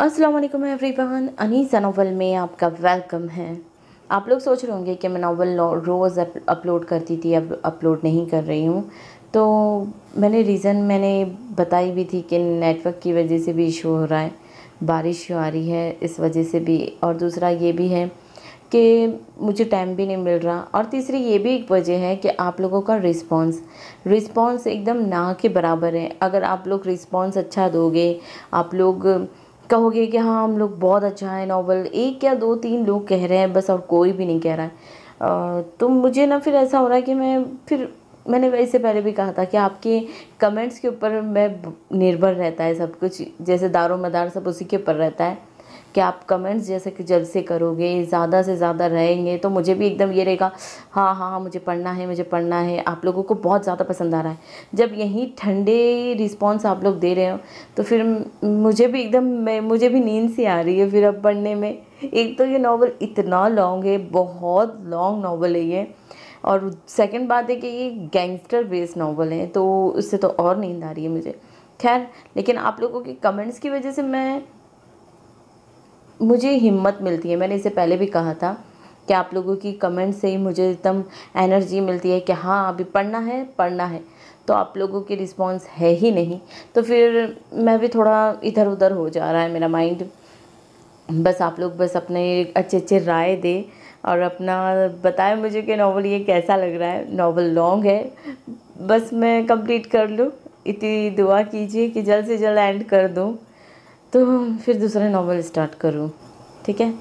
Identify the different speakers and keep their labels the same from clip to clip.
Speaker 1: अस्सलाम वालेकुम everyone Anisa novel में आपका वेलकम है आप लोग सोच रहे होंगे कि मैं नावल रोज़ अपलोड करती थी अब अपलोड नहीं कर रही हूँ तो मैंने रीज़न मैंने बताई भी थी कि नेटवर्क की वजह से भी इशू हो रहा है बारिश आ रही है इस वजह से भी और दूसरा ये भी है कि मुझे टाइम भी नहीं मिल रहा और तीसरी ये भी एक वजह है कि आप लोगों का रिस्पांस रिस्पांस एकदम ना के बराबर है अगर आप लोग रिस्पांस अच्छा दोगे आप लोग कहोगे कि हाँ हम लोग बहुत अच्छा है नावल एक या दो तीन लोग कह रहे हैं बस और कोई भी नहीं कह रहा है तो मुझे ना फिर ऐसा हो रहा है कि मैं फिर मैंने वैसे पहले भी कहा था कि आपके कमेंट्स के ऊपर मैं निर्भर रहता है सब कुछ जैसे दारो मदार सब उसी के ऊपर रहता है कि आप कमेंट्स जैसे कि जल्द से करोगे ज़्यादा से ज़्यादा रहेंगे तो मुझे भी एकदम ये रहेगा हाँ हाँ हाँ मुझे पढ़ना है मुझे पढ़ना है आप लोगों को बहुत ज़्यादा पसंद आ रहा है जब यही ठंडे रिस्पॉन्स आप लोग दे रहे हो तो फिर मुझे भी एकदम मैं मुझे भी नींद सी आ रही है फिर अब पढ़ने में एक तो ये नावल इतना लॉन्ग है बहुत लॉन्ग नावल है ये और सेकेंड बात है कि ये गैंगस्टर बेस्ड नावल है तो उससे तो और नींद आ रही है मुझे खैर लेकिन आप लोगों के कमेंट्स की वजह से मैं मुझे हिम्मत मिलती है मैंने इसे पहले भी कहा था कि आप लोगों की कमेंट से ही मुझे एकदम एनर्जी मिलती है कि हाँ अभी पढ़ना है पढ़ना है तो आप लोगों की रिस्पॉन्स है ही नहीं तो फिर मैं भी थोड़ा इधर उधर हो जा रहा है मेरा माइंड बस आप लोग बस अपने अच्छे अच्छे राय दे और अपना बताएं मुझे कि नावल ये कैसा लग रहा है नावल लॉन्ग है बस मैं कंप्लीट कर लूँ इतनी दुआ कीजिए कि जल्द से जल्द एंड कर दूँ तो फिर दूसरा नावल स्टार्ट करूँ ठीक है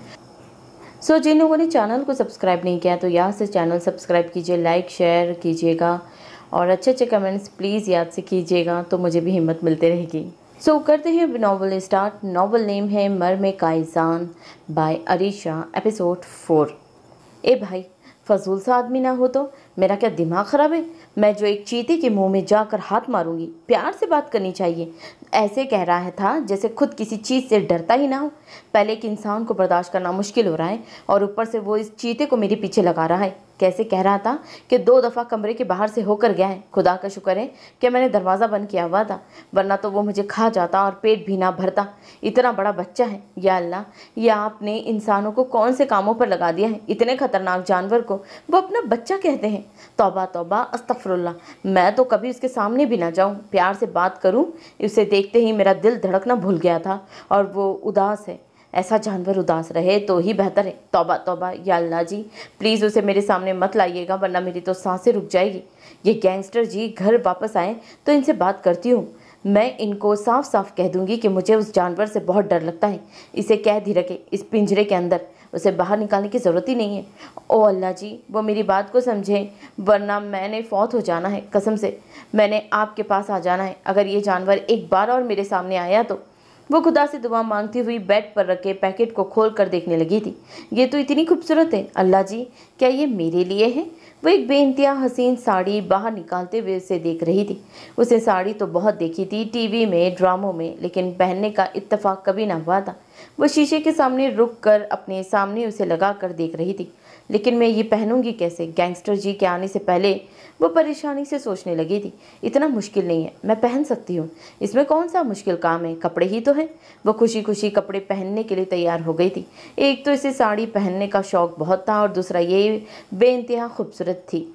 Speaker 1: सो so, जिन लोगों ने चैनल को सब्सक्राइब नहीं किया तो यहाँ से चैनल सब्सक्राइब कीजिए लाइक शेयर कीजिएगा और अच्छे अच्छे कमेंट्स प्लीज़ याद से कीजिएगा तो मुझे भी हिम्मत मिलती रहेगी सो so, करते हैं नावल स्टार्ट नावल नेम है मर में कायजान बाय अरीशा एपिसोड फोर ए भाई फजूल सा आदमी ना हो तो मेरा क्या दिमाग ख़राब है मैं जो एक चीते के मुंह में जाकर हाथ मारूंगी प्यार से बात करनी चाहिए ऐसे कह रहा था जैसे खुद किसी चीज़ से डरता ही ना हो पहले एक इंसान को बर्दाश्त करना मुश्किल हो रहा है और ऊपर से वो इस चीते को मेरे पीछे लगा रहा है कैसे कह रहा था कि दो दफ़ा कमरे के बाहर से होकर गया है खुदा का शुक्र है कि मैंने दरवाज़ा बंद किया हुआ था वरना तो वो मुझे खा जाता और पेट भी ना भरता इतना बड़ा बच्चा है या अल्लाह या आपने इंसानों को कौन से कामों पर लगा दिया है इतने ख़तरनाक जानवर को वो अपना बच्चा कहते हैं तोबा तोबा अस्तफरल्ला मैं तो कभी उसके सामने भी ना जाऊँ प्यार से बात करूँ उसे देखते ही मेरा दिल धड़कना भूल गया था और वो उदास है ऐसा जानवर उदास रहे तो ही बेहतर है तोबा तोबा या अल्लाह जी प्लीज़ उसे मेरे सामने मत लाइएगा वरना मेरी तो सांसें रुक जाएगी ये गैंगस्टर जी घर वापस आए तो इनसे बात करती हूँ मैं इनको साफ साफ कह दूंगी कि मुझे उस जानवर से बहुत डर लगता है इसे कह धी रखे इस पिंजरे के अंदर उसे बाहर निकालने की ज़रूरत ही नहीं है ओ अल्लाह जी वो मेरी बात को समझें वरना मैंने फौत हो जाना है कसम से मैंने आपके पास आ जाना है अगर ये जानवर एक बार और मेरे सामने आया तो वो खुदा से दुआ मांगती हुई बेड पर रखे पैकेट को खोल कर देखने लगी थी ये तो इतनी खूबसूरत है अल्लाह जी क्या ये मेरे लिए है वो एक बेइंतहा हसीन साड़ी बाहर निकालते हुए उसे देख रही थी उसे साड़ी तो बहुत देखी थी टीवी में ड्रामों में लेकिन पहनने का इतफाक़ कभी ना हुआ था वो शीशे के सामने रुक कर अपने सामने उसे लगा कर देख रही थी लेकिन मैं ये पहनूंगी कैसे गैंगस्टर जी के आने से पहले वो परेशानी से सोचने लगी थी इतना मुश्किल नहीं है मैं पहन सकती हूँ इसमें कौन सा मुश्किल काम है कपड़े ही तो हैं वो खुशी खुशी कपड़े पहनने के लिए तैयार हो गई थी एक तो इसे साड़ी पहनने का शौक़ बहुत था और दूसरा ये बेानतहा खूबसूरत थी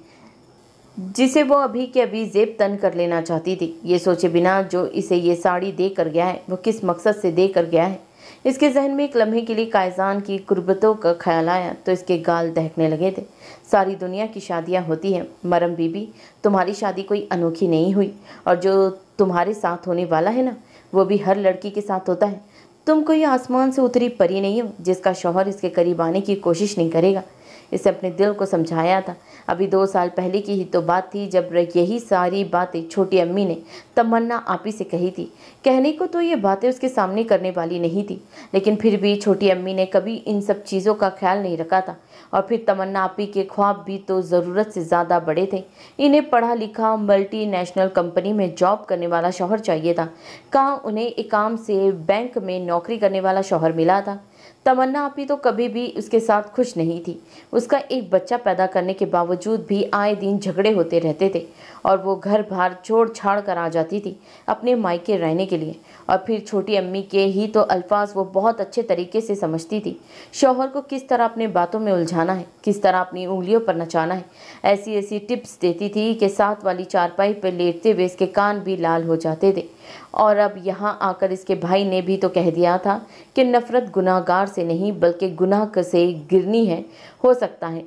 Speaker 1: जिसे वो अभी के अभी जेब तन कर लेना चाहती थी ये सोचे बिना जो इसे ये साड़ी दे कर गया है वो किस मकसद से दे कर गया है इसके जहन में एक लम्हे के लिए कायजान की कुर्बतों का ख्याल आया तो इसके गाल दहकने लगे थे सारी दुनिया की शादियाँ होती हैं मरम बीबी तुम्हारी शादी कोई अनोखी नहीं हुई और जो तुम्हारे साथ होने वाला है ना वो भी हर लड़की के साथ होता है तुम कोई आसमान से उतरी परी नहीं हो जिसका शौहर इसके करीब आने की कोशिश नहीं करेगा इसे अपने दिल को समझाया था अभी दो साल पहले की ही तो बात थी जब यही सारी बातें छोटी अम्मी ने तमन्ना आप ही से कही थी कहने को तो ये बातें उसके सामने करने वाली नहीं थी लेकिन फिर भी छोटी अम्मी ने कभी इन सब चीज़ों का ख्याल नहीं रखा था और फिर तमन्ना आपी के ख्वाब भी तो ज़रूरत से ज़्यादा बड़े थे इन्हें पढ़ा लिखा मल्टीनेशनल कंपनी में जॉब करने वाला शौहर चाहिए था कहाँ उन्हें एक से बैंक में नौकरी करने वाला शौहर मिला था तमन्ना अपनी तो कभी भी उसके साथ खुश नहीं थी उसका एक बच्चा पैदा करने के बावजूद भी आए दिन झगड़े होते रहते थे और वो घर बाहर छोड़ छाड़ कर आ जाती थी अपने मायके रहने के लिए और फिर छोटी अम्मी के ही तो अल्फाज वो बहुत अच्छे तरीके से समझती थी शौहर को किस तरह अपने बातों में उलझाना है किस तरह अपनी उंगलियों पर नचाना है ऐसी ऐसी टिप्स देती थी कि साथ वाली चारपाई पर लेटते हुए इसके कान भी लाल हो जाते थे और अब यहाँ आकर इसके भाई ने भी तो कह दिया था कि नफ़रत गुनाहगार से नहीं बल्कि गुनाह से गिरनी है हो सकता है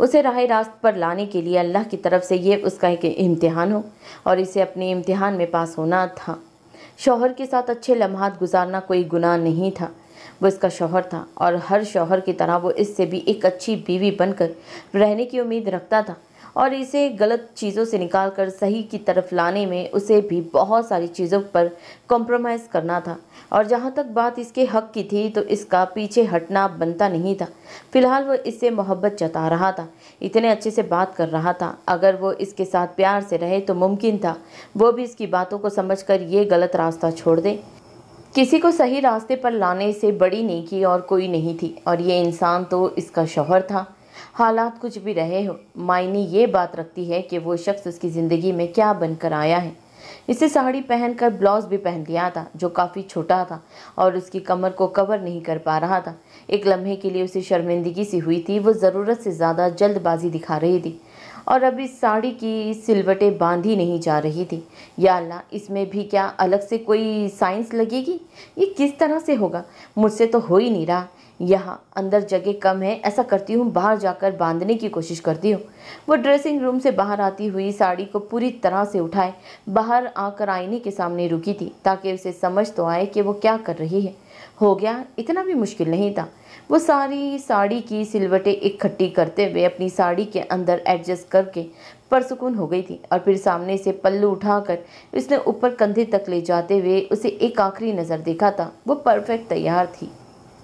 Speaker 1: उसे राह रास्त पर लाने के लिए अल्लाह की तरफ से ये उसका एक इम्तिहान हो और इसे अपने इम्तिहान में पास होना था शौहर के साथ अच्छे लम्हात गुजारना कोई गुनाह नहीं था वो इसका शौहर था और हर शौहर की तरह वो इससे भी एक अच्छी बीवी बनकर रहने की उम्मीद रखता था और इसे गलत चीज़ों से निकाल कर सही की तरफ लाने में उसे भी बहुत सारी चीज़ों पर कॉम्प्रोमाइज़ करना था और जहाँ तक बात इसके हक की थी तो इसका पीछे हटना बनता नहीं था फिलहाल वो इससे मोहब्बत जता रहा था इतने अच्छे से बात कर रहा था अगर वो इसके साथ प्यार से रहे तो मुमकिन था वो भी इसकी बातों को कर ये गलत रास्ता छोड़ दे किसी को सही रास्ते पर लाने से बड़ी नेकी और कोई नहीं थी और ये इंसान तो इसका शौहर था हालात कुछ भी रहे हो मायने ये बात रखती है कि वो शख्स उसकी ज़िंदगी में क्या बनकर आया है इसे साड़ी पहनकर ब्लाउज़ भी पहन लिया था जो काफ़ी छोटा था और उसकी कमर को कवर नहीं कर पा रहा था एक लम्हे के लिए उसे शर्मिंदगी सी हुई थी वो ज़रूरत से ज़्यादा जल्दबाजी दिखा रही थी और अब इस साड़ी की सिलवटें बांधी नहीं जा रही थी या अल्लाह इसमें भी क्या अलग से कोई साइंस लगेगी ये किस तरह से होगा मुझसे तो हो ही नहीं रहा यहाँ अंदर जगह कम है ऐसा करती हूँ बाहर जाकर बांधने की कोशिश करती हूँ वो ड्रेसिंग रूम से बाहर आती हुई साड़ी को पूरी तरह से उठाए बाहर आकर आईने के सामने रुकी थी ताकि उसे समझ तो आए कि वो क्या कर रही है हो गया इतना भी मुश्किल नहीं था वो सारी साड़ी की सिलवटें इकट्ठी करते हुए अपनी साड़ी के अंदर एडजस्ट करके परसुकून हो गई थी और फिर सामने से पल्लू उठाकर उसने ऊपर कंधे तक ले जाते हुए उसे एक आखिरी नज़र देखा था वो परफेक्ट तैयार थी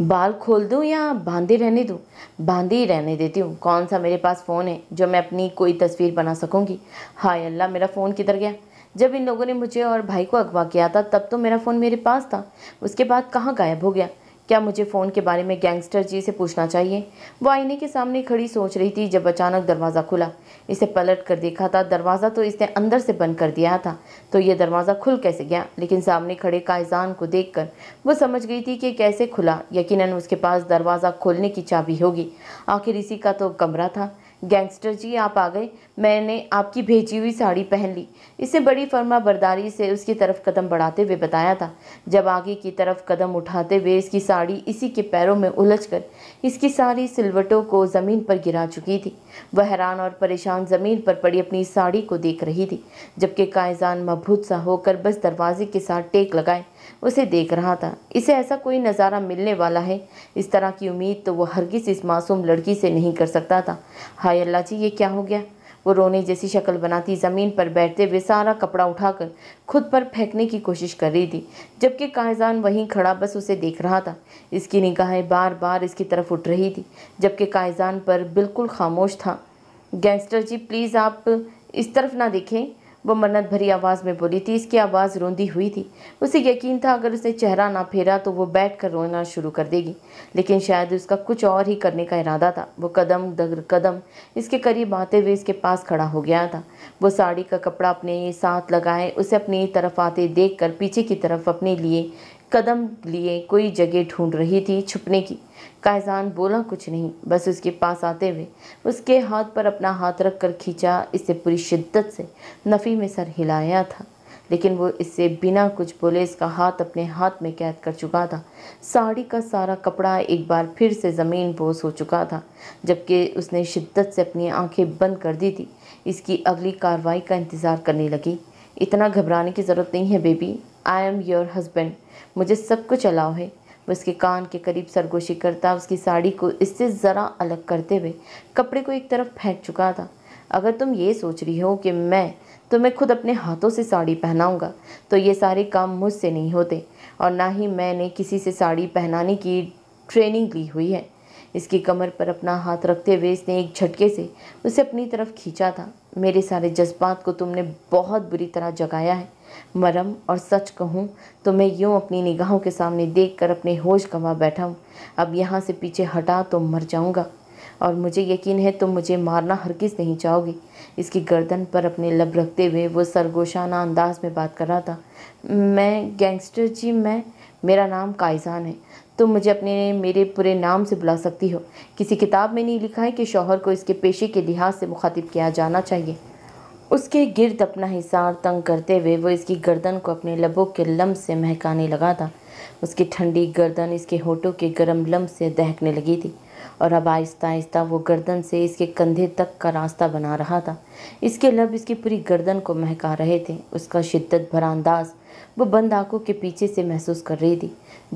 Speaker 1: बाल खोल दूँ या बांधे रहने दूँ बांधे ही रहने देती हूँ कौन सा मेरे पास फ़ोन है जो मैं अपनी कोई तस्वीर बना सकूँगी हाय अल्लाह मेरा फ़ोन किधर गया जब इन लोगों ने मुझे और भाई को अगवा किया था तब तो मेरा फ़ोन मेरे पास था उसके बाद कहाँ गायब हो गया क्या मुझे फ़ोन के बारे में गैंगस्टर जी से पूछना चाहिए वो आईने के सामने खड़ी सोच रही थी जब अचानक दरवाज़ा खुला इसे पलट कर देखा था दरवाज़ा तो इसने अंदर से बंद कर दिया था तो ये दरवाज़ा खुल कैसे गया लेकिन सामने खड़े कायजान को देख कर वो समझ गई थी कि कैसे खुला यकीन उसके पास दरवाज़ा खोलने की चाबी होगी आखिर इसी का तो कमरा था गैंगस्टर जी आप आ गए मैंने आपकी भेजी हुई साड़ी पहन ली इसे बड़ी फर्मा बर्दारी से उसकी तरफ कदम बढ़ाते हुए बताया था जब आगे की तरफ कदम उठाते हुए इसकी साड़ी इसी के पैरों में उलझ कर इसकी सारी सिलवटों को ज़मीन पर गिरा चुकी थी वह हैरान और परेशान ज़मीन पर पड़ी अपनी साड़ी को देख रही थी जबकि कायजान मबूत सा होकर बस दरवाजे के साथ टेक लगाए उसे देख रहा था इसे ऐसा कोई नज़ारा मिलने वाला है इस तरह की उम्मीद तो वो हरगिस इस मासूम लड़की से नहीं कर सकता था हाय अल्लाह जी ये क्या हो गया वो रोने जैसी शक्ल बनाती ज़मीन पर बैठते हुए सारा कपड़ा उठाकर खुद पर फेंकने की कोशिश कर रही थी जबकि कायजान वहीं खड़ा बस उसे देख रहा था इसकी निगाहें बार बार इसकी तरफ उठ रही थी जबकि कायजान पर बिल्कुल खामोश था गैंगस्टर जी प्लीज़ आप इस तरफ ना देखें वो मन्नत भरी आवाज़ में बोली थी इसकी आवाज़ रोंदी हुई थी उसे यकीन था अगर उसने चेहरा ना फेरा तो वो बैठ कर रोना शुरू कर देगी लेकिन शायद उसका कुछ और ही करने का इरादा था वो कदम दर कदम इसके करीब आते हुए इसके पास खड़ा हो गया था वो साड़ी का कपड़ा अपने साथ लगाए उसे अपनी तरफ आते देख कर पीछे की तरफ अपने लिए कदम लिए कोई जगह ढूंढ रही थी छुपने की कायजान बोला कुछ नहीं बस उसके पास आते हुए उसके हाथ पर अपना हाथ रख कर खींचा इसे पूरी शिद्दत से नफ़ी में सर हिलाया था लेकिन वो इससे बिना कुछ बोले इसका हाथ अपने हाथ में कैद कर चुका था साड़ी का सारा कपड़ा एक बार फिर से ज़मीन बोस हो चुका था जबकि उसने शिद्दत से अपनी आंखें बंद कर दी थी इसकी अगली कार्रवाई का इंतज़ार करने लगी इतना घबराने की ज़रूरत नहीं है baby I am your husband मुझे सब कुछ अलाव है उसके कान के करीब सरगोशी करता उसकी साड़ी को इससे ज़रा अलग करते हुए कपड़े को एक तरफ फेंक चुका था अगर तुम ये सोच रही हो कि मैं तो मैं खुद अपने हाथों से साड़ी पहनाऊंगा तो ये सारे काम मुझसे नहीं होते और ना ही मैंने किसी से साड़ी पहनाने की ट्रेनिंग ली हुई है इसकी कमर पर अपना हाथ रखते हुए इसने एक झटके से उसे अपनी तरफ खींचा था मेरे सारे जज्बात को तुमने बहुत बुरी तरह जगाया है मरम और सच कहूँ तो मैं यूँ अपनी निगाहों के सामने देख कर अपने होश गंवा बैठा हूँ अब यहाँ से पीछे हटा तो मर जाऊँगा और मुझे यकीन है तुम मुझे मारना किस नहीं चाहोगे इसकी गर्दन पर अपने लब रखते हुए वो सरगोशाना अंदाज में बात कर रहा था मैं गैंगस्टर जी मैं मेरा नाम कायजान है तुम मुझे अपने मेरे पूरे नाम से बुला सकती हो किसी किताब में नहीं लिखा है कि शौहर को इसके पेशे के लिहाज से मुखातिब किया जाना चाहिए उसके गिरद अपना हिसार तंग करते हुए वो इसकी गर्दन को अपने लबों के लम्ब से महकाने लगा था उसकी ठंडी गर्दन इसके होठों के गर्म लम्ब से दहकने लगी थी और अब आहिस्ता आहिस्ता वो गर्दन से इसके कंधे तक का रास्ता बना रहा था इसके लब इसकी पूरी गर्दन को महका रहे थे उसका शिद्दत भरा अंदाज वो बंद आंखों के पीछे से महसूस कर रही थी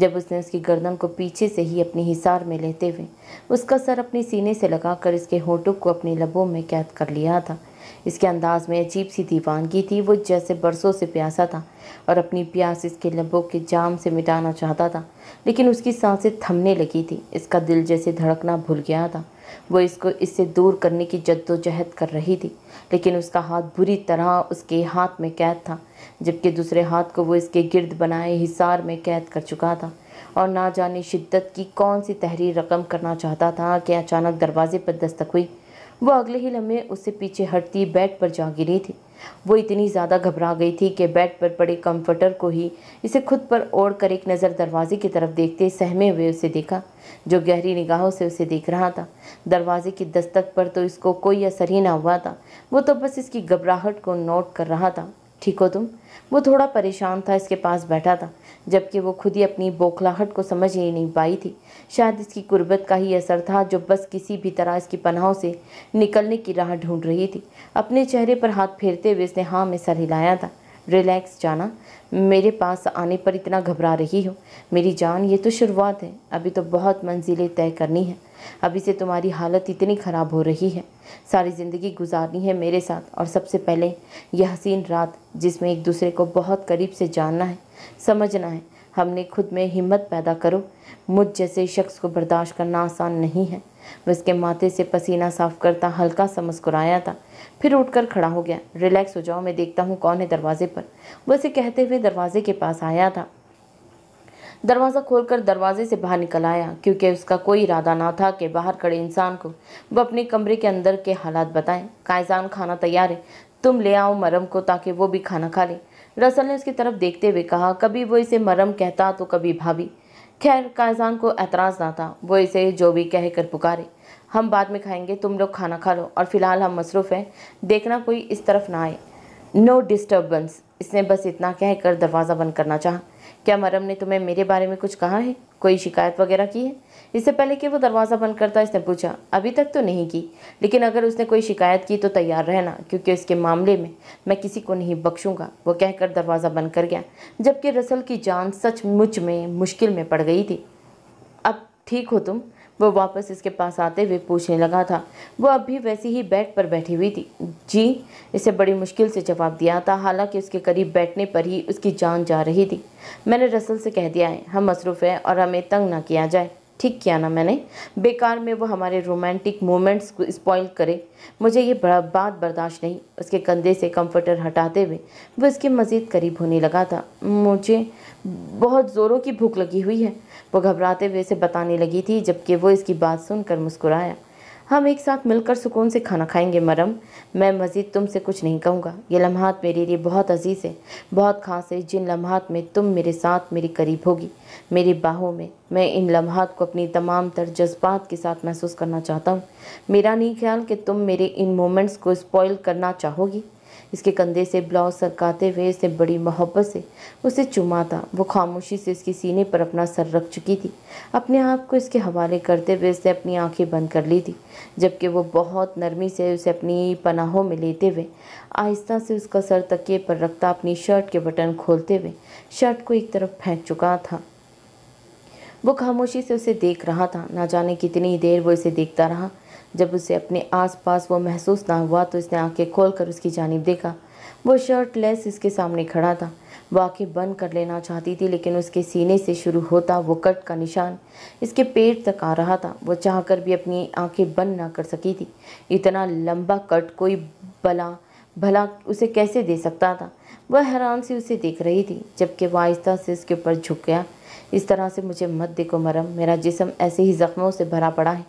Speaker 1: जब उसने उसकी गर्दन को पीछे से ही अपने हिसार में लेते हुए उसका सर अपने सीने से लगाकर इसके होठों को अपने लबों में कैद कर लिया था इसके अंदाज में अजीब सी दीवानगी थी वो जैसे बरसों से प्यासा था और अपनी प्यास इसके लबों के जाम से मिटाना चाहता था लेकिन उसकी सांसें थमने लगी थी इसका दिल जैसे धड़कना भूल गया था वो इसको इससे दूर करने की जद्दोजहद कर रही थी लेकिन उसका हाथ बुरी तरह उसके हाथ में कैद था जबकि दूसरे हाथ को वो इसके गिर्द बनाए हिसार में कैद कर चुका था और ना जाने शिद्दत की कौन सी तहरीर रकम करना चाहता था कि अचानक दरवाजे पर दस्तक हुई वो अगले ही लम्हे उससे पीछे हटती बेड पर जा गिरी थी वो इतनी ज़्यादा घबरा गई थी कि बेड पर पड़े कंफर्टर को ही इसे खुद पर ओढ़ कर एक नज़र दरवाजे की तरफ देखते सहमे हुए उसे देखा जो गहरी निगाहों से उसे देख रहा था दरवाजे की दस्तक पर तो इसको कोई असर ही ना हुआ था वो तो बस इसकी घबराहट को नोट कर रहा था ठीक हो तुम वो थोड़ा परेशान था इसके पास बैठा था जबकि वो खुद ही अपनी बौखलाहट को समझ ही नहीं पाई थी शायद इसकी गुर्बत का ही असर था जो बस किसी भी तरह इसकी पनाहों से निकलने की राह ढूंढ रही थी अपने चेहरे पर हाथ फेरते हुए इसने हाँ में सर हिलाया था रिलैक्स जाना मेरे पास आने पर इतना घबरा रही हो मेरी जान ये तो शुरुआत है अभी तो बहुत मंजिलें तय करनी है अभी से तुम्हारी हालत इतनी ख़राब हो रही है सारी ज़िंदगी गुजारनी है मेरे साथ और सबसे पहले यह हसीन रात जिसमें एक दूसरे को बहुत करीब से जानना है समझना है हमने खुद में हिम्मत पैदा करो मुझ जैसे शख्स को बर्दाश्त करना आसान नहीं है उसके माथे से पसीना साफ करता हल्का सा मुस्कुराया था फिर उठकर खड़ा हो गया रिलैक्स हो जाओ मैं देखता हूँ कौन है दरवाजे पर वो इसे कहते हुए दरवाजे के पास आया था दरवाज़ा खोलकर दरवाजे से बाहर निकल आया क्योंकि उसका कोई इरादा ना था कि बाहर खड़े इंसान को वह अपने कमरे के अंदर के हालात बताएं कायजान खाना तैयार है तुम ले आओ मरम को ताकि वो भी खाना खा ले रसल ने उसकी तरफ देखते हुए कहा कभी वो इसे मरम कहता तो कभी भाभी खैर कायजान को एतराज़ ना था वो इसे जो भी कह कर पुकारे हम बाद में खाएंगे तुम लोग खाना खा लो और फिलहाल हम मसरूफ़ हैं देखना कोई इस तरफ ना आए नो डिस्टर्बेंस इसने बस इतना कह कर दरवाज़ा बंद करना चाहा क्या मरम ने तुम्हें मेरे बारे में कुछ कहा है कोई शिकायत वगैरह की है इससे पहले कि वो दरवाज़ा बंद करता इसने पूछा अभी तक तो नहीं की लेकिन अगर उसने कोई शिकायत की तो तैयार रहना क्योंकि उसके मामले में मैं किसी को नहीं बख्शूंगा वो कहकर दरवाज़ा बंद कर गया जबकि रसल की जान सचमुच में मुश्किल में पड़ गई थी अब ठीक हो तुम वो वापस इसके पास आते हुए पूछने लगा था वो अब भी वैसी ही बेड पर बैठी हुई थी जी इसे बड़ी मुश्किल से जवाब दिया था हालांकि उसके करीब बैठने पर ही उसकी जान जा रही थी मैंने रसल से कह दिया है हम मसरूफ़ हैं और हमें तंग ना किया जाए ठीक किया ना मैंने बेकार में वो हमारे रोमांटिक मोमेंट्स को स्पॉइल करे मुझे ये बड़ा बात बर्दाश्त नहीं उसके कंधे से कंफर्टर हटाते हुए वो इसके मज़ीद करीब होने लगा था मुझे बहुत ज़ोरों की भूख लगी हुई है वो घबराते हुए इसे बताने लगी थी जबकि वो इसकी बात सुनकर मुस्कुराया हम एक साथ मिलकर सुकून से खाना खाएंगे मरम मैं मज़ीद तुमसे कुछ नहीं कहूँगा ये लम्हात मेरे लिए बहुत अजीज़ है बहुत ख़ास है जिन लम्हात में तुम मेरे साथ मेरे करीब होगी मेरी बाहों में मैं इन लम्हात को अपनी तमाम तर जज्बात के साथ महसूस करना चाहता हूँ मेरा नहीं ख्याल कि तुम मेरे इन मोमेंट्स को स्पॉइल करना चाहोगी इसके कंधे से ब्लाउज सरकाते हुए इसने बड़ी मोहब्बत से उसे चुमा था वो खामोशी से इसके सीने पर अपना सर रख चुकी थी अपने आप को इसके हवाले करते हुए इसने अपनी आंखें बंद कर ली थी जबकि वो बहुत नरमी से उसे अपनी पनाहों में लेते हुए आहिस्ता से उसका सर तकिए पर रखता अपनी शर्ट के बटन खोलते हुए शर्ट को एक तरफ फेंक चुका था वो खामोशी से उसे देख रहा था ना जाने कितनी देर वो इसे देखता रहा जब उसे अपने आसपास वो महसूस ना हुआ तो इसने आंखें खोलकर उसकी जानब देखा वो शर्ट लेस इसके सामने खड़ा था वो आँखें बंद कर लेना चाहती थी लेकिन उसके सीने से शुरू होता वो कट का निशान इसके पेट तक आ रहा था वो चाह कर भी अपनी आंखें बंद ना कर सकी थी इतना लंबा कट कोई भला भला उसे कैसे दे सकता था वह हैरान से उसे देख रही थी जबकि वह आहिस्ता से उसके ऊपर झुक गया इस तरह से मुझे मत देखो मरम मेरा जिसम ऐसे ही ज़ख्मों से भरा पड़ा है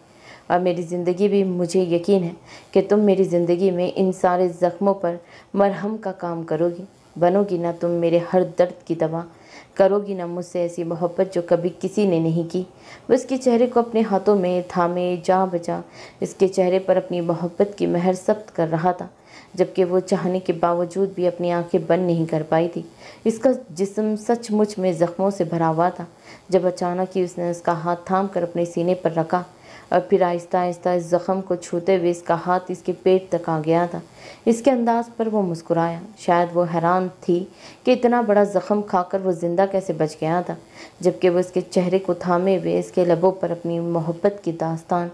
Speaker 1: और मेरी ज़िंदगी भी मुझे यकीन है कि तुम मेरी ज़िंदगी में इन सारे ज़ख्मों पर मरहम का काम करोगी बनोगी ना तुम मेरे हर दर्द की दवा करोगी ना मुझसे ऐसी मोहब्बत जो कभी किसी ने नहीं की वह इसके चेहरे को अपने हाथों में थामे जा बजा इसके चेहरे पर अपनी मोहब्बत की महर सब्त कर रहा था जबकि वो चाहने के बावजूद भी अपनी आंखें बंद नहीं कर पाई थी इसका जिस्म सचमुच में ज़ख्मों से भरा हुआ था जब अचानक ही उसने उसका हाथ थाम कर अपने सीने पर रखा और फिर आहिस्ता आहिस्ता इस ज़ख़म को छूते हुए इसका हाथ इसके पेट तक आ गया था इसके अंदाज पर वो मुस्कुराया शायद वो हैरान थी कि इतना बड़ा ज़ख़म खाकर वो ज़िंदा कैसे बच गया था जबकि वो इसके चेहरे को थामे हुए इसके लबों पर अपनी मोहब्बत की दास्तान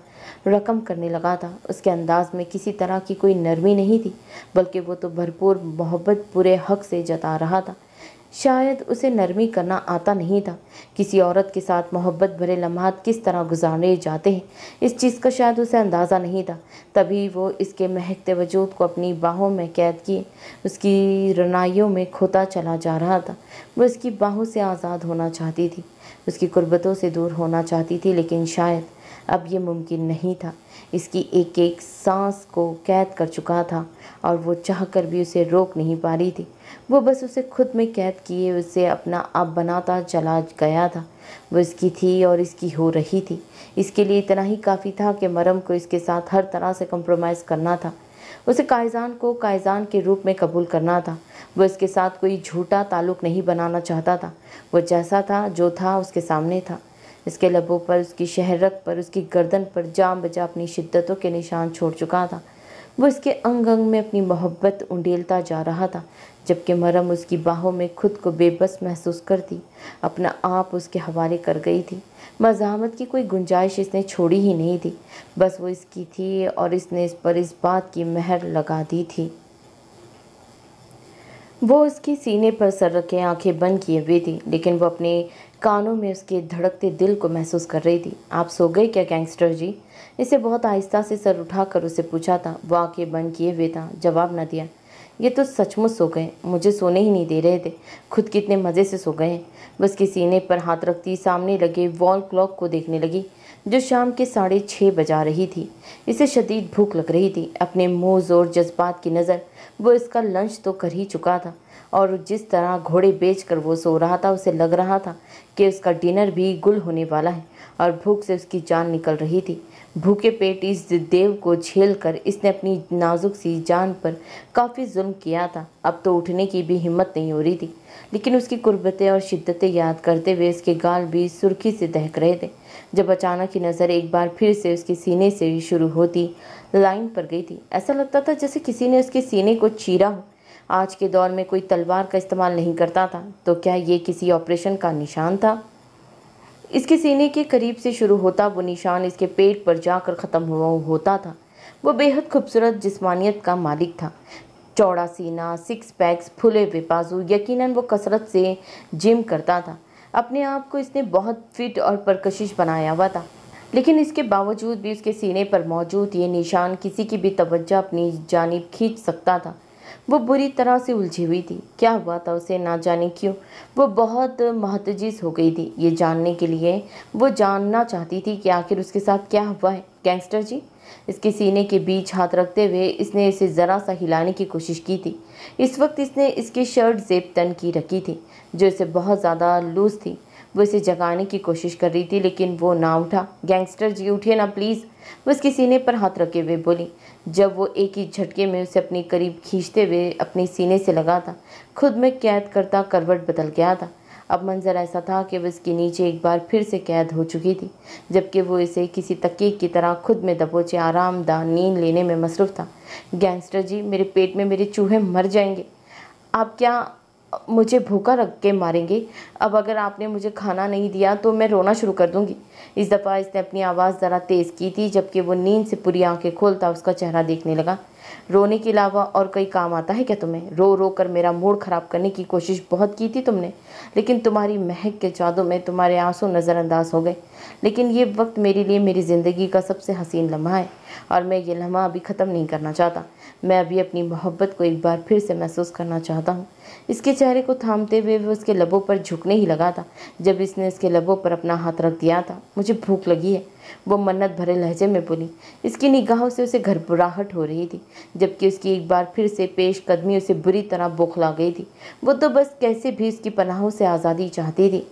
Speaker 1: रकम करने लगा था उसके अंदाज में किसी तरह की कोई नरमी नहीं थी बल्कि वो तो भरपूर मोहब्बत पूरे हक से जता रहा था शायद उसे नरमी करना आता नहीं था किसी औरत के साथ मोहब्बत भरे लम्हात किस तरह गुजारे जाते हैं इस चीज़ का शायद उसे अंदाज़ा नहीं था तभी वो इसके महकते वजूद को अपनी बाहों में कैद किए उसकी रनाइयों में खोता चला जा रहा था वो इसकी बाहों से आज़ाद होना चाहती थी उसकी कुर्बतों से दूर होना चाहती थी लेकिन शायद अब ये मुमकिन नहीं था इसकी एक एक सांस को कैद कर चुका था और वो चाह कर भी उसे रोक नहीं पा रही थी वो बस उसे खुद में कैद किए उसे अपना आप बनाता चला गया था वो इसकी थी और इसकी हो रही थी इसके लिए इतना ही काफ़ी था कि मरम को इसके साथ हर तरह से कंप्रोमाइज़ करना था उसे कायजान को कायजान के रूप में कबूल करना था वो इसके साथ कोई झूठा ताल्लुक नहीं बनाना चाहता था वो जैसा था जो था उसके सामने था इसके लबों पर उसकी शहरक पर उसकी गर्दन पर जाम बजा अपनी शिद्दतों के निशान छोड़ चुका था वो इसके अंग अंग में अपनी मोहब्बत उंडेलता जा रहा था जबकि मरम उसकी बाहों में खुद को बेबस महसूस करती अपना आप उसके हवाले कर गई थी मजामत की कोई गुंजाइश इसने छोड़ी ही नहीं थी बस वो इसकी थी और इसने इस पर इस बात की मेहर लगा दी थी वो उसके सीने पर सर रखे आंखें बंद किए हुए थी लेकिन वो अपने कानों में उसके धड़कते दिल को महसूस कर रही थी आप सो गए क्या गैंगस्टर जी इसे बहुत आहिस्ता से सर उठाकर उसे पूछा था वो आंखें बंद किए हुए था जवाब न दिया ये तो सचमुच सो गए मुझे सोने ही नहीं दे रहे थे खुद कितने मज़े से सो गए हैं बस के सीने पर हाथ रखती सामने लगे वॉल क्लॉक को देखने लगी जो शाम के साढ़े छः बजा रही थी इसे शदीद भूख लग रही थी अपने मुँह जोर जज्बात की नज़र वो इसका लंच तो कर ही चुका था और जिस तरह घोड़े बेच कर वो सो रहा था उसे लग रहा था कि उसका डिनर भी गुल होने वाला है और भूख से उसकी जान निकल रही थी भूखे पेट इस देव को झेल कर इसने अपनी नाजुक सी जान पर काफ़ी जुल्म किया था अब तो उठने की भी हिम्मत नहीं हो रही थी लेकिन उसकी कुर्बतें और शिद्दतें याद करते हुए उसके गाल भी सुर्खी से दहक रहे थे जब अचानक की नज़र एक बार फिर से उसके सीने से शुरू होती लाइन पर गई थी ऐसा लगता था जैसे किसी ने उसके सीने को चीरा हो आज के दौर में कोई तलवार का इस्तेमाल नहीं करता था तो क्या ये किसी ऑपरेशन का निशान था इसके सीने के करीब से शुरू होता वो निशान इसके पेट पर जाकर ख़त्म हुआ होता था वो बेहद खूबसूरत जिस्मानियत का मालिक था चौड़ा सीना सिक्स पैक्स फुले हुए बाजू यकीनन वो कसरत से जिम करता था अपने आप को इसने बहुत फिट और परकशिश बनाया हुआ था लेकिन इसके बावजूद भी उसके सीने पर मौजूद ये निशान किसी की भी तवज्जो अपनी जानब खींच सकता था वो बुरी तरह से उलझी हुई थी क्या हुआ था उसे ना जाने क्यों वो बहुत महतजीज हो गई थी ये जानने के लिए वो जानना चाहती थी कि आखिर उसके साथ क्या हुआ है गैंगस्टर जी इसके सीने के बीच हाथ रखते हुए इसने इसे ज़रा सा हिलाने की कोशिश की थी इस वक्त इसने इसकी शर्ट जेब तन की रखी थी जो इसे बहुत ज़्यादा लूज थी वो इसे जगाने की कोशिश कर रही थी लेकिन वो ना उठा गैंगस्टर जी उठिए ना प्लीज़ वो इसके सीने पर हाथ रखे हुए बोली जब वो एक ही झटके में उसे अपने करीब खींचते हुए अपने सीने से लगा था खुद में कैद करता करवट बदल गया था अब मंज़र ऐसा था कि वह इसके नीचे एक बार फिर से कैद हो चुकी थी जबकि वो इसे किसी तकी की तरह खुद में दबोचे आरामदार नींद लेने में मसरूफ़ था गैंगस्टर जी मेरे पेट में मेरे चूहे मर जाएंगे आप क्या मुझे भूखा रख के मारेंगे अब अगर आपने मुझे खाना नहीं दिया तो मैं रोना शुरू कर दूँगी इस दफ़ा इसने अपनी आवाज़ ज़रा तेज़ की थी जबकि वो नींद से पूरी आंखें खोलता उसका चेहरा देखने लगा रोने के अलावा और कई काम आता है क्या तुम्हें रो रो कर मेरा मूड ख़राब करने की कोशिश बहुत की थी तुमने लेकिन तुम्हारी महक के जादू में तुम्हारे आंसू नज़रअंदाज हो गए लेकिन ये वक्त मेरे लिए मेरी ज़िंदगी का सबसे हसीन लम्हा है और मैं ये लम्हा अभी ख़त्म नहीं करना चाहता मैं अभी अपनी मोहब्बत को एक बार फिर से महसूस करना चाहता हूँ इसके चेहरे को थामते हुए वह उसके लबों पर झुकने ही लगा था जब इसने उसके लबों पर अपना हाथ रख दिया था मुझे भूख लगी है वो मन्नत भरे लहजे में बोली इसकी निगाहों से उसे घरबराहट हो रही थी जबकि उसकी एक बार फिर से पेश कदमी उसे बुरी तरह बौखला गई थी वो तो बस कैसे भी उसकी पनाहों से आज़ादी चाहती थी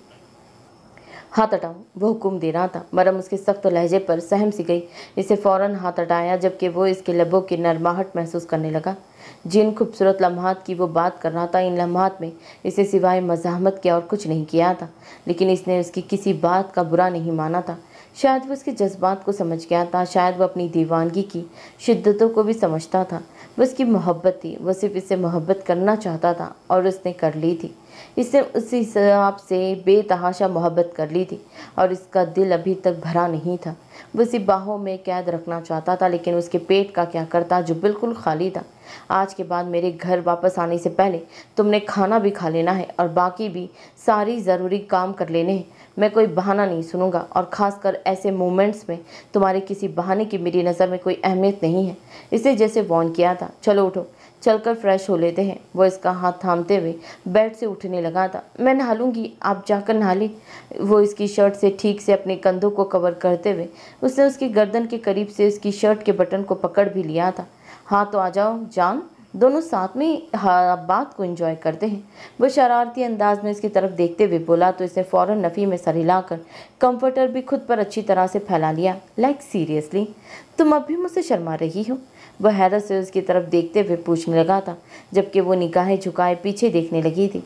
Speaker 1: हाथ हटाओ वो हुक्म दे रहा था मरम उसके सख्त लहजे पर सहम सी गई इसे फ़ौरन हाथ हटाया जबकि वो इसके लबों की नरमाहट महसूस करने लगा जिन खूबसूरत लम्हात की वो बात कर रहा था इन लम्हात में इसे सिवाय मजामत के और कुछ नहीं किया था लेकिन इसने उसकी किसी बात का बुरा नहीं माना था शायद वो उसके जज्बात को समझ गया था शायद वो अपनी दीवानगी की शिद्दतों को भी समझता था वो उसकी मोहब्बत थी वो सिर्फ इससे मोहब्बत करना चाहता था और उसने कर ली थी इसने उसी हिसाब से बेतहाशा मोहब्बत कर ली थी और इसका दिल अभी तक भरा नहीं था वो इसी बाहों में कैद रखना चाहता था लेकिन उसके पेट का क्या करता जो बिल्कुल खाली था आज के बाद मेरे घर वापस आने से पहले तुमने खाना भी खा लेना है और बाकी भी सारी ज़रूरी काम कर लेने हैं मैं कोई बहाना नहीं सुनूंगा और ख़ासकर ऐसे मोमेंट्स में तुम्हारे किसी बहाने की मेरी नज़र में कोई अहमियत नहीं है इसे जैसे वॉर्न किया था चलो उठो चलकर फ्रेश हो लेते हैं वह इसका हाथ थामते हुए बेड से उठने लगा था मैं नहा लूँगी आप जाकर नहा लें वो इसकी शर्ट से ठीक से अपने कंधों को कवर करते हुए उसने उसकी गर्दन के करीब से उसकी शर्ट के बटन को पकड़ भी लिया था हाँ तो आ जाओ जान दोनों साथ में बात को एंजॉय करते हैं वह शरारती अंदाज में इसकी तरफ देखते हुए बोला तो इसने फ़ौरन नफ़ी में सर हिलाकर कंफर्टर भी खुद पर अच्छी तरह से फैला लिया लाइक सीरियसली तुम अब भी मुझसे शर्मा रही हो वह हैरत से उसकी तरफ देखते हुए पूछने लगा था जबकि वो निगाहें झुकाए पीछे देखने लगी थी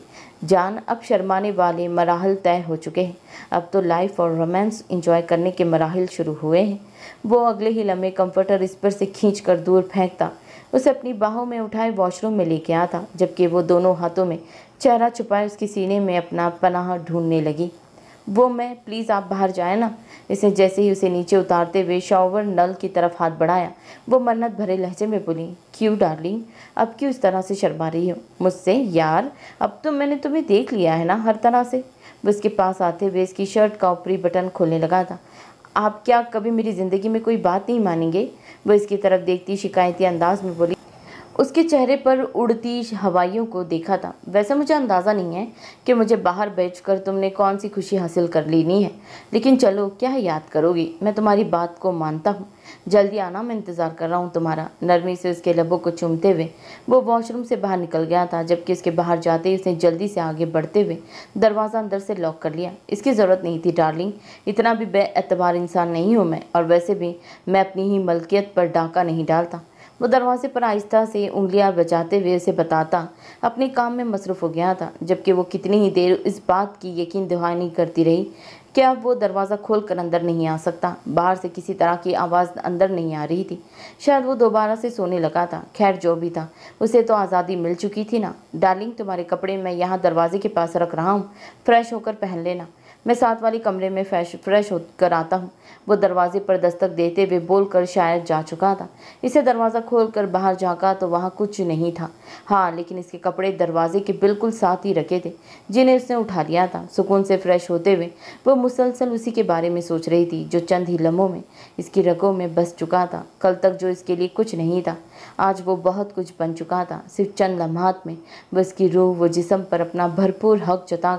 Speaker 1: जान अब शर्माने वाले मराहल तय हो चुके हैं अब तो लाइफ और रोमांस इंजॉय करने के मराहल शुरू हुए हैं वो अगले ही लम्हे कंफर्टर इस पर से खींच कर दूर फेंकता उसे अपनी बाहों में उठाए वॉशरूम में लेके आता जबकि वो दोनों हाथों में चेहरा छुपाए उसके सीने में अपना पनाह ढूंढने लगी वो मैं प्लीज़ आप बाहर जाए ना इसने जैसे ही उसे नीचे उतारते हुए शॉवर नल की तरफ हाथ बढ़ाया वो मन्नत भरे लहजे में बोली क्यों डार्लिंग अब क्यों इस तरह से शर्मा रही हो मुझसे यार अब तो मैंने तुम्हें देख लिया है ना हर तरह से वो इसके पास आते हुए इसकी शर्ट का ऊपरी बटन खोलने लगा था आप क्या कभी मेरी ज़िंदगी में कोई बात नहीं मानेंगे वो इसकी तरफ देखती शिकायती अंदाज में बोली उसके चेहरे पर उड़ती हवाइयों को देखा था वैसे मुझे अंदाज़ा नहीं है कि मुझे बाहर कर तुमने कौन सी खुशी हासिल कर लेनी है लेकिन चलो क्या याद करोगी मैं तुम्हारी बात को मानता हूँ जल्दी आना मैं इंतज़ार कर रहा हूँ तुम्हारा नरमी से उसके लबों को चूमते हुए वो वॉशरूम से बाहर निकल गया था जबकि उसके बाहर जाते ही उसने जल्दी से आगे बढ़ते हुए दरवाज़ा अंदर से लॉक कर लिया इसकी ज़रूरत नहीं थी डार्लिंग इतना भी बेअतबार इंसान नहीं हूँ मैं और वैसे भी मैं अपनी ही मलकियत पर डाका नहीं डालता वो दरवाजे पर आहिस्ता से उंगलियां बजाते हुए उसे बताता अपने काम में मसरूफ़ हो गया था जबकि वो कितनी ही देर इस बात की यकीन दहानी करती रही कि अब वो दरवाज़ा खोल कर अंदर नहीं आ सकता बाहर से किसी तरह की आवाज़ अंदर नहीं आ रही थी शायद वो दोबारा से सोने लगा था खैर जो भी था उसे तो आज़ादी मिल चुकी थी ना डार्लिंग तुम्हारे कपड़े मैं यहाँ दरवाजे के पास रख रहा हूँ फ्रेश होकर पहन लेना मैं साथ वाले कमरे में फ्रेश फ्रेश होकर आता हूँ वो दरवाजे पर दस्तक देते हुए बोलकर शायद जा चुका था इसे दरवाज़ा खोलकर बाहर झाँका तो वहाँ कुछ नहीं था हाँ लेकिन इसके कपड़े दरवाजे के बिल्कुल साथ ही रखे थे जिन्हें उसने उठा लिया था सुकून से फ्रेश होते हुए वो मुसलसल उसी के बारे में सोच रही थी जो चंद ही लम्हों में इसकी रगों में बस चुका था कल तक जो इसके लिए कुछ नहीं था आज वो बहुत कुछ बन चुका था सिर्फ चंद लम्हात में वह इसकी रूह व जिसम पर अपना भरपूर हक जता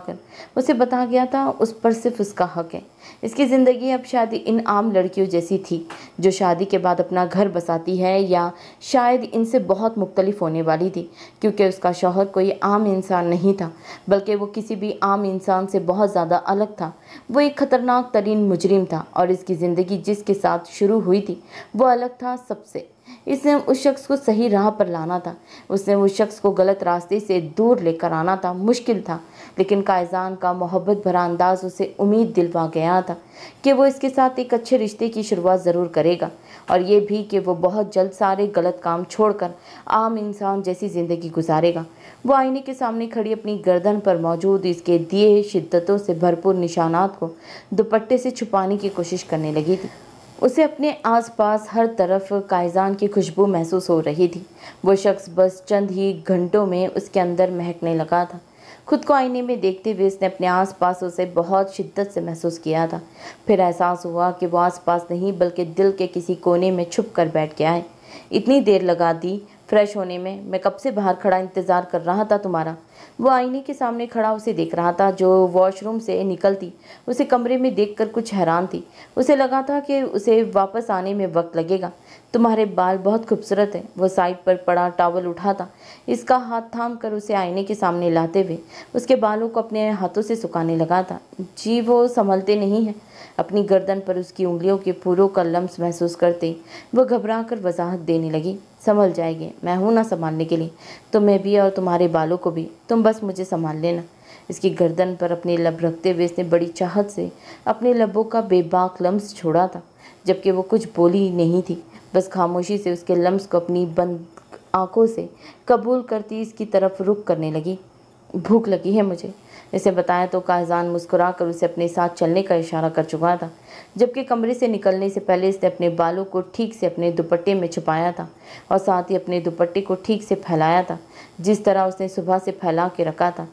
Speaker 1: उसे बता गया था उस पर सिर्फ उसका हक है इसकी ज़िंदगी अब शादी इन आम लड़कियों जैसी थी जो शादी के बाद अपना घर बसाती है या शायद इनसे बहुत मुख्तलिफ होने वाली थी क्योंकि उसका शौहर कोई आम इंसान नहीं था बल्कि वो किसी भी आम इंसान से बहुत ज़्यादा अलग था वो एक ख़तरनाक तरीन मुजरिम था और इसकी ज़िंदगी जिसके साथ शुरू हुई थी वो अलग था सबसे इसने उस शख्स को सही राह पर लाना था उसने उस शख्स को गलत रास्ते से दूर लेकर आना था मुश्किल था लेकिन कायजान का मोहब्बत भरा अंदाज उसे उम्मीद दिलवा गया था कि वो इसके साथ एक अच्छे रिश्ते की शुरुआत ज़रूर करेगा और ये भी कि वो बहुत जल्द सारे गलत काम छोड़कर आम इंसान जैसी ज़िंदगी गुजारेगा वो आईने के सामने खड़ी अपनी गर्दन पर मौजूद इसके दिए शिद्दतों से भरपूर निशानात को दुपट्टे से छुपाने की कोशिश करने लगी थी उसे अपने आसपास हर तरफ कायजान की खुशबू महसूस हो रही थी वो शख्स बस चंद ही घंटों में उसके अंदर महकने लगा था खुद को आईने में देखते हुए इसने अपने आसपास उसे बहुत शिद्दत से महसूस किया था फिर एहसास हुआ कि वो आसपास नहीं बल्कि दिल के किसी कोने में छुप कर बैठ गया है इतनी देर लगा दी फ्रेश होने में मैं कब से बाहर खड़ा इंतज़ार कर रहा था तुम्हारा वो आईने के सामने खड़ा उसे देख रहा था जो वॉशरूम से निकलती उसे कमरे में देखकर कुछ हैरान थी उसे लगा था कि उसे वापस आने में वक्त लगेगा तुम्हारे बाल बहुत खूबसूरत हैं वह साइड पर पड़ा टावल उठाता इसका हाथ थाम कर उसे आईने के सामने लाते हुए उसके बालों को अपने हाथों से सुखाने लगा था जी वो संभलते नहीं हैं अपनी गर्दन पर उसकी उंगलियों के फूलों का लम्स महसूस करते वह घबरा कर वजाहत देने लगी संभल जाएंगे मैं हूँ ना संभालने के लिए तुम्हें भी और तुम्हारे बालों को भी तुम बस मुझे संभाल लेना इसकी गर्दन पर अपने लब रखते हुए इसने बड़ी चाहत से अपने लबों का बेबाक लम्स छोड़ा था जबकि वो कुछ बोली नहीं थी बस खामोशी से उसके लम्स को अपनी बंद आंखों से कबूल करती इसकी तरफ रुक करने लगी भूख लगी है मुझे इसे बताया तो काजान मुस्कुरा कर उसे अपने साथ चलने का इशारा कर चुका था जबकि कमरे से निकलने से पहले इसने अपने बालों को ठीक से अपने दुपट्टे में छुपाया था और साथ ही अपने दुपट्टे को ठीक से फैलाया था जिस तरह उसने सुबह से फैला के रखा था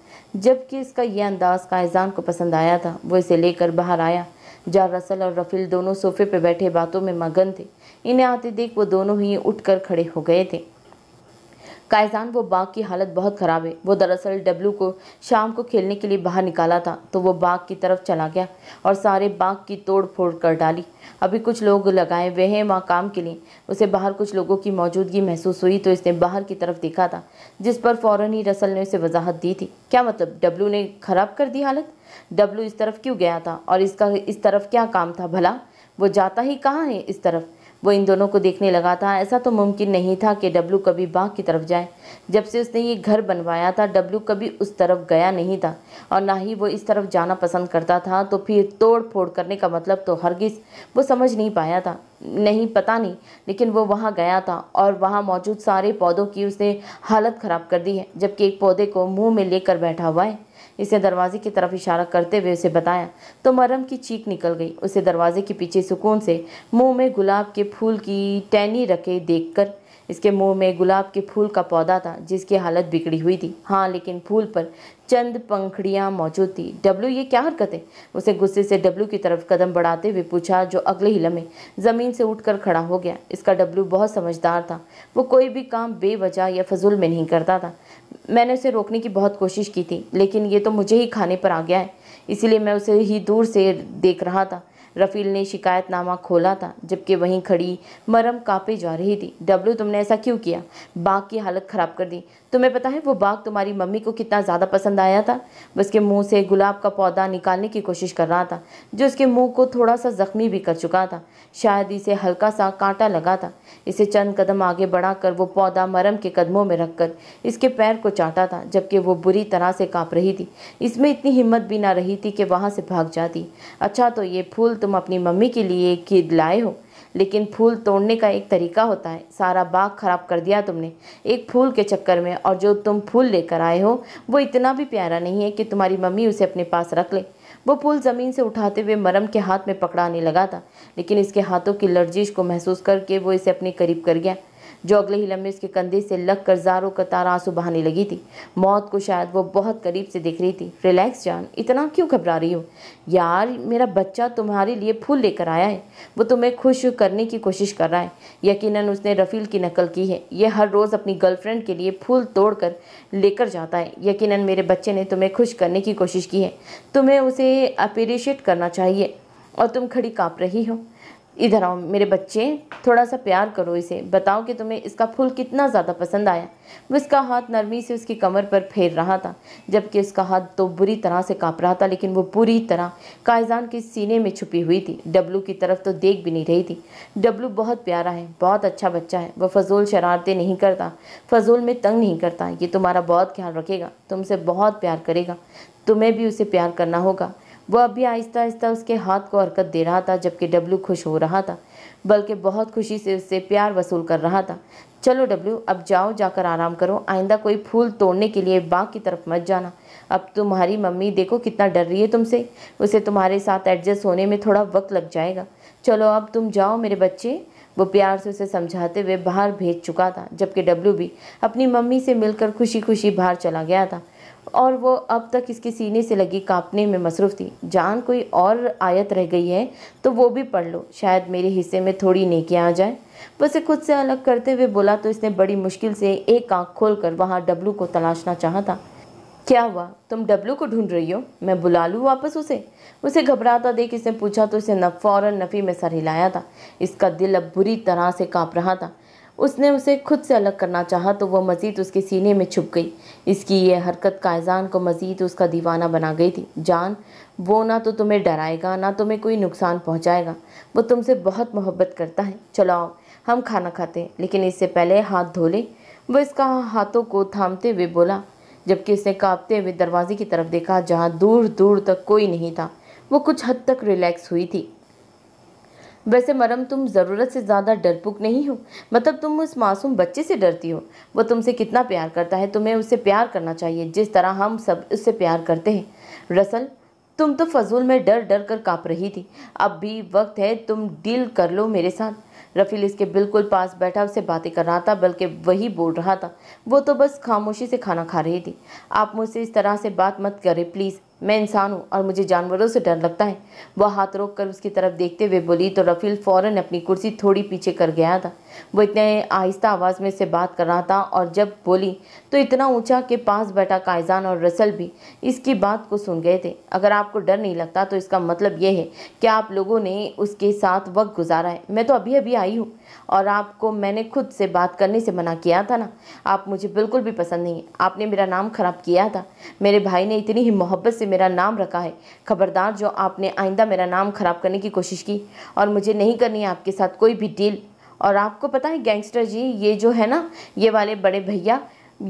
Speaker 1: जबकि इसका यह अंदाज़ कायजान को पसंद आया था वो इसे लेकर बाहर आया जा रसल और रफील दोनों सोफे पर बैठे बातों में मगन थे इन्हें आते देख वो दोनों ही उठकर खड़े हो गए थे कायजान वो बाघ की हालत बहुत ख़राब है वो दरअसल डब्लू को शाम को खेलने के लिए बाहर निकाला था तो वो बाघ की तरफ चला गया और सारे बाघ की तोड़ फोड़ कर डाली अभी कुछ लोग लगाए वे हैं वहाँ काम के लिए उसे बाहर कुछ लोगों की मौजूदगी महसूस हुई तो इसने बाहर की तरफ देखा था जिस पर फ़ौर ही रसल ने उसे वजाहत दी थी क्या मतलब डब्लू ने ख़राब कर दी हालत डब्लू इस तरफ क्यों गया था और इसका इस तरफ क्या काम था भला वो जाता ही कहाँ है इस तरफ वो इन दोनों को देखने लगा था ऐसा तो मुमकिन नहीं था कि डब्लू कभी बाग की तरफ जाए जब से उसने ये घर बनवाया था डब्लू कभी उस तरफ गया नहीं था और ना ही वो इस तरफ जाना पसंद करता था तो फिर तोड़ फोड़ करने का मतलब तो हरगिज़ वो समझ नहीं पाया था नहीं पता नहीं लेकिन वो वहाँ गया था और वहाँ मौजूद सारे पौधों की उसने हालत ख़राब कर दी है जबकि एक पौधे को मुँह में लेकर बैठा हुआ है इसे दरवाजे की तरफ इशारा करते हुए उसे बताया तो मरम की चीख निकल गई उसे दरवाजे के पीछे सुकून से मुंह में गुलाब के फूल की टैनी रखे देखकर इसके मुंह में गुलाब के फूल का पौधा था जिसकी हालत बिगड़ी हुई थी हाँ लेकिन फूल पर चंद पंखड़ियाँ मौजूद थी डब्लू ये क्या हरकत है उसे गुस्से से डब्लू की तरफ कदम बढ़ाते हुए पूछा जो अगले ही लम्हे ज़मीन से उठकर खड़ा हो गया इसका डब्लू बहुत समझदार था वो कोई भी काम बेवजह या फजूल में नहीं करता था मैंने उसे रोकने की बहुत कोशिश की थी लेकिन ये तो मुझे ही खाने पर आ गया है इसीलिए मैं उसे ही दूर से देख रहा था रफ़ील ने शिकायतनामा खोला था जबकि वहीं खड़ी मरम कांपे जा रही थी डब्लू तुमने ऐसा क्यों किया बाग की हालत ख़राब कर दी तुम्हें पता है वो बाग तुम्हारी मम्मी को कितना ज़्यादा पसंद आया था वो उसके मुंह से गुलाब का पौधा निकालने की कोशिश कर रहा था जो उसके मुंह को थोड़ा सा ज़ख्मी भी कर चुका था शायद इसे हल्का सा कांटा लगा था इसे चंद कदम आगे बढ़ाकर वो पौधा मरम के कदमों में रखकर इसके पैर को चाटा था जबकि वो बुरी तरह से काँप रही थी इसमें इतनी हिम्मत भी ना रही थी कि वहाँ से भाग जाती अच्छा तो ये फूल तुम अपनी मम्मी के लिए खरीद लाए हो लेकिन फूल तोड़ने का एक तरीका होता है सारा बाग खराब कर दिया तुमने एक फूल के चक्कर में और जो तुम फूल लेकर आए हो वो इतना भी प्यारा नहीं है कि तुम्हारी मम्मी उसे अपने पास रख ले वो फूल ज़मीन से उठाते हुए मरम के हाथ में पकड़ाने लगा था लेकिन इसके हाथों की लर्जिश को महसूस करके वो इसे अपने करीब कर गया जो अगले ही लम्बे उसके कंधे से लग कर जारों कतार आंसू बहाने लगी थी मौत को शायद वो बहुत करीब से देख रही थी रिलैक्स जान इतना क्यों घबरा रही हो यार मेरा बच्चा तुम्हारे लिए फूल लेकर आया है वो तुम्हें खुश करने की कोशिश कर रहा है यकीनन उसने रफ़ील की नकल की है यह हर रोज़ अपनी गर्लफ्रेंड के लिए फूल कर लेकर जाता है यकीन मेरे बच्चे ने तुम्हें खुश करने की कोशिश की है तुम्हें उसे अप्रिशिएट करना चाहिए और तुम खड़ी काँप रही हो इधर आओ मेरे बच्चे थोड़ा सा प्यार करो इसे बताओ कि तुम्हें इसका फूल कितना ज़्यादा पसंद आया वो इसका हाथ नरमी से उसकी कमर पर फेर रहा था जबकि उसका हाथ तो बुरी तरह से काँप रहा था लेकिन वो बुरी तरह कायजान के सीने में छुपी हुई थी डब्लू की तरफ तो देख भी नहीं रही थी डब्लू बहुत प्यारा है बहुत अच्छा बच्चा है वह फजूल शरारतें नहीं करता फजूल में तंग नहीं करता ये तुम्हारा बहुत ख्याल रखेगा तुमसे बहुत प्यार करेगा तुम्हें भी उसे प्यार करना होगा वह अभी आहिस्ता आहिस्ता उसके हाथ को हरकत दे रहा था जबकि डब्लू खुश हो रहा था बल्कि बहुत खुशी से उससे प्यार वसूल कर रहा था चलो डब्लू अब जाओ जाकर आराम करो आइंदा कोई फूल तोड़ने के लिए बाग की तरफ मत जाना अब तुम्हारी मम्मी देखो कितना डर रही है तुमसे उसे तुम्हारे साथ एडजस्ट होने में थोड़ा वक्त लग जाएगा चलो अब तुम जाओ मेरे बच्चे वो प्यार से उसे समझाते हुए बाहर भेज चुका था जबकि डब्लू भी अपनी मम्मी से मिलकर खुशी खुशी बाहर चला गया था और वो अब तक इसके सीने से लगी कांपने में मसरूफ़ थी जान कोई और आयत रह गई है तो वो भी पढ़ लो शायद मेरे हिस्से में थोड़ी नेकियाँ आ जाए उसे खुद से अलग करते हुए बोला तो इसने बड़ी मुश्किल से एक आँख खोल कर वहाँ डब्लू को तलाशना चाहा था क्या हुआ तुम डब्लू को ढूंढ रही हो मैं बुला लूँ वापस उसे उसे घबराता देख इसने पूछा तो इसे न फ़ौर नफ़ी में सर हिलाया था इसका दिल अब बुरी तरह से काँप रहा था उसने उसे खुद से अलग करना चाहा तो वह मज़ीद उसके सीने में छुप गई इसकी ये हरकत कायजान को मज़ीद उसका दीवाना बना गई थी जान वो ना तो तुम्हें डराएगा ना तुम्हें कोई नुकसान पहुंचाएगा वो तुमसे बहुत मोहब्बत करता है चलाओ हम खाना खाते हैं लेकिन इससे पहले हाथ धो ले वह इसका हाथों को थामते हुए बोला जबकि उसने काँपते हुए दरवाजे की तरफ देखा जहाँ दूर दूर तक कोई नहीं था वो कुछ हद तक रिलैक्स हुई थी वैसे मरम तुम ज़रूरत से ज़्यादा डरपुक नहीं हो मतलब तुम उस मासूम बच्चे से डरती हो वो तुमसे कितना प्यार करता है तुम्हें उससे प्यार करना चाहिए जिस तरह हम सब उससे प्यार करते हैं रसल तुम तो फजूल में डर डर कर काँप रही थी अब भी वक्त है तुम डील कर लो मेरे साथ रफ़ील इसके बिल्कुल पास बैठा उससे बातें कर रहा था बल्कि वही बोल रहा था वो तो बस खामोशी से खाना खा रही थी आप मुझसे इस तरह से बात मत करें प्लीज़ मैं इंसान हूँ और मुझे जानवरों से डर लगता है वह हाथ रोक कर उसकी तरफ देखते हुए बोली तो रफ़ील फ़ौरन अपनी कुर्सी थोड़ी पीछे कर गया था वो इतने आहिस्ता आवाज़ में से बात कर रहा था और जब बोली तो इतना ऊंचा कि पास बैठा कायजान और रसल भी इसकी बात को सुन गए थे अगर आपको डर नहीं लगता तो इसका मतलब यह है कि आप लोगों ने उसके साथ वक्त गुजारा है मैं तो अभी अभी आई हूँ और आपको मैंने खुद से बात करने से मना किया था ना आप मुझे बिल्कुल भी पसंद नहीं है आपने मेरा नाम ख़राब किया था मेरे भाई ने इतनी ही मोहब्बत से मेरा नाम रखा है खबरदार जो आपने आइंदा मेरा नाम ख़राब करने की कोशिश की और मुझे नहीं करनी है आपके साथ कोई भी डील और आपको पता है गैंगस्टर जी ये जो है ना ये वाले बड़े भैया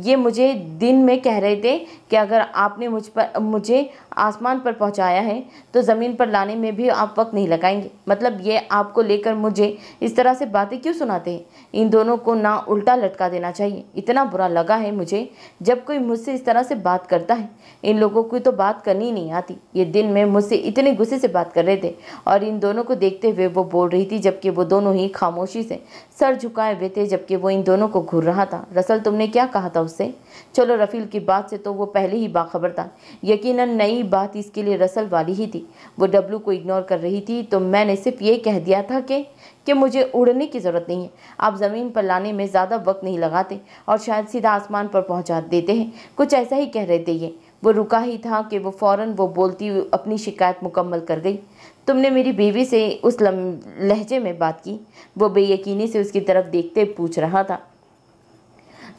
Speaker 1: ये मुझे दिन में कह रहे थे कि अगर आपने मुझ पर मुझे आसमान पर पहुंचाया है तो ज़मीन पर लाने में भी आप वक्त नहीं लगाएंगे मतलब ये आपको लेकर मुझे इस तरह से बातें क्यों सुनाते हैं इन दोनों को ना उल्टा लटका देना चाहिए इतना बुरा लगा है मुझे जब कोई मुझसे इस तरह से बात करता है इन लोगों को तो बात करनी नहीं आती ये दिन में मुझसे इतने गुस्से से बात कर रहे थे और इन दोनों को देखते हुए वो बोल रही थी जबकि वो दोनों ही खामोशी से सर झुकाए हुए थे जबकि वो इन दोनों को घूर रहा था रसल तुमने क्या कहा था उससे चलो रफ़ील की बात से तो वो पहले ही बाखबर था यकीनन नई बात इसके लिए रसल वाली ही थी वो डब्लू को इग्नोर कर रही थी तो मैंने सिर्फ ये कह दिया था कि कि मुझे उड़ने की ज़रूरत नहीं है आप ज़मीन पर लाने में ज़्यादा वक्त नहीं लगाते और शायद सीधा आसमान पर पहुँचा देते हैं कुछ ऐसा ही कह रहे थे ये वो रुका ही था कि वो फ़ौर वो बोलती अपनी शिकायत मुकम्मल कर गई तुमने मेरी बीवी से उस लहजे में बात की वो बेयकीनी से उसकी तरफ देखते पूछ रहा था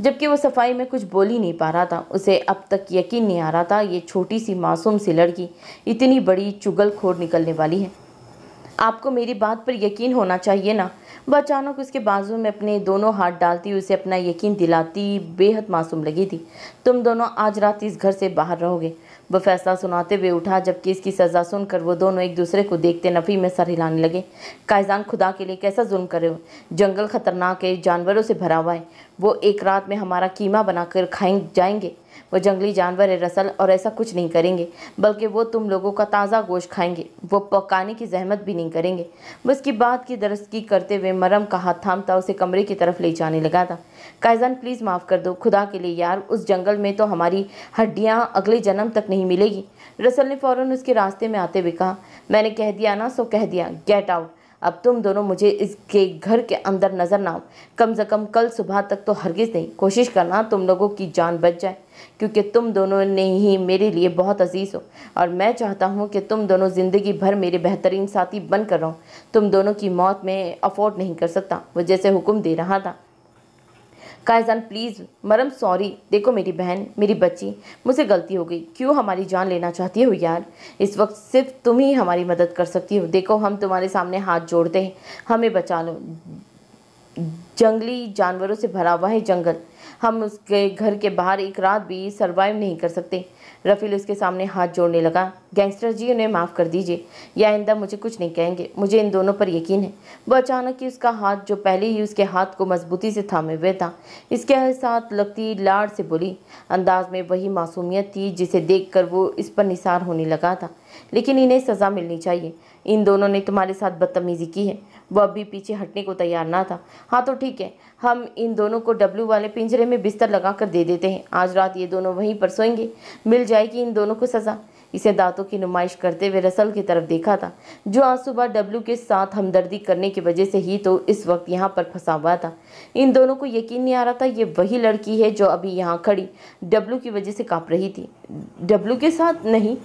Speaker 1: जबकि वो सफाई में कुछ बोल ही नहीं पा रहा था उसे अब तक यकीन नहीं आ रहा था ये छोटी सी मासूम सी लड़की इतनी बड़ी चुगल खोर निकलने वाली है आपको मेरी बात पर यकीन होना चाहिए ना वह अचानक उसके बाजू में अपने दोनों हाथ डालती उसे अपना यकीन दिलाती बेहद मासूम लगी थी तुम दोनों आज रात इस घर से बाहर रहोगे वह फैसला सुनाते हुए उठा जबकि इसकी सज़ा सुनकर वो दोनों एक दूसरे को देखते नफी में सर हिलाने लगे कायजान खुदा के लिए कैसा जुल्म करे हो जंगल खतरनाक है जानवरों से भरा हुआ है वो एक रात में हमारा कीमा बनाकर खाएं जाएंगे वो जंगली जानवर है रसल और ऐसा कुछ नहीं करेंगे बल्कि वो तुम लोगों का ताज़ा गोश्त खाएंगे वो पकाने की जहमत भी नहीं करेंगे वो इसकी बात की दरस्तगी करते हुए मरम का हाथ थामता उसे कमरे की तरफ ले जाने लगा था कायजान प्लीज़ माफ़ कर दो खुदा के लिए यार उस जंगल में तो हमारी हड्डियाँ अगले जन्म तक नहीं मिलेगी रसल ने फ़ौरन उसके रास्ते में आते हुए कहा मैंने कह दिया ना सो कह दिया गेट आउट अब तुम दोनों मुझे इसके घर के अंदर नज़र ना आओ कम से कम कल सुबह तक तो हरगिज़ नहीं कोशिश करना तुम लोगों की जान बच जाए क्योंकि तुम दोनों ने ही मेरे लिए बहुत अजीज़ हो और मैं चाहता हूँ कि तुम दोनों ज़िंदगी भर मेरे बेहतरीन साथी बनकर रहो तुम दोनों की मौत में अफोर्ड नहीं कर सकता वो जैसे हुक्म दे रहा था कायजान प्लीज़ मरम सॉरी देखो मेरी बहन मेरी बच्ची मुझसे गलती हो गई क्यों हमारी जान लेना चाहती हो यार इस वक्त सिर्फ तुम ही हमारी मदद कर सकती हो देखो हम तुम्हारे सामने हाथ जोड़ते हैं हमें बचा लो जंगली जानवरों से भरा हुआ है जंगल हम उसके घर के बाहर एक रात भी सर्वाइव नहीं कर सकते रफ़ील उसके सामने हाथ जोड़ने लगा गैंगस्टर जी उन्हें माफ़ कर दीजिए या आइंदा मुझे कुछ नहीं कहेंगे मुझे इन दोनों पर यकीन है वह अचानक ही उसका हाथ जो पहले ही उसके हाथ को मजबूती से थामे हुए था इसके साथ लगती लाड़ से बोली अंदाज में वही मासूमियत थी जिसे देख वो इस पर निसार होने लगा था लेकिन इन्हें सज़ा मिलनी चाहिए इन दोनों ने तुम्हारे साथ बदतमीज़ी की है वह अभी पीछे हटने को तैयार ना था हाँ तो ठीक है हम इन दोनों को डब्लू वाले पिंजरे में बिस्तर लगा कर दे देते हैं आज रात ये दोनों वहीं पर सोएंगे मिल जाएगी इन दोनों को सज़ा इसे दांतों की नुमाइश करते हुए रसल की तरफ देखा था जो आज सुबह डब्लू के साथ हमदर्दी करने की वजह से ही तो इस वक्त यहाँ पर फंसा हुआ था इन दोनों को यकीन नहीं आ रहा था ये वही लड़की है जो अभी यहाँ खड़ी डब्लू की वजह से काँप रही थी डब्लू के साथ नहीं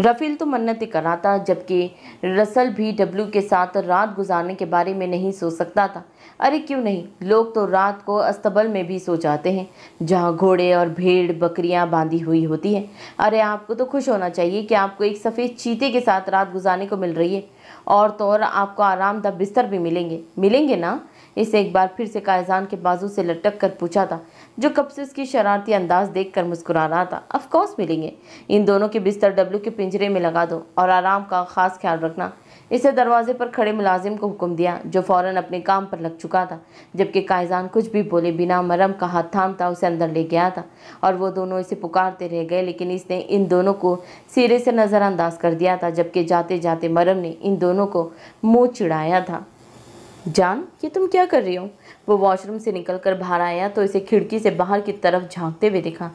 Speaker 1: रफील तो मन्नतें कराता जबकि रसल भी डब्ल्यू के साथ रात गुजारने के बारे में नहीं सोच सकता था अरे क्यों नहीं लोग तो रात को अस्तबल में भी सो जाते हैं जहाँ घोड़े और भेड़ बकरियाँ बांधी हुई होती हैं अरे आपको तो खुश होना चाहिए कि आपको एक सफ़ेद चीते के साथ रात गुजारने को मिल रही है और तो और आपको आरामदा बिस्तर भी मिलेंगे मिलेंगे ना इसे एक बार फिर से कायजान के बाजू से लटक कर पूछा था जो कब से उसकी शरारती अंदाज देख कर मुस्कुरा रहा था अफकोर्स मिलेंगे इन दोनों के बिस्तर डब्लू के पिंजरे में लगा दो और आराम का खास ख्याल रखना इसे दरवाजे पर खड़े मुलाजिम को हुक्म दिया जो फौरन अपने काम पर लग चुका था जबकि कायजान कुछ भी बोले बिना मरम का हाथ थामता उसे अंदर ले गया था और वो दोनों इसे पुकारते रह गए लेकिन इसने इन दोनों को सिरे से नज़रअंदाज कर दिया था जबकि जाते जाते मरम ने इन दोनों को मुँह चिड़ाया था जान ये तुम क्या कर रही हो वो वॉशरूम से निकलकर बाहर आया तो इसे खिड़की से बाहर की तरफ झांकते हुए देखा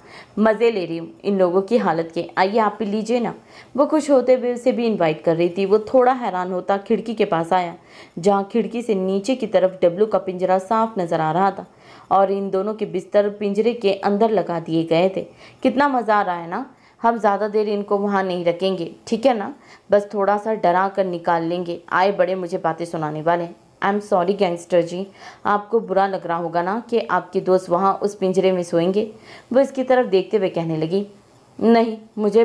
Speaker 1: मज़े ले रही हूँ इन लोगों की हालत के आइए आप भी लीजिए ना वो खुश होते हुए उसे भी इनवाइट कर रही थी वो थोड़ा हैरान होता खिड़की के पास आया जहाँ खिड़की से नीचे की तरफ डब्लू का पिंजरा साफ नज़र आ रहा था और इन दोनों के बिस्तर पिंजरे के अंदर लगा दिए गए थे कितना मज़ा आ रहा है ना हम ज़्यादा देर इनको वहाँ नहीं रखेंगे ठीक है ना बस थोड़ा सा डरा कर निकाल लेंगे आए बड़े मुझे बातें सुनाने वाले हैं I am sorry gangster ji आपको बुरा लग रहा होगा ना कि आपके दोस्त वहाँ उस पिंजरे में सोएंगे वो इसकी तरफ देखते हुए कहने लगी नहीं मुझे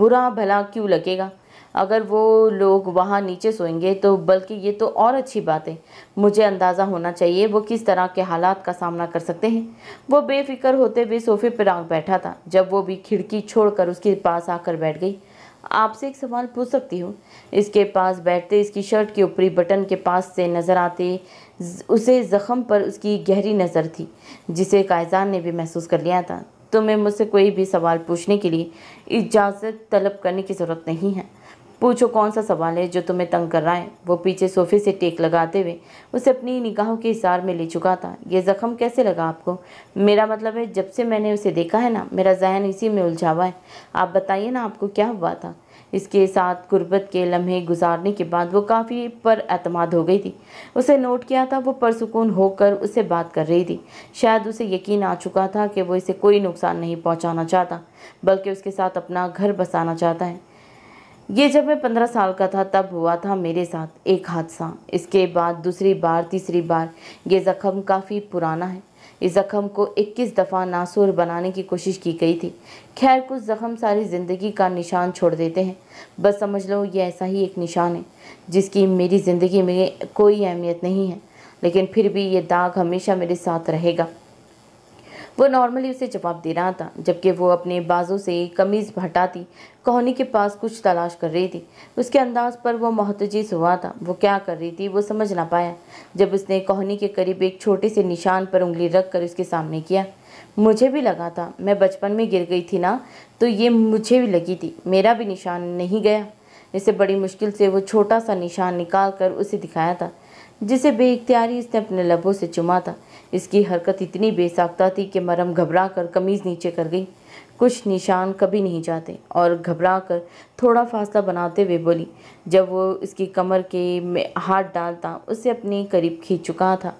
Speaker 1: बुरा भला क्यों लगेगा अगर वो लोग वहाँ नीचे सोएंगे तो बल्कि ये तो और अच्छी बात है मुझे अंदाज़ा होना चाहिए वो किस तरह के हालात का सामना कर सकते हैं वो बेफिक्र होते हुए सोफे पर आग बैठा था जब वो भी खिड़की छोड़कर उसके पास आकर बैठ गई आपसे एक सवाल पूछ सकती हूँ इसके पास बैठते इसकी शर्ट के ऊपरी बटन के पास से नज़र आते उसे ज़ख्म पर उसकी गहरी नज़र थी जिसे कायजान ने भी महसूस कर लिया था तुम्हें मुझसे कोई भी सवाल पूछने के लिए इजाज़त तलब करने की ज़रूरत नहीं है पूछो कौन सा सवाल है जो तुम्हें तंग कर रहा है वो पीछे सोफे से टेक लगाते हुए उसे अपनी निगाहों के इशार में ले चुका था ये ज़ख्म कैसे लगा आपको मेरा मतलब है जब से मैंने उसे देखा है ना मेरा जहन इसी में उलझा हुआ है आप बताइए ना आपको क्या हुआ था इसके साथ गुर्बत के लम्हे गुजारने के बाद वो काफ़ी पर अतमाद हो गई थी उसे नोट किया था वो परसकून होकर उससे बात कर रही थी शायद उसे यकीन आ चुका था कि वो इसे कोई नुकसान नहीं पहुंचाना चाहता बल्कि उसके साथ अपना घर बसाना चाहता है ये जब मैं पंद्रह साल का था तब हुआ था मेरे साथ एक हादसा इसके बाद दूसरी बार तीसरी बार ये ज़ख्म काफ़ी पुराना है इस ज़ख्म को 21 दफ़ा नासुर बनाने की कोशिश की गई थी खैर कुछ ज़ख्म सारी ज़िंदगी का निशान छोड़ देते हैं बस समझ लो ये ऐसा ही एक निशान है जिसकी मेरी ज़िंदगी में कोई अहमियत नहीं है लेकिन फिर भी ये दाग हमेशा मेरे साथ रहेगा वो नॉर्मली उसे जवाब दे रहा था जबकि वो अपने बाजों से कमीज़ हटाती कोहनी के पास कुछ तलाश कर रही थी उसके अंदाज पर वो महतजीज हुआ था वो क्या कर रही थी वो समझ ना पाया जब उसने कोहनी के करीब एक छोटे से निशान पर उंगली रख कर उसके सामने किया मुझे भी लगा था मैं बचपन में गिर गई थी ना तो ये मुझे भी लगी थी मेरा भी निशान नहीं गया इसे बड़ी मुश्किल से वो छोटा सा निशान निकाल कर उसे दिखाया था जिसे बेइख्तियारी इसने अपने लबों से चुमा था इसकी हरकत इतनी बेसाख्ता थी कि मरम घबरा कर कमीज़ नीचे कर गई कुछ निशान कभी नहीं जाते और घबरा कर थोड़ा फासला बनाते हुए बोली जब वो इसकी कमर के में हाथ डालता उसे अपने करीब खींच चुका था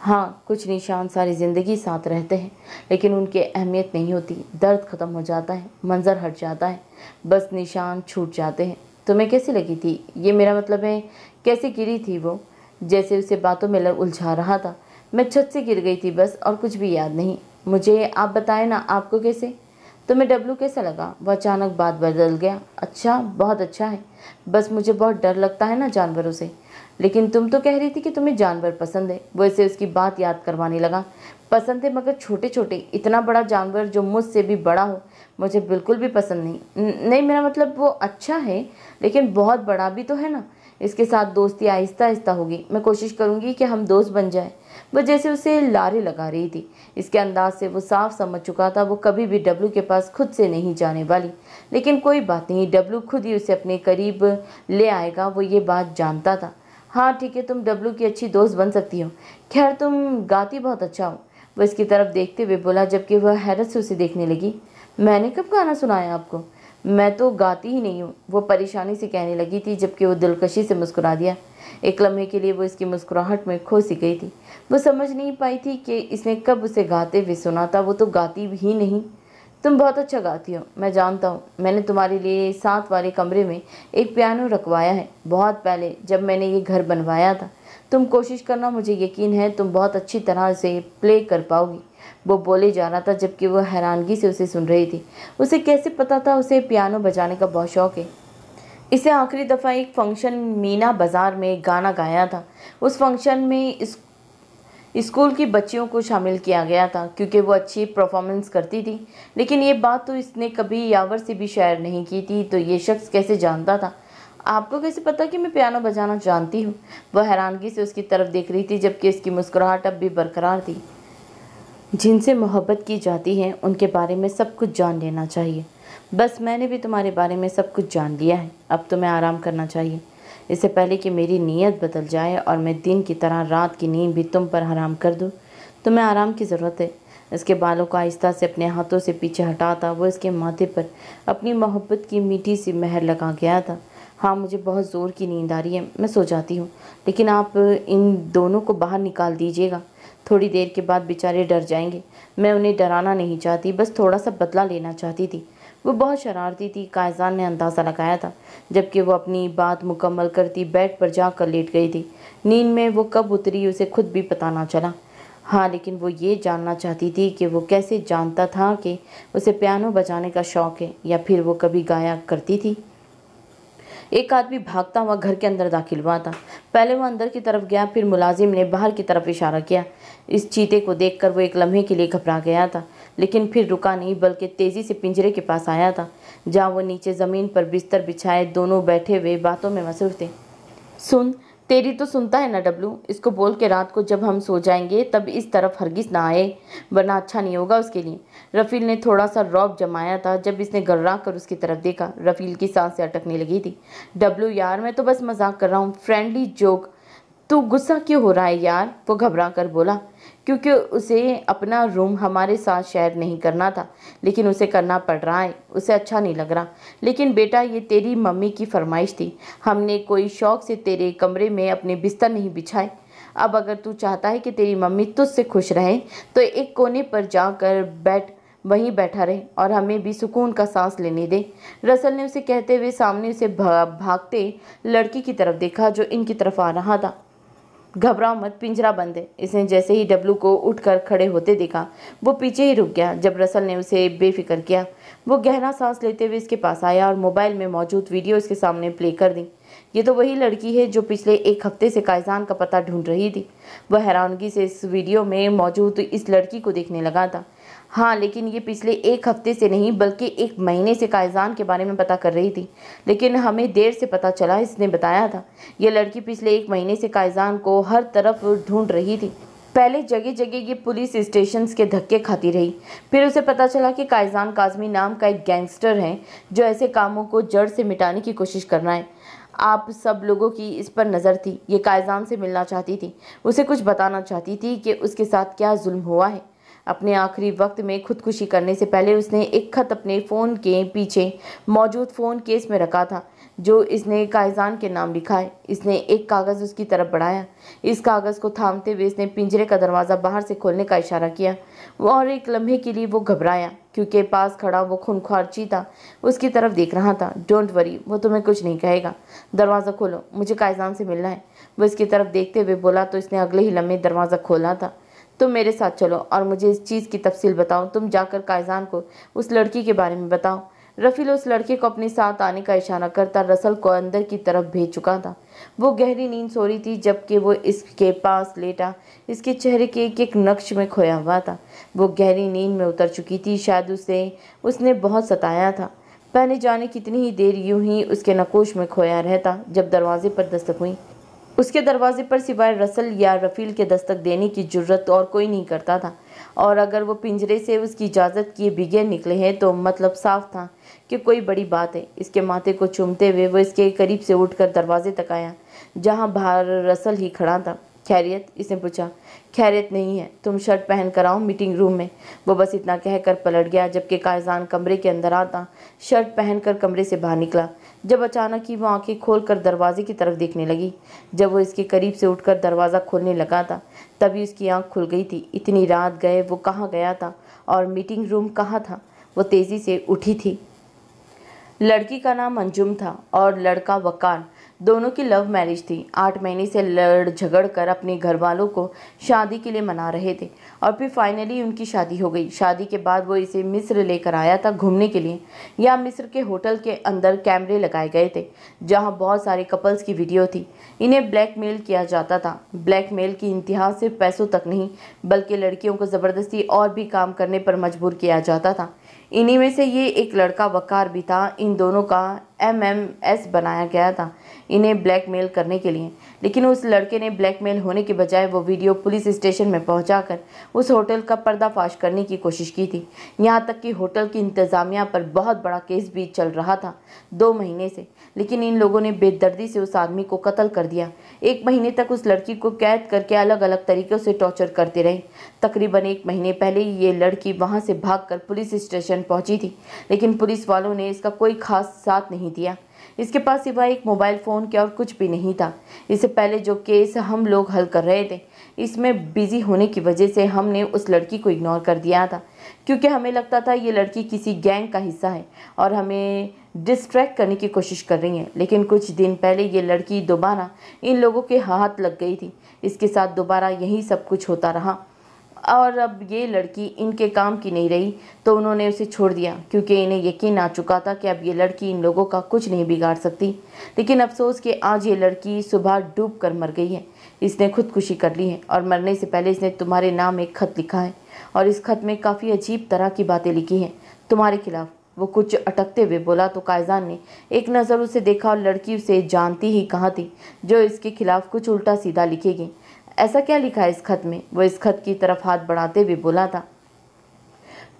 Speaker 1: हाँ कुछ निशान सारी ज़िंदगी साथ रहते हैं लेकिन उनकी अहमियत नहीं होती दर्द ख़त्म हो जाता है मंज़र हट जाता है बस निशान छूट जाते हैं तुम्हें कैसी लगी थी ये मेरा मतलब है कैसे गिरी थी वो जैसे उसे बातों में उलझा रहा था मैं छत से गिर गई थी बस और कुछ भी याद नहीं मुझे आप बताएं ना आपको कैसे तुम्हें तो डब्लू कैसा लगा वह अचानक बात बदल गया अच्छा बहुत अच्छा है बस मुझे बहुत डर लगता है ना जानवरों से लेकिन तुम तो कह रही थी कि तुम्हें जानवर पसंद है वैसे उसकी बात याद करवाने लगा पसंद है मगर छोटे छोटे इतना बड़ा जानवर जो मुझसे भी बड़ा हो मुझे बिल्कुल भी पसंद नहीं नहीं मेरा मतलब वो अच्छा है लेकिन बहुत बड़ा भी तो है ना इसके साथ दोस्ती आहिस्ता आहिस्ता होगी मैं कोशिश करूँगी कि हम दोस्त बन जाएं वह जैसे उसे लारे लगा रही थी इसके अंदाज से वो साफ समझ चुका था वो कभी भी डब्लू के पास खुद से नहीं जाने वाली लेकिन कोई बात नहीं डब्लू खुद ही उसे अपने करीब ले आएगा वो ये बात जानता था हाँ ठीक है तुम डब्लू की अच्छी दोस्त बन सकती हो खैर तुम गाती बहुत अच्छा हो वह इसकी तरफ देखते हुए बोला जबकि वह हैरत से उसे देखने लगी मैंने कब गाना सुनाया आपको मैं तो गाती ही नहीं हूँ वो परेशानी से कहने लगी थी जबकि वो दिलकशी से मुस्कुरा दिया एक लम्हे के लिए वो इसकी मुस्कुराहट में खो सी गई थी वो समझ नहीं पाई थी कि इसने कब उसे गाते हुए सुना था वो तो गाती भी नहीं तुम बहुत अच्छा गाती हो मैं जानता हूँ मैंने तुम्हारे लिए साथ वाले कमरे में एक पियानो रखवाया है बहुत पहले जब मैंने ये घर बनवाया था तुम कोशिश करना मुझे यकीन है तुम बहुत अच्छी तरह से प्ले कर पाओगी वो बोले जा रहा था जबकि वह हैरानगी से उसे सुन रही थी उसे कैसे पता था उसे पियानो बजाने का बहुत शौक़ है इसे आखिरी दफ़ा एक फंक्शन मीना बाज़ार में गाना गाया था उस फंक्शन में इस स्कूल की बच्चियों को शामिल किया गया था क्योंकि वो अच्छी परफॉर्मेंस करती थी लेकिन ये बात तो इसने कभी यावर से भी शेयर नहीं की थी तो ये शख्स कैसे जानता था आपको कैसे पता कि मैं पियानो बजाना जानती हूँ वह हैरानगी से उसकी तरफ देख रही थी जबकि उसकी मुस्कुराहट अब भी बरकरार थी जिनसे मोहब्बत की जाती है उनके बारे में सब कुछ जान लेना चाहिए बस मैंने भी तुम्हारे बारे में सब कुछ जान लिया है अब तुम्हें आराम करना चाहिए इससे पहले कि मेरी नीयत बदल जाए और मैं दिन की तरह रात की नींद भी तुम पर हराम कर दूँ तुम्हें आराम की ज़रूरत है इसके बालों को आहिस्ता से अपने हाथों से पीछे हटाता वो इसके माथे पर अपनी मोहब्बत की मीठी सी महर लगा गया था हाँ मुझे बहुत ज़ोर की नींद आ रही है मैं सो जाती हूँ लेकिन आप इन दोनों को बाहर निकाल दीजिएगा थोड़ी देर के बाद बेचारे डर जाएंगे मैं उन्हें डराना नहीं चाहती बस थोड़ा सा बदला लेना चाहती थी वो बहुत शरारती थी कायजान ने अंदाज़ा लगाया था जबकि वो अपनी बात मुकम्मल करती बेड पर जाकर लेट गई थी नींद में वो कब उतरी उसे खुद भी पता ना चला हाँ लेकिन वो ये जानना चाहती थी कि वो कैसे जानता था कि उसे पियानो बजाने का शौक़ है या फिर वो कभी गाया करती थी एक आदमी भागता हुआ घर के अंदर दाखिल हुआ था पहले वो अंदर की तरफ गया फिर मुलाजिम ने बाहर की तरफ इशारा किया इस चीते को देख वो एक लम्हे के लिए घबरा गया था लेकिन फिर रुका नहीं बल्कि तेज़ी से पिंजरे के पास आया था जहाँ वो नीचे ज़मीन पर बिस्तर बिछाए दोनों बैठे हुए बातों में मसरूफ़ थे सुन तेरी तो सुनता है ना डब्लू इसको बोल के रात को जब हम सो जाएंगे तब इस तरफ हरगिज ना आए वरना अच्छा नहीं होगा उसके लिए रफ़ील ने थोड़ा सा रौब जमाया था जब इसने गर्रा कर उसकी तरफ देखा रफ़ील की सांसें अटकने लगी थी डब्लू यार मैं तो बस मजाक कर रहा हूँ फ्रेंडली जोक तू गुस्सा क्यों हो रहा है यार वो घबरा कर बोला क्योंकि उसे अपना रूम हमारे साथ शेयर नहीं करना था लेकिन उसे करना पड़ रहा है उसे अच्छा नहीं लग रहा लेकिन बेटा ये तेरी मम्मी की फरमाइश थी हमने कोई शौक़ से तेरे कमरे में अपने बिस्तर नहीं बिछाए अब अगर तू चाहता है कि तेरी मम्मी तुझसे खुश रहे तो एक कोने पर जाकर बैठ वहीं बैठा रहे और हमें भी सुकून का सांस लेने दे रसल ने उसे कहते हुए सामने उसे भागते लड़की की तरफ देखा जो इनकी तरफ आ रहा था घबराओ मत पिंजरा बंद है इसने जैसे ही डब्लू को उठकर खड़े होते देखा वो पीछे ही रुक गया जब रसल ने उसे बेफिक्र किया वो गहरा सांस लेते हुए इसके पास आया और मोबाइल में मौजूद वीडियो इसके सामने प्ले कर दी ये तो वही लड़की है जो पिछले एक हफ्ते से कायजान का पता ढूंढ रही थी वह हैरानगी से इस वीडियो में मौजूद इस लड़की को देखने लगा था हाँ लेकिन ये पिछले एक हफ्ते से नहीं बल्कि एक महीने से कायजान के बारे में पता कर रही थी लेकिन हमें देर से पता चला इसने बताया था ये लड़की पिछले एक महीने से कायजान को हर तरफ ढूंढ रही थी पहले जगह जगह ये पुलिस स्टेशन के धक्के खाती रही फिर उसे पता चला कि कायजान काजमी नाम का एक गैंगस्टर है जो ऐसे कामों को जड़ से मिटाने की कोशिश कर रहा है आप सब लोगों की इस पर नज़र थी ये कायजान से मिलना चाहती थी उसे कुछ बताना चाहती थी कि उसके साथ क्या जुल्म हुआ है अपने आखिरी वक्त में खुदकुशी करने से पहले उसने एक खत अपने फ़ोन के पीछे मौजूद फ़ोन केस में रखा था जो इसने कायजान के नाम लिखा है इसने एक कागज़ उसकी तरफ बढ़ाया इस कागज़ को थामते हुए इसने पिंजरे का दरवाज़ा बाहर से खोलने का इशारा किया और एक लम्हे के लिए वो घबराया क्योंकि पास खड़ा वो खूनखार चीता उसकी तरफ देख रहा था डोंट वरी वो तुम्हें कुछ नहीं कहेगा दरवाज़ा खोलो मुझे कायजान से मिलना है वो इसकी तरफ देखते हुए बोला तो इसने अगले ही लम्हे दरवाज़ा खोला था तुम मेरे साथ चलो और मुझे इस चीज़ की तफसील बताओ तुम जाकर कायजान को उस लड़की के बारे में बताओ रफ़ील उस लड़के को अपने साथ आने का इशारा करता रसल को अंदर की तरफ भेज चुका था वो गहरी नींद सो रही थी जबकि वो इसके पास लेटा इसके चेहरे के एक एक नक्श में खोया हुआ था वो गहरी नींद में उतर चुकी थी शायद उसे उसने बहुत सताया था पहले जाने कितनी ही देर यूं ही उसके नकोश में खोया रहता जब दरवाजे पर दस्तक हुई उसके दरवाजे पर सिवाय रसल या रफ़ील के दस्तक देने की ज़रूरत और कोई नहीं करता था और अगर वो पिंजरे से उसकी इजाज़त किए बगैर निकले हैं तो मतलब साफ था कि कोई बड़ी बात है इसके माथे को चूमते हुए वो इसके करीब से उठकर दरवाजे तक आया जहाँ बाहर रसल ही खड़ा था खैरियत इसने पूछा खैरियत नहीं है तुम शर्ट पहन कर आओ मीटिंग रूम में वो बस इतना कहकर पलट गया जबकि कायजान कमरे के अंदर आता शर्ट पहन कर कमरे से बाहर निकला जब अचानक ही वो आंखें खोलकर दरवाजे की तरफ देखने लगी जब वो इसके करीब से उठकर दरवाज़ा खोलने लगा था तभी उसकी आंख खुल गई थी इतनी रात गए वो कहाँ गया था और मीटिंग रूम कहाँ था वो तेज़ी से उठी थी लड़की का नाम अंजुम था और लड़का वकार दोनों की लव मैरिज थी आठ महीने से लड़ झगड़ कर अपने घर वालों को शादी के लिए मना रहे थे और फिर फाइनली उनकी शादी हो गई शादी के बाद वो इसे मिस्र लेकर आया था घूमने के लिए या मिस्र के होटल के अंदर कैमरे लगाए गए थे जहाँ बहुत सारे कपल्स की वीडियो थी इन्हें ब्लैकमेल किया जाता था ब्लैकमेल की इंतहा सिर्फ पैसों तक नहीं बल्कि लड़कियों को ज़बरदस्ती और भी काम करने पर मजबूर किया जाता था इन्हीं में से ये एक लड़का वकार भी था इन दोनों का एम एम एस बनाया गया था इन्हें ब्लैकमेल करने के लिए लेकिन उस लड़के ने ब्लैकमेल होने के बजाय वो वीडियो पुलिस स्टेशन में पहुंचाकर उस होटल का पर्दाफाश करने की कोशिश की थी यहाँ तक कि होटल की इंतज़ामिया पर बहुत बड़ा केस भी चल रहा था दो महीने से लेकिन इन लोगों ने बेदर्दी से उस आदमी को कत्ल कर दिया एक महीने तक उस लड़की को कैद करके अलग अलग तरीक़ों से टॉर्चर करते रहे तकरीबन एक महीने पहले ये लड़की वहाँ से भागकर पुलिस स्टेशन पहुँची थी लेकिन पुलिस वालों ने इसका कोई खास साथ नहीं दिया इसके पास सिवाय एक मोबाइल फ़ोन के और कुछ भी नहीं था इससे पहले जो केस हम लोग हल कर रहे थे इसमें बिज़ी होने की वजह से हमने उस लड़की को इग्नोर कर दिया था क्योंकि हमें लगता था ये लड़की किसी गैंग का हिस्सा है और हमें डिस्ट्रैक्ट करने की कोशिश कर रही हैं लेकिन कुछ दिन पहले ये लड़की दोबारा इन लोगों के हाथ लग गई थी इसके साथ दोबारा यही सब कुछ होता रहा और अब ये लड़की इनके काम की नहीं रही तो उन्होंने उसे छोड़ दिया क्योंकि इन्हें यकीन आ चुका था कि अब ये लड़की इन लोगों का कुछ नहीं बिगाड़ सकती लेकिन अफसोस कि आज ये लड़की सुबह डूब कर मर गई है इसने खुदकुशी कर ली है और मरने से पहले इसने तुम्हारे नाम एक खत लिखा है और इस खत में काफ़ी अजीब तरह की बातें लिखी हैं तुम्हारे खिलाफ़ वो कुछ अटकते हुए बोला तो कायजान ने एक नज़र उसे देखा और लड़की उसे जानती ही कहाँ थी जो इसके खिलाफ कुछ उल्टा सीधा लिखेगी ऐसा क्या लिखा है इस खत में वो इस खत की तरफ हाथ बढ़ाते हुए बोला था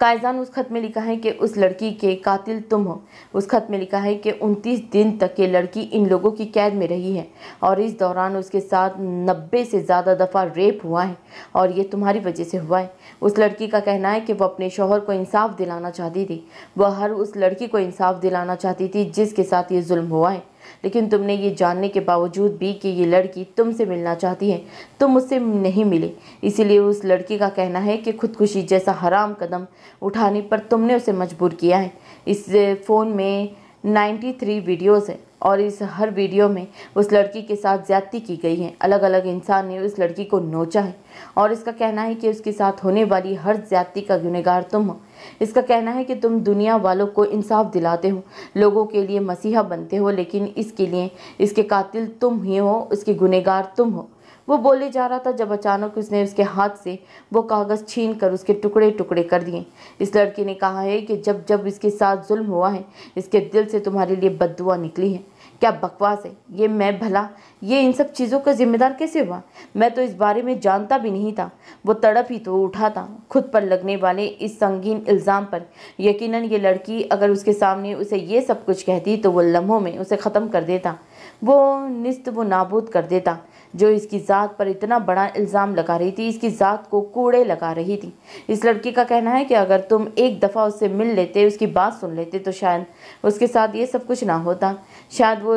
Speaker 1: कायजान उस खत में लिखा है कि उस लड़की के कातिल तुम हो उस खत में लिखा है कि 29 दिन तक ये लड़की इन लोगों की कैद में रही है और इस दौरान उसके साथ 90 से ज़्यादा दफ़ा रेप हुआ है और ये तुम्हारी वजह से हुआ है उस लड़की का कहना है कि वो अपने शोहर को इंसाफ दिलाना चाहती थी वह हर उस लड़की को इंसाफ दिलाना चाहती थी जिसके साथ ये जुल्म हुआ है लेकिन तुमने ये जानने के बावजूद भी कि ये लड़की तुमसे मिलना चाहती है तुम उससे नहीं मिले इसीलिए उस लड़की का कहना है कि खुदकुशी जैसा हराम कदम उठाने पर तुमने उसे मजबूर किया है इस फ़ोन में 93 वीडियोस हैं और इस हर वीडियो में उस लड़की के साथ ज्यादती की गई है अलग अलग इंसान ने उस लड़की को नोचा है और इसका कहना है कि उसके साथ होने वाली हर ज्यादती का गुनहगार तुम हो इसका कहना है कि तुम दुनिया वालों को इंसाफ दिलाते हो लोगों के लिए मसीहा बनते हो लेकिन इसके लिए इसके कातिल तुम ही हो उसके गुनहगार तुम हो वो बोले जा रहा था जब अचानक उसने उसके हाथ से वो कागज़ छीन कर उसके टुकड़े टुकड़े कर दिए इस लड़की ने कहा है कि जब जब इसके साथ जुल्म हुआ है इसके दिल से तुम्हारे लिए बदुआ निकली है क्या बकवास है ये मैं भला ये इन सब चीज़ों का जिम्मेदार कैसे हुआ मैं तो इस बारे में जानता भी नहीं था वो तड़प ही तो उठा था खुद पर लगने वाले इस संगीन इल्ज़ाम पर यकीनन ये लड़की अगर उसके सामने उसे ये सब कुछ कहती तो वो लम्हों में उसे ख़त्म कर देता वो निस्त वो नाबूद कर देता जो इसकी ज़ात पर इतना बड़ा इल्ज़ाम लगा रही थी इसकी ज़ात को कूड़े लगा रही थी इस लड़की का कहना है कि अगर तुम एक दफ़ा उससे मिल लेते उसकी बात सुन लेते तो शायद उसके साथ ये सब कुछ ना होता शायद वो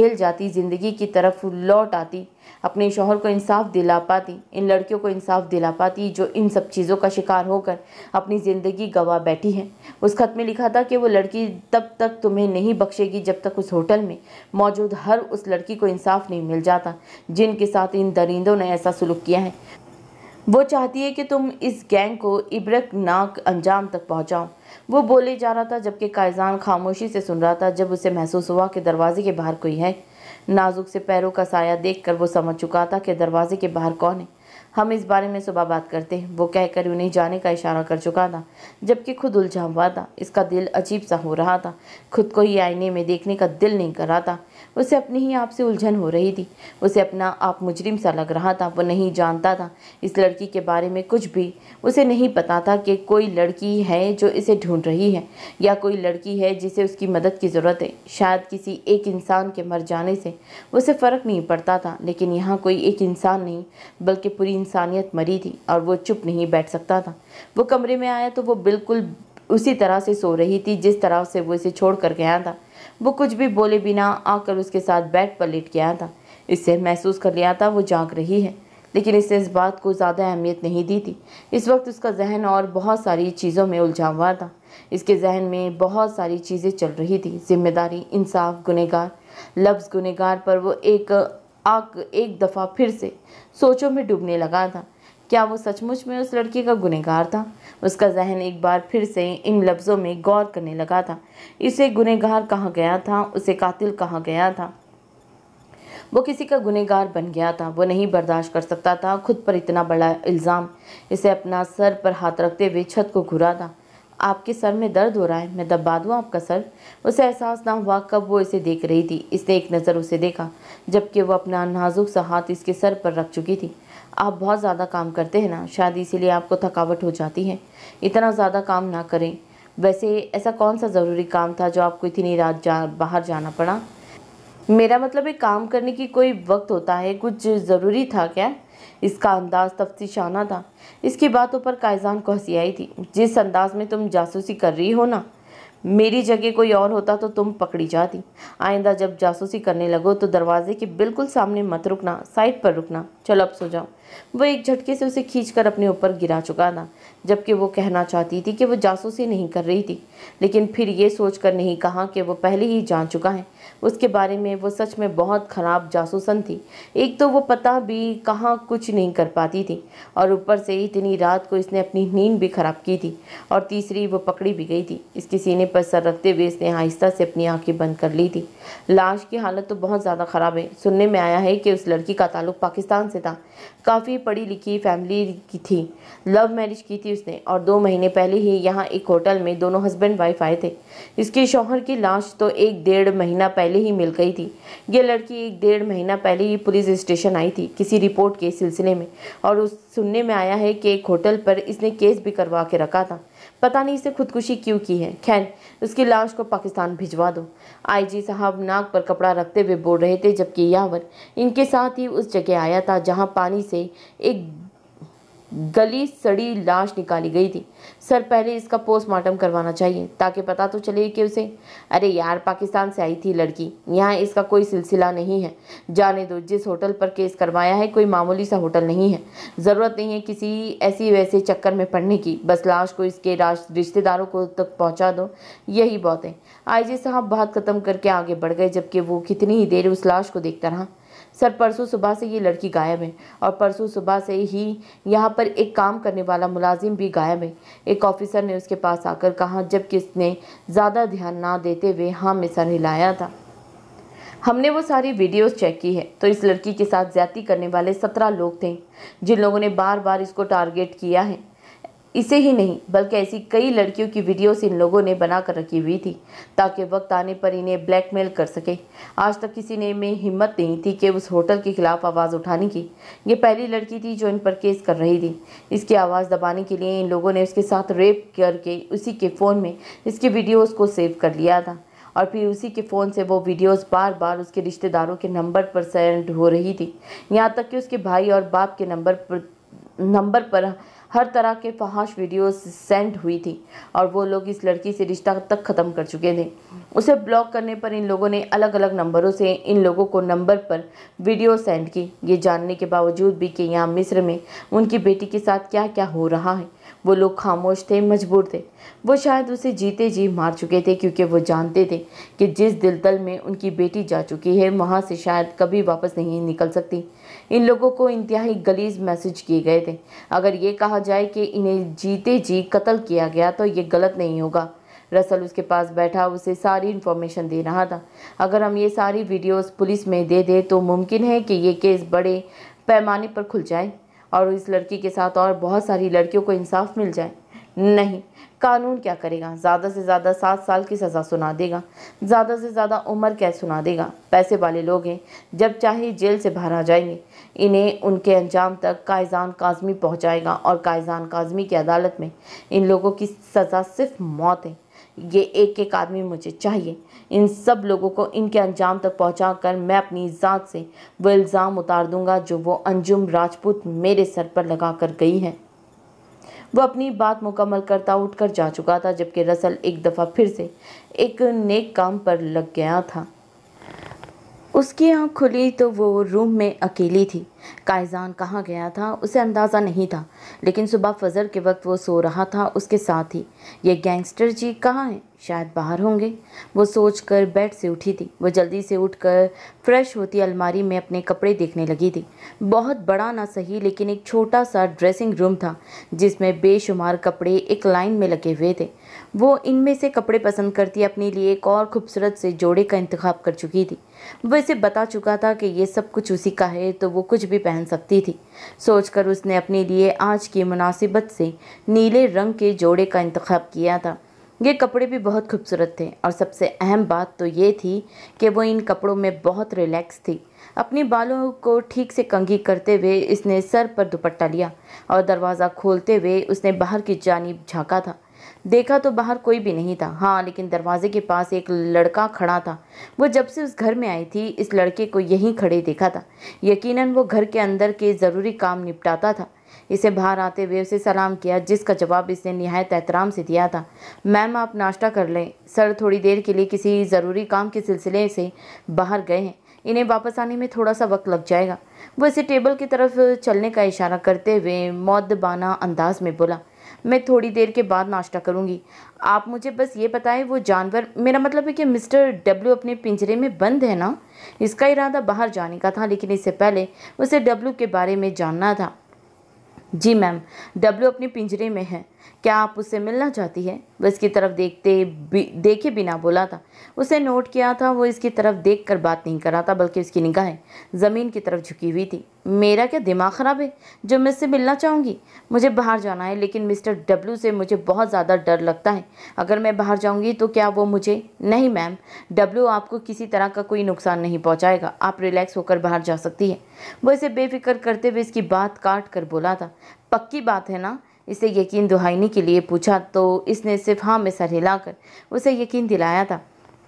Speaker 1: झेल जाती ज़िंदगी की तरफ लौट आती अपने शोहर को इंसाफ दिला पाती इन लड़कियों को इंसाफ दिला पाती जो इन सब चीज़ों का शिकार होकर अपनी ज़िंदगी गवा बैठी है उस खत में लिखा था कि वो लड़की तब तक तुम्हें नहीं बख्शेगी जब तक उस होटल में मौजूद हर उस लड़की को इंसाफ नहीं मिल जाता जिनके साथ इन दरिंदों ने ऐसा सुलूक किया है वो चाहती है कि तुम इस गैंग को इब्रकनाक नाक अंजाम तक पहुँचाओ वो बोले जा रहा था जबकि कायजान खामोशी से सुन रहा था जब उसे महसूस हुआ कि दरवाजे के बाहर कोई है नाजुक से पैरों का साया देखकर वो समझ चुका था कि दरवाजे के बाहर कौन है हम इस बारे में सुबह बात करते हैं वो कहकर उन्हें जाने का इशारा कर चुका था जबकि खुद उलझा हुआ था इसका दिल अजीब सा हो रहा था खुद को ही आईने में देखने का दिल नहीं कर रहा था उसे अपने ही आप से उलझन हो रही थी उसे अपना आप मुजरिम सा लग रहा था वो नहीं जानता था इस लड़की के बारे में कुछ भी उसे नहीं पता था कि कोई लड़की है जो इसे ढूंढ रही है या कोई लड़की है जिसे उसकी मदद की ज़रूरत है शायद किसी एक इंसान के मर जाने से उसे फ़र्क नहीं पड़ता था लेकिन यहाँ कोई एक इंसान नहीं बल्कि पूरी इंसानियत मरी थी और वो चुप नहीं बैठ सकता था वो कमरे में आया तो वो बिल्कुल उसी तरह से सो रही थी जिस तरह से वो इसे छोड़ कर गया था वो कुछ भी बोले बिना आकर उसके साथ बेड पर लेट गया था इससे महसूस कर लिया था वो जाग रही है लेकिन इसने इस बात को ज़्यादा अहमियत नहीं दी थी इस वक्त उसका जहन और बहुत सारी चीज़ों में उलझा हुआ था इसके जहन में बहुत सारी चीज़ें चल रही थी जिम्मेदारी इंसाफ गुनहगार लफ्ज़ गुनहगार पर वो एक आग एक दफ़ा फिर से सोचों में डूबने लगा था क्या वो सचमुच में उस लड़की का गुनहगार था उसका जहन एक बार फिर से इन लफ्ज़ों में गौर करने लगा था इसे गुनहगार कहा गया था उसे कातिल कहा गया था वो किसी का गुनहगार बन गया था वो नहीं बर्दाश्त कर सकता था खुद पर इतना बड़ा इल्ज़ाम इसे अपना सर पर हाथ रखते हुए छत को घुरा था आपके सर में दर्द हो रहा है मैं दबा दूँ आपका सर उसे एहसास ना हुआ कब वो इसे देख रही थी इसने एक नज़र उसे देखा जबकि वो अपना नाजुक सा हाथ इसके सर पर रख चुकी थी आप बहुत ज़्यादा काम करते हैं ना शायद इसीलिए आपको थकावट हो जाती है इतना ज़्यादा काम ना करें वैसे ऐसा कौन सा ज़रूरी काम था जो आपको इतनी रात जा बाहर जाना पड़ा मेरा मतलब है काम करने की कोई वक्त होता है कुछ ज़रूरी था क्या इसका अंदाज़ तफ्तीशाना था इसकी बातों पर कायजान को हंसी आई थी जिस अंदाज में तुम जासूसी कर रही हो ना मेरी जगह कोई और होता तो तुम पकड़ी जाती आइंदा जब जासूसी करने लगो तो दरवाजे के बिल्कुल सामने मत रुकना साइड पर रुकना चलो अब सो जाओ वह एक झटके से उसे खींचकर अपने ऊपर गिरा चुका था जबकि वो कहना चाहती थी कि वो जासूसी नहीं कर रही थी लेकिन फिर ये सोच कर नहीं कहा कि वो पहले ही जान चुका है उसके बारे में वो सच में बहुत ख़राब जासूसन थी एक तो वो पता भी कहाँ कुछ नहीं कर पाती थी और ऊपर से इतनी रात को इसने अपनी नींद भी ख़राब की थी और तीसरी वो पकड़ी भी गई थी इसके सीने पर सर रखते हुए इसने आहिस्ता से अपनी आंखें बंद कर ली थी लाश की हालत तो बहुत ज़्यादा ख़राब है सुनने में आया है कि उस लड़की का ताल्लुक पाकिस्तान से था काफ़ी पढ़ी लिखी फैमिली की थी लव मैरिज की थी उसने और दो महीने पहले ही यहाँ एक होटल में दोनों हस्बैंड हस्बैंड वाइफ आए थे इसके शौहर की लाश तो एक डेढ़ महीना पहले ही मिल गई थी ये लड़की एक डेढ़ महीना पहले ही पुलिस स्टेशन आई थी किसी रिपोर्ट के सिलसिले में और उस सुनने में आया है कि एक होटल पर इसने केस भी करवा के रखा था पता नहीं इसे खुदकुशी क्यों की है खैर उसकी लाश को पाकिस्तान भिजवा दो आईजी साहब नाक पर कपड़ा रखते हुए बोल रहे थे जबकि यावर इनके साथ ही उस जगह आया था जहां पानी से एक गली सड़ी लाश निकाली गई थी सर पहले इसका पोस्टमार्टम करवाना चाहिए ताकि पता तो चले कि उसे अरे यार पाकिस्तान से आई थी लड़की यहाँ इसका कोई सिलसिला नहीं है जाने दो जिस होटल पर केस करवाया है कोई मामूली सा होटल नहीं है ज़रूरत नहीं है किसी ऐसी वैसे चक्कर में पड़ने की बस लाश को इसके रिश्तेदारों को तक पहुँचा दो यही बहुत है आई साहब बात ख़त्म करके आगे बढ़ गए जबकि वो कितनी ही देर उस लाश को देखता रहा सर परसों सुबह से ये लड़की गायब है और परसों सुबह से ही यहाँ पर एक काम करने वाला मुलाजिम भी गायब है एक ऑफिसर ने उसके पास आकर कहा जबकि इसने ज़्यादा ध्यान ना देते हुए हाँ में सर हिलाया था हमने वो सारी वीडियोस चेक की है तो इस लड़की के साथ ज़्यादा करने वाले सत्रह लोग थे जिन लोगों ने बार बार इसको टारगेट किया है इसे ही नहीं बल्कि ऐसी कई लड़कियों की वीडियोस इन लोगों ने बना कर रखी हुई थी ताकि वक्त आने पर इन्हें ब्लैकमेल कर सके आज तक किसी ने में हिम्मत नहीं थी कि उस होटल के खिलाफ आवाज़ उठाने की ये पहली लड़की थी जो इन पर केस कर रही थी इसकी आवाज़ दबाने के लिए इन लोगों ने उसके साथ रेप करके उसी के फ़ोन में इसके वीडियोज़ को सेव कर लिया था और फिर उसी के फ़ोन से वो वीडियोस बार बार उसके रिश्तेदारों के नंबर पर सेंड हो रही थी यहाँ तक कि उसके भाई और बाप के नंबर पर नंबर पर हर तरह के फहाश वीडियोस सेंड हुई थी और वो लोग इस लड़की से रिश्ता तक ख़त्म कर चुके थे उसे ब्लॉक करने पर इन लोगों ने अलग अलग नंबरों से इन लोगों को नंबर पर वीडियो सेंड की ये जानने के बावजूद भी कि यहाँ मिस्र में उनकी बेटी के साथ क्या क्या हो रहा है वो लोग खामोश थे मजबूर थे वो शायद उसे जीते जी मार चुके थे क्योंकि वो जानते थे कि जिस दिलदल में उनकी बेटी जा चुकी है वहाँ से शायद कभी वापस नहीं निकल सकती इन लोगों को इंतहाई गलीज मैसेज किए गए थे अगर ये कहा जाए कि इन्हें जीते जी कत्ल किया गया तो ये गलत नहीं होगा रसल उसके पास बैठा उसे सारी इन्फॉर्मेशन दे रहा था अगर हम ये सारी वीडियोस पुलिस में दे दें तो मुमकिन है कि ये केस बड़े पैमाने पर खुल जाए और इस लड़की के साथ और बहुत सारी लड़कियों को इंसाफ मिल जाए नहीं कानून क्या करेगा ज़्यादा से ज़्यादा सात साल की सज़ा सुना देगा ज़्यादा से ज़्यादा उम्र क्या सुना देगा पैसे वाले लोग हैं जब चाहे जेल से बाहर आ जाएंगे इन्हें उनके अंजाम तक कायजान काजमी पहुंचाएगा और कायजान काजमी की अदालत में इन लोगों की सज़ा सिर्फ मौत है ये एक एक आदमी मुझे चाहिए इन सब लोगों को इनके अंजाम तक पहुंचाकर कर मैं अपनी ज़ात से वो इल्ज़ाम उतार दूंगा जो वो अंजुम राजपूत मेरे सर पर लगा कर गई है वो अपनी बात मुकम्मल करता उठकर जा चुका था जबकि रसल एक दफ़ा फिर से एक नेक काम पर लग गया था उसकी आँख खुली तो वो रूम में अकेली थी कायजान कहाँ गया था उसे अंदाज़ा नहीं था लेकिन सुबह फजर के वक्त वो सो रहा था उसके साथ ही ये गैंगस्टर जी कहाँ हैं शायद बाहर होंगे वो सोच कर बेड से उठी थी वो जल्दी से उठ कर फ्रेश होती अलमारी में अपने कपड़े देखने लगी थी बहुत बड़ा ना सही लेकिन एक छोटा सा ड्रेसिंग रूम था जिसमें बेशुमार कपड़े एक लाइन में लगे हुए थे वो इनमें से कपड़े पसंद करती अपने लिए एक और खूबसूरत से जोड़े का इंतखब कर चुकी थी वो इसे बता चुका था कि ये सब कुछ उसी का है तो वो कुछ भी पहन सकती थी सोचकर उसने अपने लिए आज की मुनासिबत से नीले रंग के जोड़े का इंतखब किया था ये कपड़े भी बहुत खूबसूरत थे और सबसे अहम बात तो ये थी कि वो इन कपड़ों में बहुत रिलैक्स थी अपने बालों को ठीक से कंघी करते हुए इसने सर पर दुपट्टा लिया और दरवाज़ा खोलते हुए उसने बाहर की जानब झाँका था देखा तो बाहर कोई भी नहीं था हाँ लेकिन दरवाजे के पास एक लड़का खड़ा था वो जब से उस घर में आई थी इस लड़के को यहीं खड़े देखा था यकीनन वो घर के अंदर के ज़रूरी काम निपटाता था इसे बाहर आते हुए उसे सलाम किया जिसका जवाब इसने नहायत एहतराम से दिया था मैम आप नाश्ता कर लें सर थोड़ी देर के लिए किसी ज़रूरी काम के सिलसिले से बाहर गए हैं इन्हें वापस आने में थोड़ा सा वक्त लग जाएगा वो इसे टेबल की तरफ चलने का इशारा करते हुए मौदबाना अंदाज में बोला मैं थोड़ी देर के बाद नाश्ता करूँगी आप मुझे बस ये बताएं वो जानवर मेरा मतलब है कि मिस्टर डब्ल्यू अपने पिंजरे में बंद है ना इसका इरादा बाहर जाने का था लेकिन इससे पहले उसे डब्ल्यू के बारे में जानना था जी मैम डब्ल्यू अपने पिंजरे में है क्या आप उससे मिलना चाहती है वह इसकी तरफ देखते देखे बिना बोला था उसे नोट किया था वो इसकी तरफ देख कर बात नहीं कर रहा था बल्कि उसकी निगाहें ज़मीन की तरफ झुकी हुई थी मेरा क्या दिमाग ख़राब है जो मैं इससे मिलना चाहूँगी मुझे बाहर जाना है लेकिन मिस्टर डब्ल्यू से मुझे बहुत ज़्यादा डर लगता है अगर मैं बाहर जाऊँगी तो क्या वो मुझे नहीं मैम डब्ल्यू आपको किसी तरह का कोई नुकसान नहीं पहुँचाएगा आप रिलैक्स होकर बाहर जा सकती है वो इसे बेफिक्र करते हुए इसकी बात काट कर बोला था पक्की बात है ना इसे यकीन दुहाईने के लिए पूछा तो इसने सिर्फ हाँ में सर हिलाकर उसे यकीन दिलाया था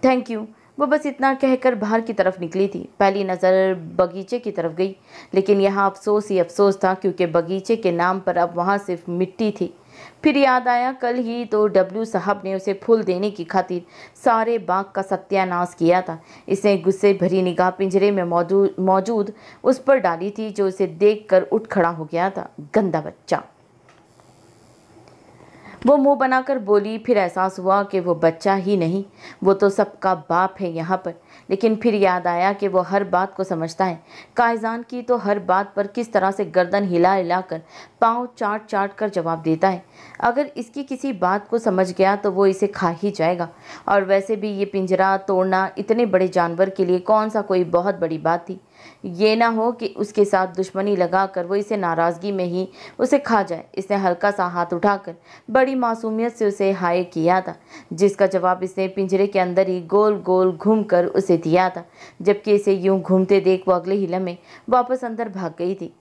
Speaker 1: थैंक यू वो बस इतना कहकर बाहर की तरफ निकली थी पहली नज़र बगीचे की तरफ गई लेकिन यहाँ अफसोस ही अफसोस था क्योंकि बगीचे के नाम पर अब वहाँ सिर्फ मिट्टी थी फिर याद आया कल ही तो डब्ल्यू साहब ने उसे फूल देने की खातिर सारे बाग का सत्यानाश किया था इसने गुस्से भरी निगाह पिंजरे में मौजूद मौजूद उस पर डाली थी जो उसे देखकर उठ खड़ा हो गया था गंदा बच्चा वो मुंह बनाकर बोली फिर एहसास हुआ कि वो बच्चा ही नहीं वो तो सबका बाप है यहाँ पर लेकिन फिर याद आया कि वो हर बात को समझता है कायजान की तो हर बात पर किस तरह से गर्दन हिला हिला कर पाँव चाट चाट कर जवाब देता है अगर इसकी किसी बात को समझ गया तो वो इसे खा ही जाएगा और वैसे भी ये पिंजरा तोड़ना इतने बड़े जानवर के लिए कौन सा कोई बहुत बड़ी बात थी ये ना हो कि उसके साथ दुश्मनी लगाकर वो इसे नाराज़गी में ही उसे खा जाए इसने हल्का सा हाथ उठाकर बड़ी मासूमियत से उसे हाय किया था जिसका जवाब इसने पिंजरे के अंदर ही गोल गोल घूमकर उसे दिया था जबकि इसे यूं घूमते देख वो अगले ही लम्हे वापस अंदर भाग गई थी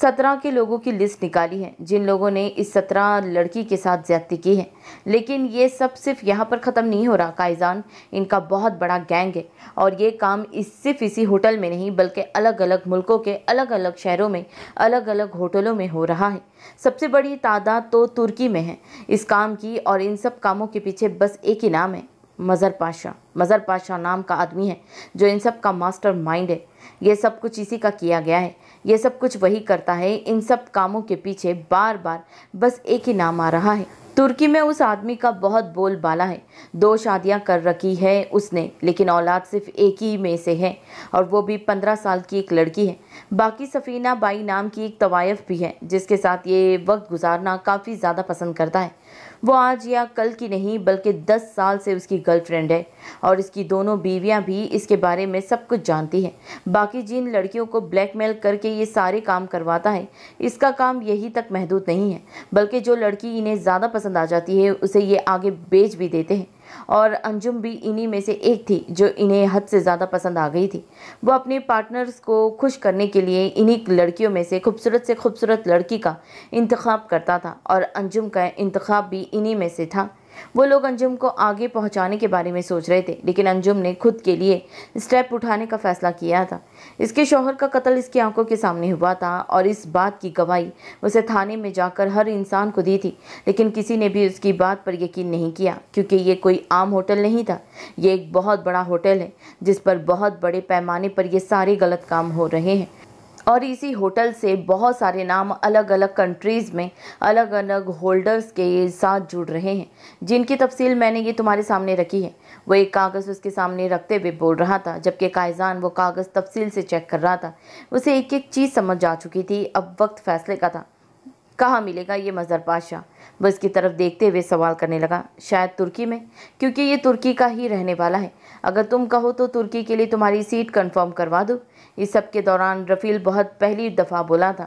Speaker 1: सत्रह के लोगों की लिस्ट निकाली है जिन लोगों ने इस सत्रह लड़की के साथ ज्यादती की है लेकिन ये सब सिर्फ यहाँ पर ख़त्म नहीं हो रहा कायजान इनका बहुत बड़ा गैंग है और ये काम इस सिर्फ इसी होटल में नहीं बल्कि अलग अलग मुल्कों के अलग अलग शहरों में अलग अलग होटलों में हो रहा है सबसे बड़ी तादाद तो तुर्की में है इस काम की और इन सब कामों के पीछे बस एक ही नाम है मज़र पाशा मज़र पाशा नाम का आदमी है जो इन सब का मास्टर माइंड है ये सब कुछ इसी का किया गया है ये सब कुछ वही करता है इन सब कामों के पीछे बार बार बस एक ही नाम आ रहा है तुर्की में उस आदमी का बहुत बोल बाला है दो शादियां कर रखी है उसने लेकिन औलाद सिर्फ एक ही में से है और वो भी पंद्रह साल की एक लड़की है बाकी सफ़ीना बाई नाम की एक तवायफ़ भी है जिसके साथ ये वक्त गुजारना काफ़ी ज़्यादा पसंद करता है वो आज या कल की नहीं बल्कि दस साल से उसकी गर्लफ्रेंड है और इसकी दोनों बीवियां भी इसके बारे में सब कुछ जानती हैं बाकी जिन लड़कियों को ब्लैकमेल करके ये सारे काम करवाता है इसका काम यही तक महदूद नहीं है बल्कि जो लड़की इन्हें ज़्यादा पसंद आ जाती है उसे ये आगे बेच भी देते हैं और अंजुम भी इन्हीं में से एक थी जो इन्हें हद से ज़्यादा पसंद आ गई थी वो अपने पार्टनर्स को खुश करने के लिए इन्हीं लड़कियों में से खूबसूरत से खूबसूरत लड़की का इंतखब करता था और अंजुम का इंतखब भी इन्हीं में से था वो लोग अंजुम को आगे पहुंचाने के बारे में सोच रहे थे लेकिन अंजुम ने खुद के लिए स्टेप उठाने का फैसला किया था इसके शोहर का कत्ल इसकी आंखों के सामने हुआ था और इस बात की गवाही उसे थाने में जाकर हर इंसान को दी थी लेकिन किसी ने भी उसकी बात पर यकीन नहीं किया क्योंकि ये कोई आम होटल नहीं था ये एक बहुत बड़ा होटल है जिस पर बहुत बड़े पैमाने पर ये सारे गलत काम हो रहे हैं और इसी होटल से बहुत सारे नाम अलग अलग कंट्रीज़ में अलग अलग होल्डर्स के साथ जुड़ रहे हैं जिनकी तफसील मैंने ये तुम्हारे सामने रखी है वो एक कागज़ उसके सामने रखते हुए बोल रहा था जबकि कायजान वो कागज़ तफसील से चेक कर रहा था उसे एक एक चीज़ समझ आ चुकी थी अब वक्त फ़ैसले का था कहाँ मिलेगा ये मज़र पाशाह वह इसकी तरफ देखते हुए सवाल करने लगा शायद तुर्की में क्योंकि ये तुर्की का ही रहने वाला है अगर तुम कहो तो तुर्की के लिए तुम्हारी सीट कन्फर्म करवा दो इस सब के दौरान रफ़ील बहुत पहली दफ़ा बोला था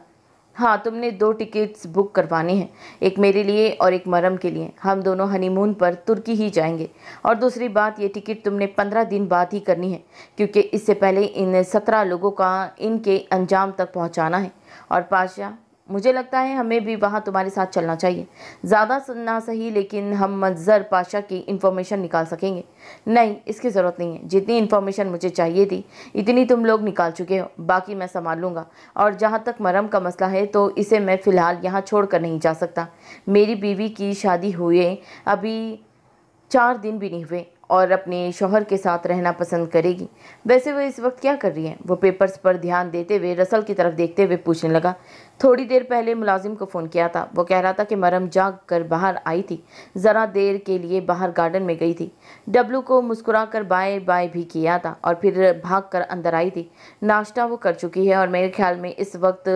Speaker 1: हाँ तुमने दो टिकट्स बुक करवानी हैं एक मेरे लिए और एक मरम के लिए हम दोनों हनीमून पर तुर्की ही जाएंगे और दूसरी बात ये टिकट तुमने पंद्रह दिन बाद ही करनी है क्योंकि इससे पहले इन सत्रह लोगों का इनके अंजाम तक पहुँचाना है और पाशाह मुझे लगता है हमें भी वहाँ तुम्हारे साथ चलना चाहिए ज़्यादा सुनना सही लेकिन हम मंजर पाशा की इन्फॉर्मेशन निकाल सकेंगे नहीं इसकी ज़रूरत नहीं है जितनी इन्फॉर्मेशन मुझे चाहिए थी इतनी तुम लोग निकाल चुके हो बाकी मैं संभाल लूँगा और जहाँ तक मरम का मसला है तो इसे मैं फ़िलहाल यहाँ छोड़ कर नहीं जा सकता मेरी बीवी की शादी हुए अभी चार दिन भी नहीं हुए और अपने शोहर के साथ रहना पसंद करेगी वैसे वह इस वक्त क्या कर रही है वो पेपर्स पर ध्यान देते हुए रसल की तरफ देखते हुए पूछने लगा थोड़ी देर पहले मुलाजिम को फ़ोन किया था वो कह रहा था कि मरम जाग कर बाहर आई थी ज़रा देर के लिए बाहर गार्डन में गई थी डब्लू को मुस्कुरा कर बाएँ बाएँ भी किया था और फिर भाग कर अंदर आई थी नाश्ता वो कर चुकी है और मेरे ख्याल में इस वक्त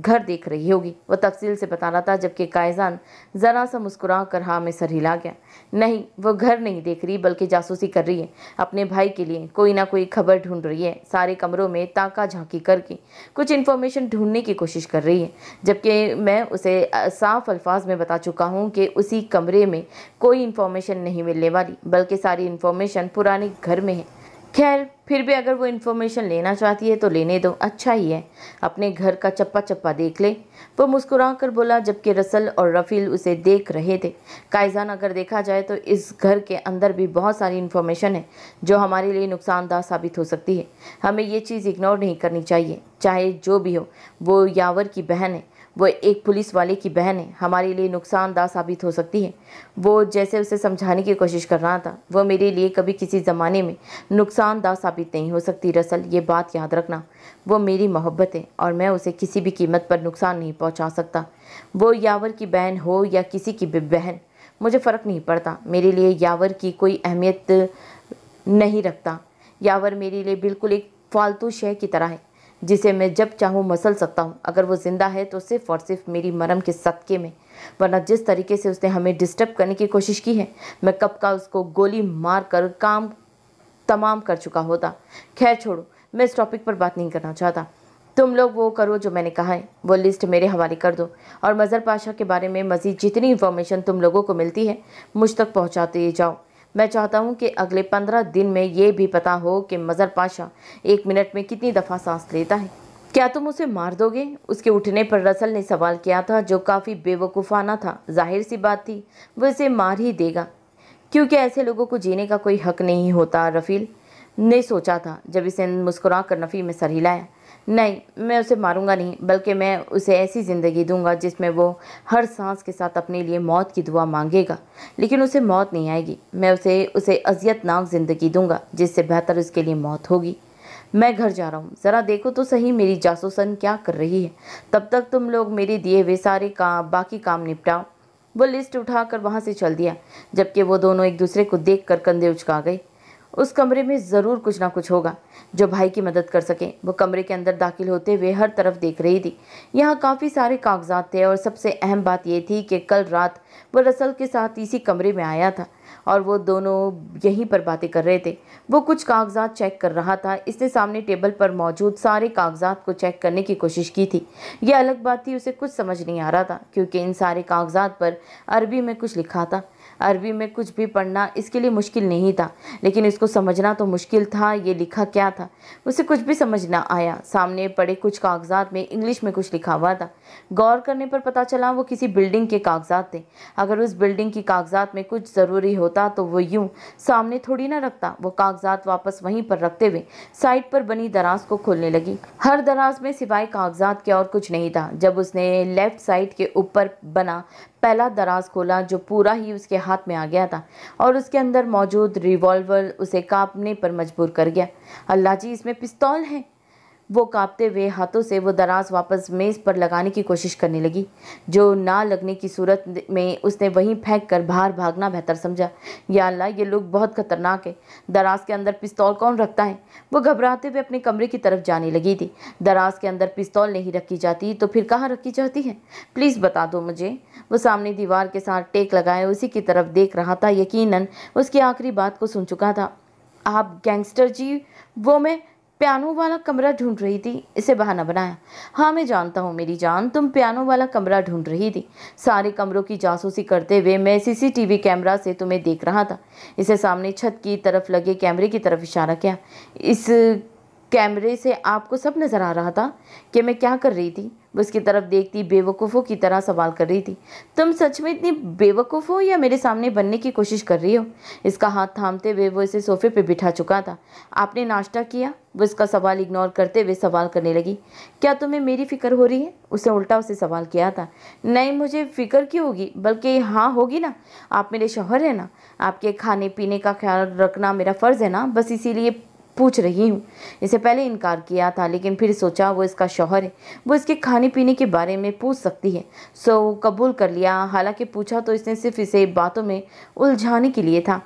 Speaker 1: घर देख रही होगी वह तफसील से बता रहा था जबकि कायजान ज़रा सा मुस्कुरा कर हाँ में सर हिला गया नहीं वो घर नहीं देख रही बल्कि जासूसी कर रही है अपने भाई के लिए कोई ना कोई खबर ढूंढ रही है सारे कमरों में ताका झांकी करके कुछ इन्फॉर्मेशन ढूंढने की कोशिश कर रही है जबकि मैं उसे साफ अल्फाज में बता चुका हूँ कि उसी कमरे में कोई इन्फॉर्मेशन नहीं मिलने वाली बल्कि सारी इन्फॉर्मेशन पुराने घर में है खैर फिर भी अगर वो इन्फॉर्मेशन लेना चाहती है तो लेने दो अच्छा ही है अपने घर का चप्पा चप्पा देख ले वो मुस्कुरा कर बोला जबकि रसल और रफ़ील उसे देख रहे थे कायजान अगर देखा जाए तो इस घर के अंदर भी बहुत सारी इन्फॉर्मेशन है जो हमारे लिए नुकसानदार साबित हो सकती है हमें ये चीज़ इग्नोर नहीं करनी चाहिए चाहे जो भी हो वो यावर की बहन है वो एक पुलिस वाले की बहन है हमारे लिए नुकसानदार साबित हो सकती है वो जैसे उसे समझाने की कोशिश कर रहा था वो मेरे लिए कभी किसी ज़माने में नुकसानदार साबित नहीं हो सकती रसल ये बात याद रखना वो मेरी मोहब्बत है और मैं उसे किसी भी कीमत पर नुकसान नहीं पहुंचा सकता वो यावर की बहन हो या किसी की भी बहन मुझे फ़र्क नहीं पड़ता मेरे लिए यावर की कोई अहमियत नहीं रखता यावर मेरे लिए बिल्कुल एक फालतू शह की तरह है जिसे मैं जब चाहूँ मसल सकता हूँ अगर वो ज़िंदा है तो सिर्फ और सिर्फ मेरी मरम के सदके में वरना जिस तरीके से उसने हमें डिस्टर्ब करने की कोशिश की है मैं कब का उसको गोली मार कर काम तमाम कर चुका होता खैर छोड़ो मैं इस टॉपिक पर बात नहीं करना चाहता तुम लोग वो करो जो मैंने कहा है वो लिस्ट मेरे हवाले कर दो और मज़र पाशा के बारे में मज़ीद जितनी इन्फॉर्मेशन तुम लोगों को मिलती है मुझ तक पहुँचाते जाओ मैं चाहता हूं कि अगले पंद्रह दिन में ये भी पता हो कि मज़र पाशा एक मिनट में कितनी दफ़ा सांस लेता है क्या तुम उसे मार दोगे उसके उठने पर रसल ने सवाल किया था जो काफ़ी बेवकूफ़ाना था जाहिर सी बात थी वो इसे मार ही देगा क्योंकि ऐसे लोगों को जीने का कोई हक नहीं होता रफ़ील ने सोचा था जब इसे मुस्कुरा कर नफ़ी में सर हिलाया नहीं मैं उसे मारूंगा नहीं बल्कि मैं उसे ऐसी ज़िंदगी दूंगा जिसमें वो हर सांस के साथ अपने लिए मौत की दुआ मांगेगा लेकिन उसे मौत नहीं आएगी मैं उसे उसे अजियतनाक ज़िंदगी दूंगा जिससे बेहतर उसके लिए मौत होगी मैं घर जा रहा हूँ ज़रा देखो तो सही मेरी जासूसन क्या कर रही है तब तक तुम लोग मेरे दिए हुए सारे काम बाकी काम निपटाओ वो लिस्ट उठाकर वहाँ से चल दिया जबकि वो दोनों एक दूसरे को देख कर कंधे उचका गए उस कमरे में ज़रूर कुछ ना कुछ होगा जो भाई की मदद कर सके वो कमरे के अंदर दाखिल होते हुए हर तरफ देख रही थी यहाँ काफ़ी सारे कागजात थे और सबसे अहम बात यह थी कि कल रात वो रसल के साथ इसी कमरे में आया था और वो दोनों यहीं पर बातें कर रहे थे वो कुछ कागजात चेक कर रहा था इसने सामने टेबल पर मौजूद सारे कागजात को चेक करने की कोशिश की थी यह अलग बात थी उसे कुछ समझ नहीं आ रहा था क्योंकि इन सारे कागजात पर अरबी में कुछ लिखा था अरबी में कुछ भी पढ़ना इसके लिए मुश्किल नहीं था लेकिन इसको समझना तो मुश्किल था ये लिखा क्या था उसे कुछ भी समझ ना आया सामने पड़े कुछ कागजात में इंग्लिश में कुछ लिखा हुआ था गौर करने पर पता चला वो किसी बिल्डिंग के कागजात थे अगर उस बिल्डिंग की कागजात में कुछ ज़रूरी होता तो वो यूँ सामने थोड़ी ना रखता वो कागजात वापस वहीं पर रखते हुए साइड पर बनी दराज को खोलने लगी हर दराज में सिवाय कागजात के और कुछ नहीं था जब उसने लेफ्ट साइड के ऊपर बना पहला दराज खोला जो पूरा ही उसके हाथ में आ गया था और उसके अंदर मौजूद रिवॉल्वर उसे कांपने पर मजबूर कर गया अल्लाह जी इसमें पिस्तौल है वो कांपते हुए हाथों से वो दराज वापस मेज़ पर लगाने की कोशिश करने लगी जो ना लगने की सूरत में उसने वहीं फेंक कर बाहर भागना बेहतर समझा या अल्लाह ये लोग बहुत खतरनाक है दराज के अंदर पिस्तौल कौन रखता है वो घबराते हुए अपने कमरे की तरफ जाने लगी थी दराज के अंदर पिस्तौल नहीं रखी जाती तो फिर कहाँ रखी जाती है प्लीज़ बता दो मुझे वो सामने दीवार के साथ टेक लगाए उसी की तरफ देख रहा था यकीन उसकी आखिरी बात को सुन चुका था आप गैंगस्टर जी वो मैं पियानो वाला कमरा ढूंढ रही थी इसे बहाना बनाया हाँ मैं जानता हूँ मेरी जान तुम पियानो वाला कमरा ढूंढ रही थी सारे कमरों की जासूसी करते हुए मैं सीसीटीवी कैमरा से तुम्हें देख रहा था इसे सामने छत की तरफ लगे कैमरे की तरफ इशारा किया इस कैमरे से आपको सब नज़र आ रहा था कि मैं क्या कर रही थी वो उसकी तरफ देखती बेवकूफ़ों की तरह सवाल कर रही थी तुम सच में इतनी बेवकूफ़ हो या मेरे सामने बनने की कोशिश कर रही हो इसका हाथ थामते हुए वो इसे सोफे पर बिठा चुका था आपने नाश्ता किया वो इसका सवाल इग्नोर करते हुए सवाल करने लगी क्या तुम्हें मेरी फ़िक्र हो रही है उसने उल्टा उसे सवाल किया था नहीं मुझे फ़िक्र की होगी बल्कि हाँ होगी ना आप मेरे शोहर हैं ना आपके खाने पीने का ख्याल रखना मेरा फ़र्ज़ है ना बस इसीलिए पूछ रही हूँ इसे पहले इनकार किया था लेकिन फिर सोचा वो इसका शौहर है वो इसके खाने पीने के बारे में पूछ सकती है सो कबूल कर लिया हालांकि पूछा तो इसने सिर्फ इसे बातों में उलझाने के लिए था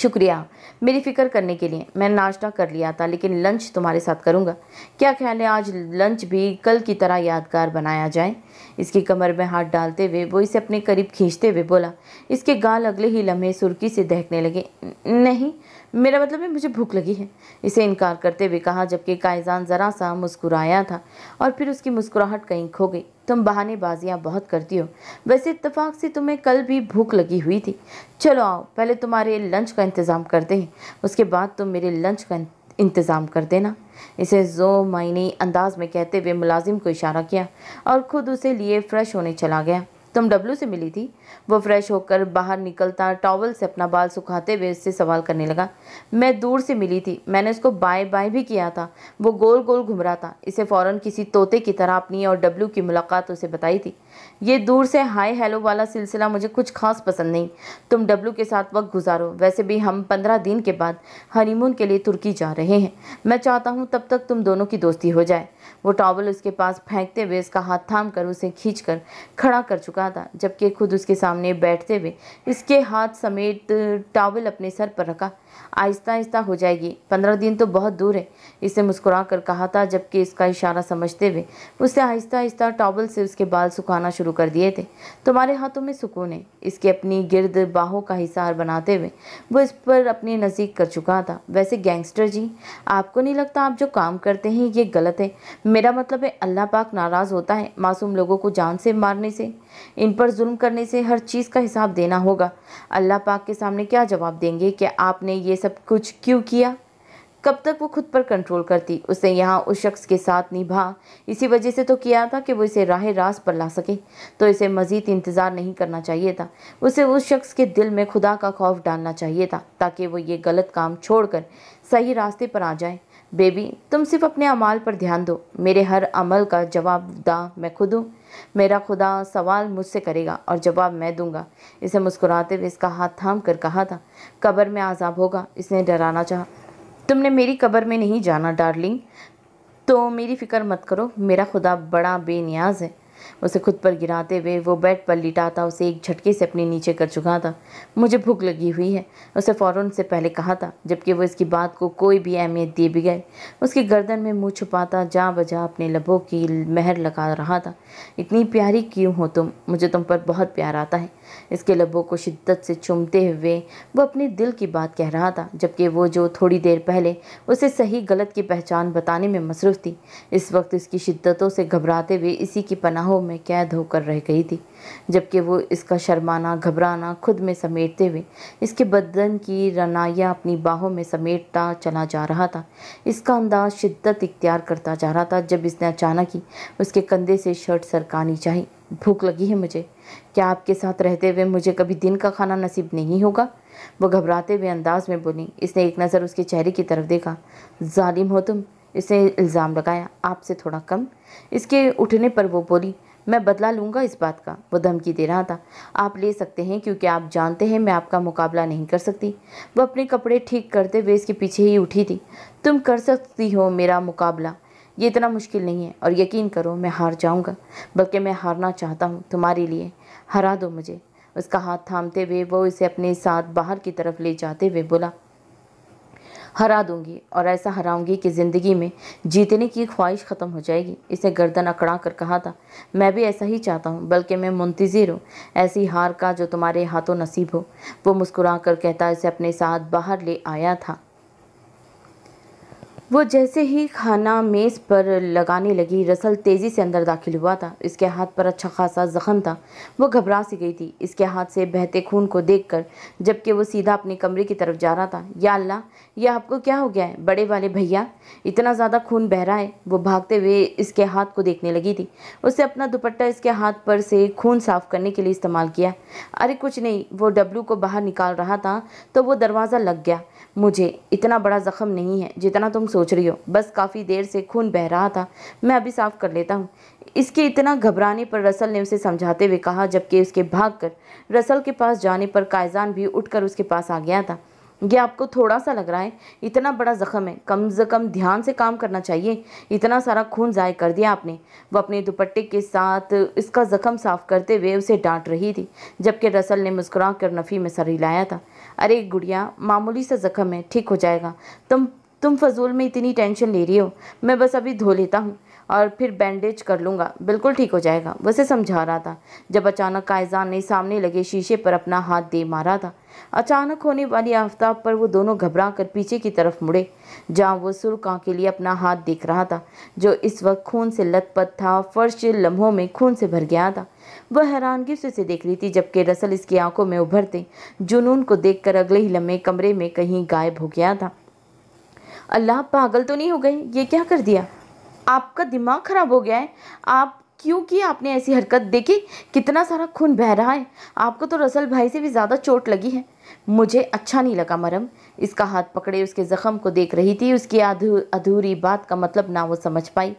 Speaker 1: शुक्रिया मेरी फ़िक्र करने के लिए मैं नाश्ता कर लिया था लेकिन लंच तुम्हारे साथ करूँगा क्या ख्याल है आज लंच भी कल की तरह यादगार बनाया जाए इसकी कमर में हाथ डालते हुए वो इसे अपने करीब खींचते हुए बोला इसके गाल अगले ही लम्हे सुर्खी से दहकने लगे नहीं मेरा मतलब है मुझे भूख लगी है इसे इनकार करते हुए कहा जबकि कायजान ज़रा सा मुस्कुराया था और फिर उसकी मुस्कुराहट कहीं खो गई तुम बहानेबाजियाँ बहुत करती हो वैसे इतफाक से तुम्हें कल भी भूख लगी हुई थी चलो आओ पहले तुम्हारे लंच का इंतज़ाम करते हैं उसके बाद तुम मेरे लंच का इंतज़ाम कर देना इसे जो मायने अंदाज में कहते हुए मुलाजिम को इशारा किया और ख़ुद उसे लिए फ़्रेश होने चला गया तुम डब्लू से मिली थी वो फ्रेश होकर बाहर निकलता टॉवल से अपना बाल सुखाते हुए उससे सवाल करने लगा मैं दूर से मिली थी मैंने उसको बाय बाय भी किया था वो गोल गोल घूम रहा था इसे फ़ौरन किसी तोते की तरह अपनी और डब्लू की मुलाकात उसे बताई थी ये दूर से हाय हेलो वाला सिलसिला मुझे कुछ खास पसंद नहीं तुम डब्लू के साथ वक्त गुजारो वैसे भी हम पंद्रह दिन के बाद हनीमून के लिए तुर्की जा रहे हैं मैं चाहता हूँ तब तक तुम दोनों की दोस्ती हो जाए वो टॉवल उसके पास फेंकते हुए उसका हाथ थाम कर उसे खींच कर खड़ा कर चुका था जबकि खुद उसके सामने बैठते हुए इसके हाथ समेत टॉवल अपने सर पर रखा आहिस्ता आहिस्ता हो जाएगी पंद्रह दिन तो बहुत दूर है इसे मुस्कुरा कर कहा था जबकि इसका इशारा समझते हुए उसने आहिस्ता आहिस्ता टॉबल से उसके बाल सुखाना शुरू कर दिए थे तुम्हारे हाथों में सुकून है इसके अपनी गिरद बाहों का हिसार बनाते हुए वो इस पर अपनी नज़दीक कर चुका था वैसे गैंगस्टर जी आपको नहीं लगता आप जो काम करते हैं ये गलत है मेरा मतलब है अल्लाह पाक नाराज़ होता है मासूम लोगों को जान से मारने से इन पर जुल्म करने से हर चीज़ का हिसाब देना होगा अल्लाह पाक के सामने क्या जवाब देंगे कि आपने ये सब कुछ क्यों किया कब तक वो खुद पर कंट्रोल करती उसे यहाँ उस शख्स के साथ निभा इसी वजह से तो किया था कि वो इसे राह रास पर ला सके तो इसे मज़ीद इंतज़ार नहीं करना चाहिए था उसे उस शख्स के दिल में खुदा का खौफ डालना चाहिए था ताकि वो ये गलत काम छोड़कर सही रास्ते पर आ जाए बेबी तुम सिर्फ अपने अमाल पर ध्यान दो मेरे हर अमल का जवाब दा मैं खुद हूँ मेरा खुदा सवाल मुझसे करेगा और जवाब मैं दूंगा इसे मुस्कुराते हुए इसका हाथ थाम कर कहा था कब्र में आज़ाब होगा इसने डराना चाहा तुमने मेरी कब्र में नहीं जाना डार्लिंग तो मेरी फ़िक्र मत करो मेरा खुदा बड़ा बेनियाज है उसे खुद पर गिराते हुए वो बेड पर लिटा था उसे एक झटके से अपने नीचे कर चुका था मुझे भूख लगी हुई है उसे फ़ौरन से पहले कहा था जबकि वो इसकी बात को कोई भी अहमियत दिए गए उसकी गर्दन में मुँह छुपाता जा बजा अपने लबों की मेहर लगा रहा था इतनी प्यारी क्यों हो तुम मुझे तुम पर बहुत प्यार आता है इसके लबों को शिद्दत से चूमते हुए वो अपने दिल की बात कह रहा था जबकि वो जो थोड़ी देर पहले उसे सही गलत की पहचान बताने में मसरूफ़ थी इस वक्त इसकी शिद्दतों से घबराते हुए इसी की पनाहों में कैद होकर रह गई थी जबकि वो इसका शर्माना घबराना खुद में समेटते हुए इसके बदन की रनाइया अपनी बाहों में समेटता चला जा रहा था इसका अंदाज शिद्दत इख्तियार करता जा रहा था जब इसने अचानक ही उसके कंधे से शर्ट सरकानी चाहिए भूख लगी है मुझे क्या आपके साथ रहते हुए मुझे कभी दिन का खाना नसीब नहीं होगा वो घबराते हुए अंदाज में बोली इसने एक नज़र उसके चेहरे की तरफ देखा जालिम हो तुम इसने इल्ज़ाम लगाया आपसे थोड़ा कम इसके उठने पर वो बोली मैं बदला लूँगा इस बात का वो धमकी दे रहा था आप ले सकते हैं क्योंकि आप जानते हैं मैं आपका मुकाबला नहीं कर सकती वो अपने कपड़े ठीक करते हुए इसके पीछे ही उठी थी तुम कर सकती हो मेरा मुकाबला ये इतना मुश्किल नहीं है और यकीन करो मैं हार जाऊँगा बल्कि मैं हारना चाहता हूँ तुम्हारे लिए हरा दो मुझे उसका हाथ थामते हुए वो इसे अपने साथ बाहर की तरफ ले जाते हुए बोला हरा दूंगी और ऐसा हराऊंगी कि ज़िंदगी में जीतने की ख्वाहिश ख़त्म हो जाएगी इसे गर्दन अकड़ा कर कहा था मैं भी ऐसा ही चाहता हूँ बल्कि मैं मुंतज़िर हूँ ऐसी हार का जो तुम्हारे हाथों नसीब हो वो मुस्कुरा कर कहता इसे अपने साथ बाहर ले आया था वो जैसे ही खाना मेज़ पर लगाने लगी रसल तेज़ी से अंदर दाखिल हुआ था इसके हाथ पर अच्छा खासा ज़ख्म था वो घबरा सी गई थी इसके हाथ से बहते खून को देखकर जबकि वो सीधा अपने कमरे की तरफ जा रहा था या अल्लाह यह आपको क्या हो गया है बड़े वाले भैया इतना ज़्यादा खून बह रहा है वो भागते हुए इसके हाथ को देखने लगी थी उसे अपना दुपट्टा इसके हाथ पर से खून साफ़ करने के लिए इस्तेमाल किया अरे कुछ नहीं वो डब्लू को बाहर निकाल रहा था तो वो दरवाज़ा लग गया मुझे इतना बड़ा ज़ख्म नहीं है जितना तुम सोच रही हो बस काफ़ी देर से खून बह रहा था मैं अभी साफ़ कर लेता हूँ इसके इतना घबराने पर रसल ने उसे समझाते हुए कहा जबकि उसके भाग कर रसल के पास जाने पर कायजान भी उठकर उसके पास आ गया था ये आपको थोड़ा सा लग रहा है इतना बड़ा ज़ख़म है कम से कम ध्यान से काम करना चाहिए इतना सारा खून ज़ाय कर दिया आपने वो अपने दुपट्टे के साथ इसका ज़ख्म साफ़ करते हुए उसे डांट रही थी जबकि रसल ने मुस्कुरा कर नफ़ी में सर हिलाया था अरे गुड़िया मामूली सा ज़ख्म है ठीक हो जाएगा तुम तुम फजूल में इतनी टेंशन ले रही हो मैं बस अभी धो लेता हूँ और फिर बैंडेज कर लूँगा बिल्कुल ठीक हो जाएगा वैसे समझा रहा था जब अचानक कायजान ने सामने लगे शीशे पर अपना हाथ दे मारा था अचानक होने वाली आफ्ताब पर वो दोनों घबरा कर पीछे की तरफ मुड़े जहाँ वो सुरका के लिए अपना हाथ देख रहा था जो इस वक्त खून से लथपथ था फर्श लम्हों में खून से भर गया था वह हैरानगी से उसे देख रही थी जबकि रसल इसकी आंखों में उभरते जुनून को देखकर अगले ही लम्हे कमरे में कहीं गायब हो गया था अल्लाह पागल तो नहीं हो गए ये क्या कर दिया आपका दिमाग ख़राब हो गया है आप क्यों की आपने ऐसी हरकत देखी कितना सारा खून बह रहा है आपको तो रसल भाई से भी ज़्यादा चोट लगी है मुझे अच्छा नहीं लगा मरम इसका हाथ पकड़े उसके ज़ख़म को देख रही थी उसकी अधू अधूरी बात का मतलब ना वो समझ पाई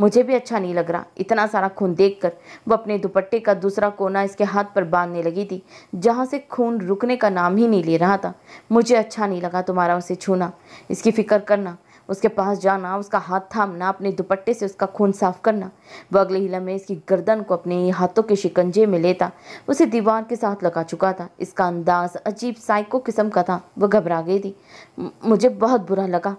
Speaker 1: मुझे भी अच्छा नहीं लग रहा इतना सारा खून देखकर वो अपने दुपट्टे का दूसरा कोना इसके हाथ पर बांधने लगी थी जहाँ से खून रुकने का नाम ही नहीं ले रहा था मुझे अच्छा नहीं लगा तुम्हारा उसे छूना इसकी फ़िक्र करना उसके पास जाना उसका हाथ थामना अपने दुपट्टे से उसका खून साफ करना वह अगले ही लम्हे इसकी गर्दन को अपने हाथों के शिकंजे में लेता उसे दीवार के साथ लगा चुका था इसका अंदाज अजीब साइको किस्म का था वह घबरा गई थी मुझे बहुत बुरा लगा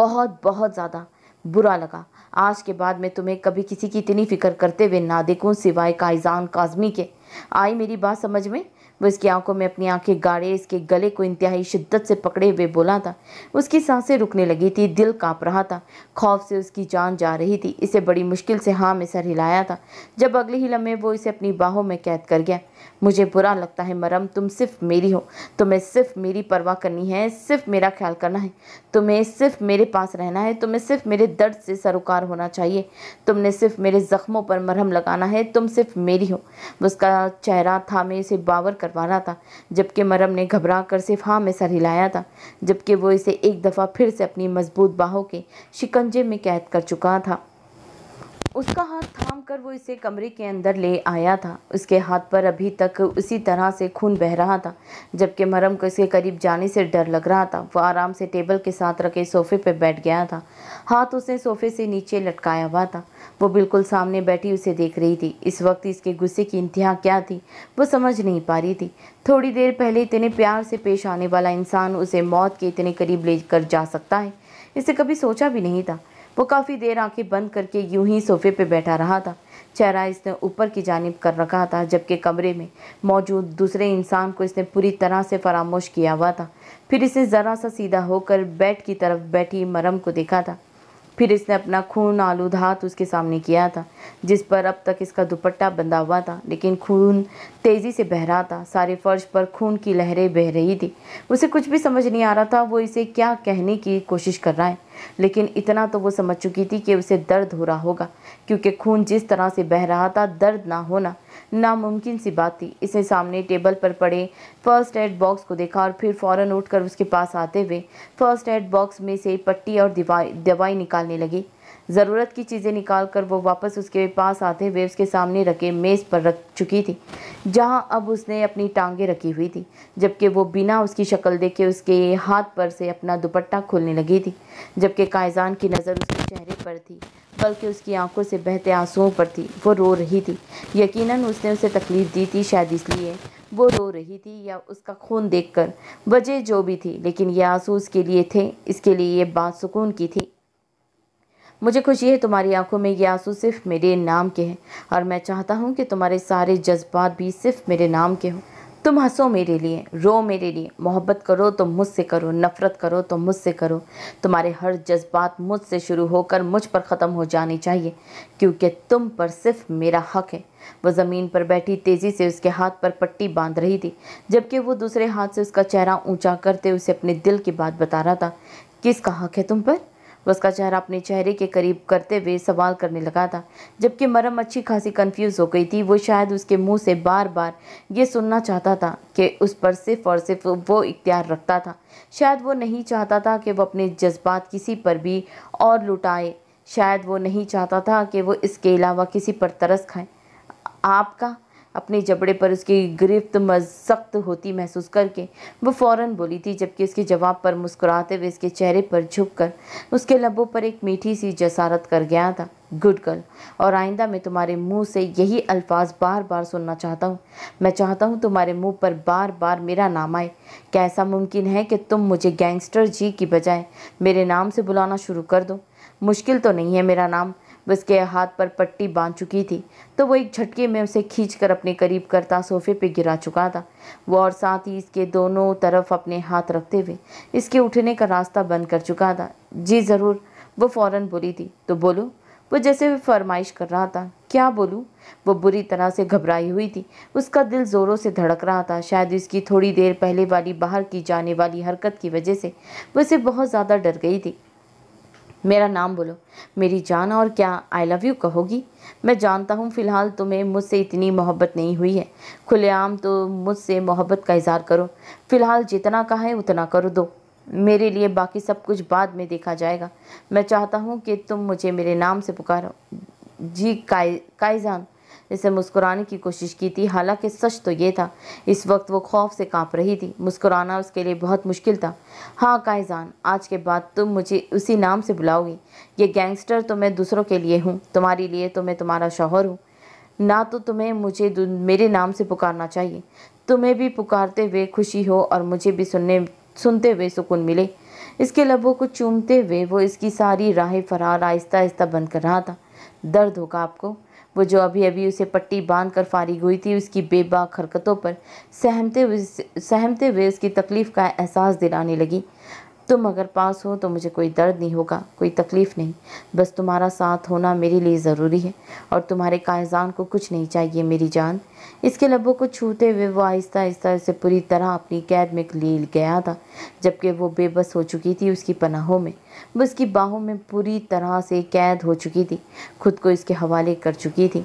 Speaker 1: बहुत बहुत ज़्यादा बुरा लगा आज के बाद मैं तुम्हें कभी किसी की इतनी फिक्र करते हुए ना देखूँ सिवाय कायजान काजमी के आई मेरी बात समझ में वो इसकी आंखों में अपनी आंखें गाड़े इसके गले को इंतहाई शिद्दत से पकड़े हुए बोला था उसकी सांसें रुकने लगी थी दिल काँप रहा था खौफ से उसकी जान जा रही थी इसे बड़ी मुश्किल से हाँ में सर हिलाया था जब अगले ही लम्हे वो इसे अपनी बाहों में कैद कर गया मुझे बुरा लगता है मरम तुम सिर्फ मेरी हो तुम्हें सिर्फ मेरी परवाह करनी है सिर्फ मेरा ख्याल करना है तुम्हें सिर्फ मेरे पास रहना है तुम्हें सिर्फ मेरे दर्द से सरोकार होना चाहिए तुमने सिर्फ मेरे ज़ख्मों पर मरहम लगाना है तुम सिर्फ मेरी हो उसका चेहरा था मैं इसे बावर करवाना था जबकि मरम ने घबरा कर सिर्फ हाँ में सर हिलाया था जबकि वो इसे एक दफ़ा फिर से अपनी मजबूत बाहों के शिकंजे में कैद कर चुका था उसका हाथ थाम कर वो इसे कमरे के अंदर ले आया था उसके हाथ पर अभी तक उसी तरह से खून बह रहा था जबकि मरम को इसके करीब जाने से डर लग रहा था वो आराम से टेबल के साथ रखे सोफे पर बैठ गया था हाथ उसने सोफे से नीचे लटकाया हुआ था वो बिल्कुल सामने बैठी उसे देख रही थी इस वक्त इसके गुस्से की इंतहा क्या थी वो समझ नहीं पा रही थी थोड़ी देर पहले इतने प्यार से पेश आने वाला इंसान उसे मौत के इतने करीब ले कर जा सकता है इसे कभी सोचा भी नहीं था वो काफ़ी देर आंखें बंद करके यूं ही सोफे पे बैठा रहा था चेहरा इसने ऊपर की जानब कर रखा था जबकि कमरे में मौजूद दूसरे इंसान को इसने पूरी तरह से फरामोश किया हुआ था फिर इसने ज़रा सा सीधा होकर बेड की तरफ बैठी मरम को देखा था फिर इसने अपना खून आलूद हाथ उसके सामने किया था जिस पर अब तक इसका दुपट्टा बंधा हुआ था लेकिन खून तेज़ी से बह रहा था सारे फर्श पर खून की लहरें बह रही थी उसे कुछ भी समझ नहीं आ रहा था वो इसे क्या कहने की कोशिश कर रहा है लेकिन इतना तो वो समझ चुकी थी कि उसे दर्द हो रहा होगा क्योंकि खून जिस तरह से बह रहा था दर्द ना होना नामुमकिन सी बात थी इसने सामने टेबल पर पड़े फर्स्ट एड बॉक्स को देखा और फिर फ़ौरन उठकर उसके पास आते हुए फर्स्ट एड बॉक्स में से पट्टी और दवाई दवाई निकालने लगी ज़रूरत की चीज़ें निकाल कर वो वापस उसके पास आते हुए उसके सामने रखे मेज़ पर रख चुकी थी जहाँ अब उसने अपनी टांगें रखी हुई थी जबकि वो बिना उसकी शक्ल देखे उसके हाथ पर से अपना दुपट्टा खोलने लगी थी जबकि कायजान की नज़र उसके चेहरे पर थी बल्कि उसकी आंखों से बहते आंसुओं पर थी वो रो रही थी यकीनन उसने उसे तकलीफ़ दी थी शायद इसलिए वो रो रही थी या उसका खून देखकर वजह जो भी थी लेकिन ये आंसू उसके लिए थे इसके लिए ये बात सुकून की थी मुझे खुशी है तुम्हारी आंखों में ये आंसू सिर्फ मेरे नाम के हैं और मैं चाहता हूँ कि तुम्हारे सारे जज्बात भी सिर्फ मेरे नाम के हों तुम हंसो मेरे लिए रो मेरे लिए मोहब्बत करो तो मुझसे करो नफ़रत करो तो मुझसे करो तुम्हारे हर जज्बात मुझसे शुरू होकर मुझ पर ख़त्म हो जानी चाहिए क्योंकि तुम पर सिर्फ मेरा हक है वह ज़मीन पर बैठी तेज़ी से उसके हाथ पर पट्टी बांध रही थी जबकि वो दूसरे हाथ से उसका चेहरा ऊंचा करते उसे अपने दिल की बात बता रहा था किसका हक है तुम पर वह उसका चेहरा अपने चेहरे के करीब करते हुए सवाल करने लगा था जबकि मरम अच्छी खासी कंफ्यूज हो गई थी वो शायद उसके मुंह से बार बार ये सुनना चाहता था कि उस पर सिर्फ और सिर्फ वो इख्तियार रखता था शायद वो नहीं चाहता था कि वो अपने जज्बात किसी पर भी और लुटाए शायद वो नहीं चाहता था कि वो इसके अलावा किसी पर तरस खाए आपका अपने जबड़े पर उसकी गिरफ्त मख्त होती महसूस करके वो फौरन बोली थी जबकि उसके जवाब पर मुस्कुराते हुए इसके चेहरे पर झुककर उसके लबों पर एक मीठी सी जसारत कर गया था गुड गर्ल और आइंदा मैं तुम्हारे मुंह से यही अल्फाज बार बार सुनना चाहता हूँ मैं चाहता हूँ तुम्हारे मुंह पर बार बार मेरा नाम आए क्या ऐसा मुमकिन है कि तुम मुझे गैंगस्टर जी की बजाय मेरे नाम से बुलाना शुरू कर दो मुश्किल तो नहीं है मेरा नाम वह उसके हाथ पर पट्टी बांध चुकी थी तो वो एक झटके में उसे खींच कर अपने करीब करता सोफे पर गिरा चुका था वो और साथ ही इसके दोनों तरफ अपने हाथ रखते हुए इसके उठने का रास्ता बंद कर चुका था जी ज़रूर वो फ़ौर बोली थी तो बोलो वो जैसे वे फरमाइश कर रहा था क्या बोलूँ वो बुरी तरह से घबराई हुई थी उसका दिल ज़ोरों से धड़क रहा था शायद इसकी थोड़ी देर पहले वाली बाहर की जाने वाली हरकत की वजह से वो इसे बहुत ज़्यादा डर गई थी मेरा नाम बोलो मेरी जान और क्या आई लव यू कहोगी मैं जानता हूँ फ़िलहाल तुम्हें मुझसे इतनी मोहब्बत नहीं हुई है खुलेआम तो मुझसे मोहब्बत का इजहार करो फ़िलहाल जितना कहा है उतना कर दो मेरे लिए बाकी सब कुछ बाद में देखा जाएगा मैं चाहता हूँ कि तुम मुझे मेरे नाम से पुकारो जी काय कायजान इसे मुस्कुराने की कोशिश की थी हालांकि सच तो ये था इस वक्त वो खौफ से कांप रही थी मुस्कुराना उसके लिए बहुत मुश्किल था हाँ कायजान आज के बाद तुम मुझे उसी नाम से बुलाओगी ये गैंगस्टर तो मैं दूसरों के लिए हूँ तुम्हारे लिए तो मैं तुम्हारा शोहर हूँ ना तो तुम्हें मुझे मेरे नाम से पुकारना चाहिए तुम्हें भी पुकारते हुए खुशी हो और मुझे भी सुनने सुनते हुए सुकून मिले इसके लबों को चूमते हुए वो इसकी सारी राहें फरार आहिस्ता आहिस्ता बंद कर रहा था दर्द होगा आपको वो जो अभी अभी उसे पट्टी बांध कर फारिग हुई थी उसकी बेबाक हरकतों पर सहमते हुए सहमते हुए उसकी तकलीफ़ का एहसास दिलाने लगी तुम अगर पास हो तो मुझे कोई दर्द नहीं होगा कोई तकलीफ़ नहीं बस तुम्हारा साथ होना मेरे लिए ज़रूरी है और तुम्हारे कायजान को कुछ नहीं चाहिए मेरी जान इसके लबों को छूते हुए वो आहिस्ता आहिस्ता उसे पूरी तरह अपनी कैद में ले गया था जबकि वो बेबस हो चुकी थी उसकी पनाहों में वह इसकी बाहों में पूरी तरह से कैद हो चुकी थी खुद को इसके हवाले कर चुकी थी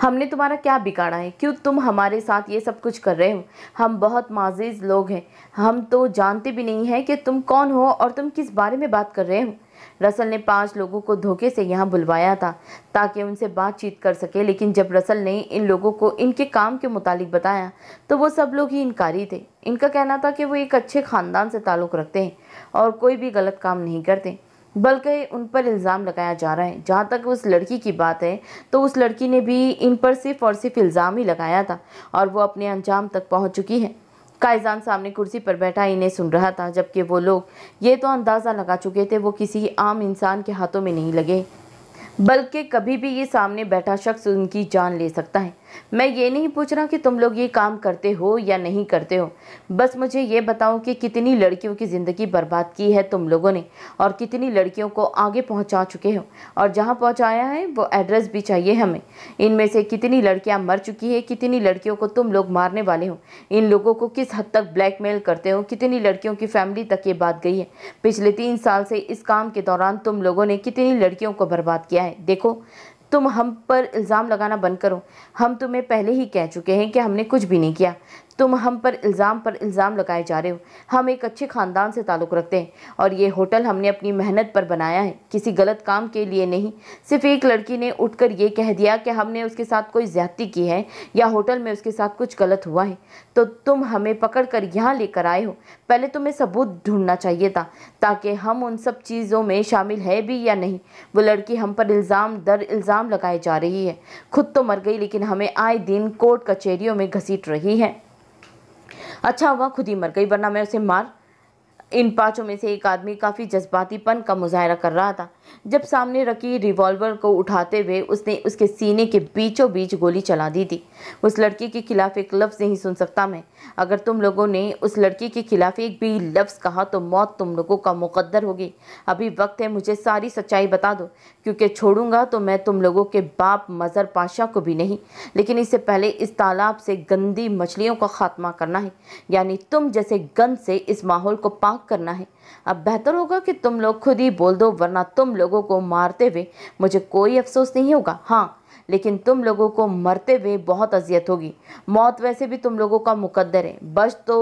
Speaker 1: हमने तुम्हारा क्या बिगाड़ा है क्यों तुम हमारे साथ ये सब कुछ कर रहे हो हम बहुत माजीज लोग हैं हम तो जानते भी नहीं हैं कि तुम कौन हो और तुम किस बारे में बात कर रहे हो रसल ने पांच लोगों को धोखे से यहाँ बुलवाया था ताकि उनसे बातचीत कर सके लेकिन जब रसल ने इन लोगों को इनके काम के मुतालिक बताया तो वो सब लोग ही इनकारी थे इनका कहना था कि वो एक अच्छे ख़ानदान से ताल्लुक़ रखते हैं और कोई भी गलत काम नहीं करते बल्कि उन पर इल्ज़ाम लगाया जा रहा है जहाँ तक उस लड़की की बात है तो उस लड़की ने भी इन पर सिर्फ और सिर्फ इल्ज़ाम ही लगाया था और वो अपने अंजाम तक पहुँच चुकी है कायजान सामने कुर्सी पर बैठा इन्हें सुन रहा था जबकि वो लोग ये तो अंदाज़ा लगा चुके थे वो किसी आम इंसान के हाथों में नहीं लगे बल्कि कभी भी ये सामने बैठा शख्स उनकी जान ले सकता है मैं ये नहीं पूछ रहा कि तुम लोग ये काम करते हो या नहीं करते हो बस मुझे ये बताओ कि कितनी लड़कियों की ज़िंदगी बर्बाद की है तुम लोगों ने और कितनी लड़कियों को आगे पहुंचा चुके हो और जहां पहुंचाया है वो एड्रेस भी चाहिए हमें इनमें से कितनी लड़कियां मर चुकी है कितनी लड़कियों को तुम लोग मारने वाले हो इन लोगों को किस हद तक ब्लैकमेल करते हो कितनी लड़कियों की फैमिली तक ये बात गई है पिछले तीन साल से इस काम के दौरान तुम लोगों ने कितनी लड़कियों को बर्बाद किया है देखो तुम हम पर इल्ज़ाम लगाना बंद करो हम तुम्हें पहले ही कह चुके हैं कि हमने कुछ भी नहीं किया तुम हम पर इल्ज़ाम पर इल्ज़ाम लगाए जा रहे हो हम एक अच्छे ख़ानदान से ताल्लुक़ रखते हैं और ये होटल हमने अपनी मेहनत पर बनाया है किसी गलत काम के लिए नहीं सिर्फ एक लड़की ने उठकर ये कह दिया कि हमने उसके साथ कोई ज़्यादती की है या होटल में उसके साथ कुछ गलत हुआ है तो तुम हमें पकड़ कर यहाँ लेकर आए हो पहले तुम्हें सबूत ढूंढना चाहिए था ताकि हम उन सब चीज़ों में शामिल है भी या नहीं वो लड़की हम पर इल्ज़ाम दर इल्ज़ाम लगाए जा रही है खुद तो मर गई लेकिन हमें आए दिन कोर्ट कचहरीों में घसीट रही है अच्छा हुआ खुद ही मर गई वरना मैं उसे मार इन पांचों में से एक आदमी काफ़ी जज्बातीपन का मुजाहरा कर रहा था जब सामने रखी रिवॉल्वर को उठाते हुए उसने उसके सीने के बीचों बीच गोली चला दी थी उस लड़की के खिलाफ एक लफ्ज़ नहीं सुन सकता मैं अगर तुम लोगों ने उस लड़की के खिलाफ एक भी लफ्ज़ कहा तो मौत तुम लोगों का मुकद्दर होगी अभी वक्त है मुझे सारी सच्चाई बता दो क्योंकि छोड़ूंगा तो मैं तुम लोगों के बाप मज़र पाशा को भी नहीं लेकिन इससे पहले इस तालाब से गंदी मछलियों का खात्मा करना है यानी तुम जैसे गंद से इस माहौल को पाक करना है अब बेहतर होगा कि तुम लोग खुद ही बोल दो वरना तुम लोगों को मारते हुए मुझे कोई अफसोस नहीं होगा हाँ लेकिन तुम लोगों को मरते हुए बहुत अजियत होगी मौत वैसे भी तुम लोगों का मुकद्दर है बच तो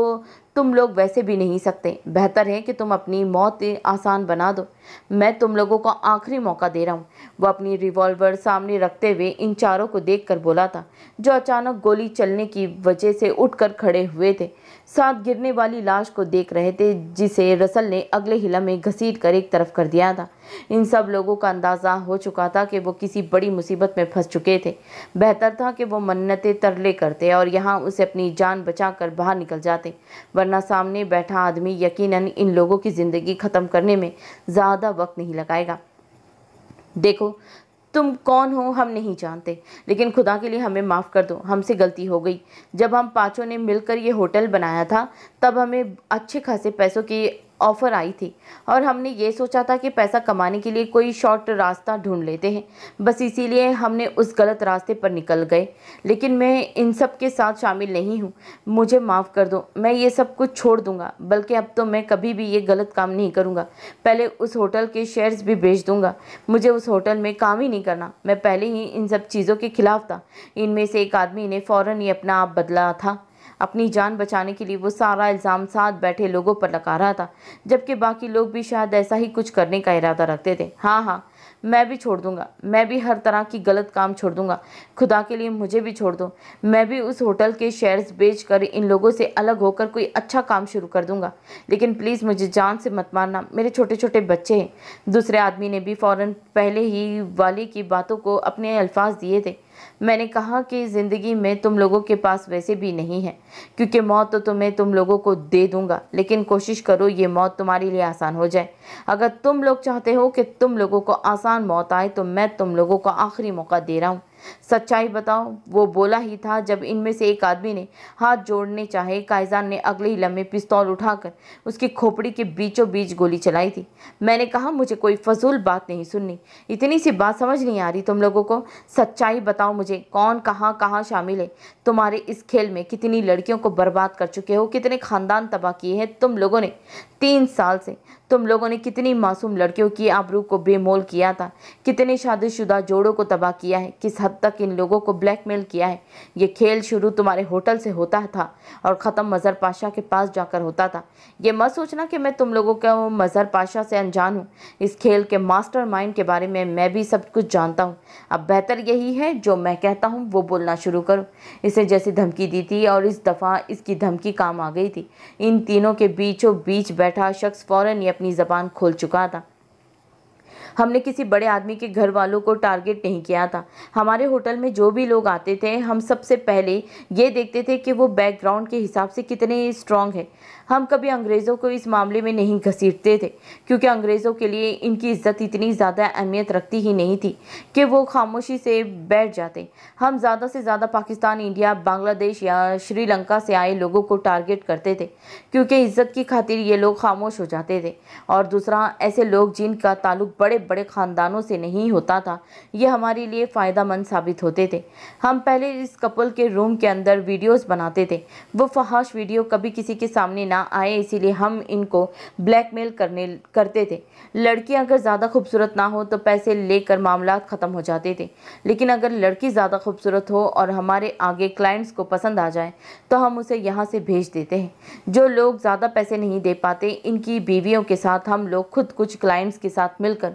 Speaker 1: तुम लोग वैसे भी नहीं सकते बेहतर है कि तुम अपनी मौत आसान बना दो मैं तुम लोगों को आखिरी मौका दे रहा हूँ वह अपनी रिवॉल्वर सामने रखते हुए इन चारों को देखकर बोला था जो अचानक गोली चलने की वजह से उठकर खड़े हुए थे साथ गिरने वाली लाश को देख रहे थे जिसे रसल ने अगले हिला में घसीट कर एक तरफ कर दिया था इन सब लोगों का अंदाज़ा हो चुका था कि वो किसी बड़ी मुसीबत में फंस चुके थे बेहतर था कि वो मन्नतें तरले करते और यहाँ उसे अपनी जान बचा कर बाहर निकल जाते वरना सामने बैठा आदमी यकीनन इन लोगों की ज़िंदगी ख़त्म करने में ज़्यादा वक्त नहीं लगाएगा देखो तुम कौन हो हम नहीं जानते लेकिन खुदा के लिए हमें माफ़ कर दो हमसे गलती हो गई जब हम पाँचों ने मिलकर ये होटल बनाया था तब हमें अच्छे खासे पैसों की ऑफ़र आई थी और हमने ये सोचा था कि पैसा कमाने के लिए कोई शॉर्ट रास्ता ढूंढ लेते हैं बस इसीलिए हमने उस गलत रास्ते पर निकल गए लेकिन मैं इन सब के साथ शामिल नहीं हूँ मुझे माफ़ कर दो मैं ये सब कुछ छोड़ दूँगा बल्कि अब तो मैं कभी भी ये गलत काम नहीं करूँगा पहले उस होटल के शेयर्स भी बेच दूँगा मुझे उस होटल में काम ही नहीं करना मैं पहले ही इन सब चीज़ों के खिलाफ था इनमें से एक आदमी ने फ़ौर ही अपना आप बदला था अपनी जान बचाने के लिए वो सारा इल्ज़ाम साथ बैठे लोगों पर लगा रहा था जबकि बाकी लोग भी शायद ऐसा ही कुछ करने का इरादा रखते थे हाँ हाँ मैं भी छोड़ दूंगा मैं भी हर तरह की गलत काम छोड़ दूंगा खुदा के लिए मुझे भी छोड़ दो मैं भी उस होटल के शेयर्स बेचकर इन लोगों से अलग होकर कोई अच्छा काम शुरू कर दूंगा लेकिन प्लीज़ मुझे जान से मत मारना मेरे छोटे छोटे बच्चे हैं दूसरे आदमी ने भी फ़ौर पहले ही वाले की बातों को अपने अल्फाज दिए थे मैंने कहा कि ज़िंदगी में तुम लोगों के पास वैसे भी नहीं है क्योंकि मौत तो तुम्हें तुम लोगों को दे दूंगा लेकिन कोशिश करो ये मौत तुम्हारे लिए आसान हो जाए अगर तुम लोग चाहते हो कि तुम लोगों को आसान मौत आए तो मैं तुम लोगों को आखिरी मौका दे रहा हूँ सच्चाई बताओ वो बोला ही था जब इनमें से एक आदमी ने हाथ जोड़ने चाहे कायजान ने अगले ही लम्बे पिस्तौल उठाकर उसकी खोपड़ी के बीचों बीच गोली चलाई थी मैंने कहा मुझे कोई फजूल बात नहीं सुननी इतनी सी बात समझ नहीं आ रही तुम लोगों को सच्चाई बताओ मुझे कौन कहाँ कहाँ शामिल है तुम्हारे इस खेल में कितनी लड़कियों को बर्बाद कर चुके हो कितने खानदान तबाह किए हैं तुम लोगों ने तीन साल से तुम लोगों ने कितनी मासूम लड़कियों की आबरू को बेमोल किया था कितने शादीशुदा जोड़ों को तबाह किया है किस हद हद तक इन लोगों को ब्लैकमेल किया है ये खेल शुरू तुम्हारे होटल से होता था और ख़त्म मज़र पाशा के पास जाकर होता था ये मत सोचना कि मैं तुम लोगों का मज़र पाशा से अनजान हूँ इस खेल के मास्टर के बारे में मैं भी सब कुछ जानता हूँ अब बेहतर यही है जो मैं कहता हूँ वो बोलना शुरू करूँ इसे जैसी धमकी दी थी और इस दफ़ा इसकी धमकी काम आ गई थी इन तीनों के बीचों बीच बैठा शख्स फ़ौरन ही अपनी ज़बान खोल चुका था हमने किसी बड़े आदमी के घर वालों को टारगेट नहीं किया था हमारे होटल में जो भी लोग आते थे हम सबसे पहले ये देखते थे कि वो बैकग्राउंड के हिसाब से कितने स्ट्रांग है हम कभी अंग्रेज़ों को इस मामले में नहीं घसीटते थे क्योंकि अंग्रेज़ों के लिए इनकी इज्जत इतनी ज़्यादा अहमियत रखती ही नहीं थी कि वो खामोशी से बैठ जाते हम ज़्यादा से ज़्यादा पाकिस्तान इंडिया बांग्लादेश या श्रीलंका से आए लोगों को टारगेट करते थे क्योंकि इज्जत की खातिर ये लोग खामोश हो जाते थे और दूसरा ऐसे लोग जिनका ताल्लुक बड़े बड़े ख़ानदानों से नहीं होता था ये हमारे लिए फ़ायदा मंद साबित होते थे हम पहले इस कपल के रूम के अंदर वीडियोज़ बनाते थे वो फहाश वीडियो कभी किसी के सामने ना आए इसीलिए हम इनको ब्लैकमेल करने करते थे लड़की अगर ज़्यादा खूबसूरत ना हो तो पैसे लेकर मामला ख़त्म हो जाते थे लेकिन अगर लड़की ज़्यादा खूबसूरत हो और हमारे आगे क्लाइंट्स को पसंद आ जाए तो हम उसे यहाँ से भेज देते हैं जो लोग ज़्यादा पैसे नहीं दे पाते इनकी बीवियों के साथ हम लोग खुद कुछ क्लाइंट्स के साथ मिलकर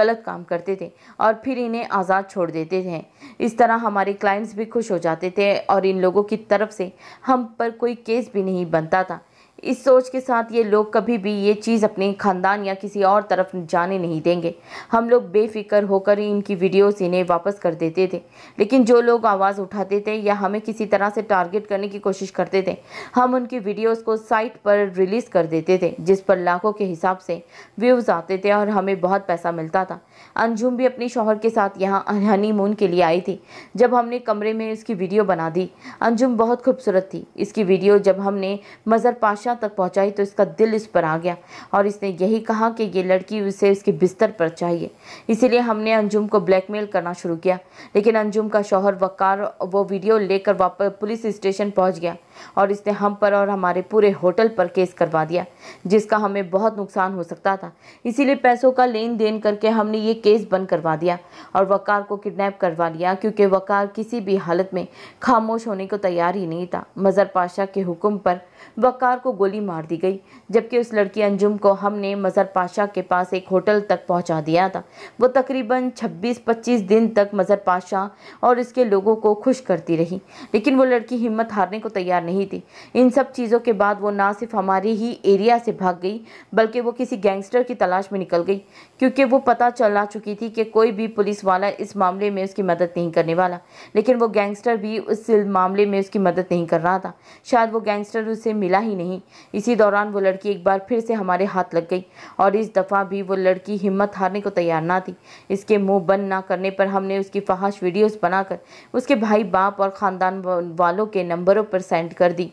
Speaker 1: गलत काम करते थे और फिर इन्हें आज़ाद छोड़ देते थे इस तरह हमारे क्लाइंट्स भी खुश हो जाते थे और इन लोगों की तरफ से हम पर कोई केस भी नहीं बनता था इस सोच के साथ ये लोग कभी भी ये चीज़ अपने ख़ानदान या किसी और तरफ जाने नहीं देंगे हम लोग बेफिक्र होकर ही इनकी वीडियोस इन्हें वापस कर देते थे लेकिन जो लोग आवाज़ उठाते थे या हमें किसी तरह से टारगेट करने की कोशिश करते थे हम उनकी वीडियोज़ को साइट पर रिलीज़ कर देते थे जिस पर लाखों के हिसाब से व्यूज़ आते थे और हमें बहुत पैसा मिलता था अंजुम भी अपने शोहर के साथ यहाँ हनीमून के लिए आई थी जब हमने कमरे में इसकी वीडियो बना दी अंजुम बहुत खूबसूरत थी इसकी वीडियो जब हमने मज़र पाशाह तक पहुँचाई तो इसका दिल इस पर आ गया और इसने यही कहा कि ये लड़की उसे उसके बिस्तर पर चाहिए इसीलिए हमने अंजुम को ब्लैकमेल करना शुरू किया लेकिन अंजुम का शोहर वकार वो वीडियो लेकर वापस पुलिस स्टेशन पहुँच गया और इसने हम पर और हमारे पूरे होटल पर केस करवा दिया जिसका हमें बहुत नुकसान हो सकता था इसीलिए पैसों का लेन देन करके हमने ये केस बंद करवा दिया और वकार को किडनैप करवा लिया क्योंकि वकार किसी भी हालत में खामोश होने को तैयार ही नहीं था मज़र पाशाह के हुक्म पर वकार को गोली मार दी गई जबकि उस लड़की अंजुम को हमने मज़र पाशाह के पास एक होटल तक पहुँचा दिया था वो तकरीबन छब्बीस पच्चीस दिन तक मज़र पाशाह और इसके लोगों को खुश करती रही लेकिन वो लड़की हिम्मत हारने को तैयार नहीं नहीं थी इन सब चीज़ों के बाद वो ना सिर्फ हमारे ही एरिया से भाग गई बल्कि वो किसी गैंगस्टर की तलाश में निकल गई क्योंकि वो पता चला चुकी थी कि कोई भी पुलिस वाला इस मामले में उसकी मदद नहीं करने वाला लेकिन वो गैंगस्टर भी उस मामले में उसकी मदद नहीं कर रहा था शायद वो गैंगस्टर उसे मिला ही नहीं इसी दौरान वो लड़की एक बार फिर से हमारे हाथ लग गई और इस दफ़ा भी वो लड़की हिम्मत हारने को तैयार ना थी इसके मुंह बंद ना करने पर हमने उसकी फहाश वीडियोज बनाकर उसके भाई बाप और ख़ानदान वालों के नंबरों पर सेंड सस्पेंड कर दी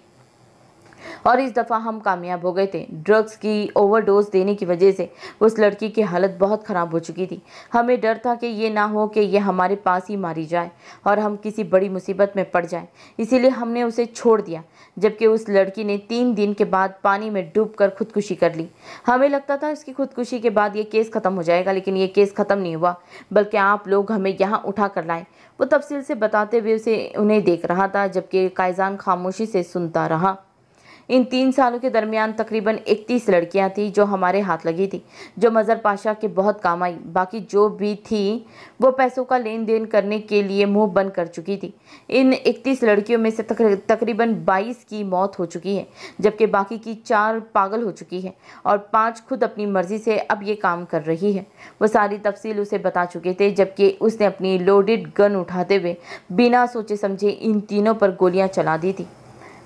Speaker 1: और इस दफ़ा हम कामयाब हो गए थे ड्रग्स की ओवरडोज देने की वजह से उस लड़की की हालत बहुत ख़राब हो चुकी थी हमें डर था कि ये ना हो कि ये हमारे पास ही मारी जाए और हम किसी बड़ी मुसीबत में पड़ जाएं इसीलिए हमने उसे छोड़ दिया जबकि उस लड़की ने तीन दिन के बाद पानी में डूब कर खुदकुशी कर ली हमें लगता था इसकी खुदकुशी के बाद ये केस ख़त्म हो जाएगा लेकिन ये केस ख़त्म नहीं हुआ बल्कि आप लोग हमें यहाँ उठा कर लाएँ वो तफसील से बताते हुए उसे उन्हें देख रहा था जबकि कायजान खामोशी से सुनता रहा इन तीन सालों के दरमियान तकरीबन 31 लड़कियां थीं जो हमारे हाथ लगी थी जो मज़र पाशा के बहुत काम आई बाकी जो भी थी वो पैसों का लेन देन करने के लिए मुंह बंद कर चुकी थी इन 31 लड़कियों में से तक, तकरीबन 22 की मौत हो चुकी है जबकि बाकी की चार पागल हो चुकी है और पाँच खुद अपनी मर्ज़ी से अब ये काम कर रही है वो सारी तफसील उसे बता चुके थे जबकि उसने अपनी लोडेड गन उठाते हुए बिना सोचे समझे इन तीनों पर गोलियाँ चला दी थी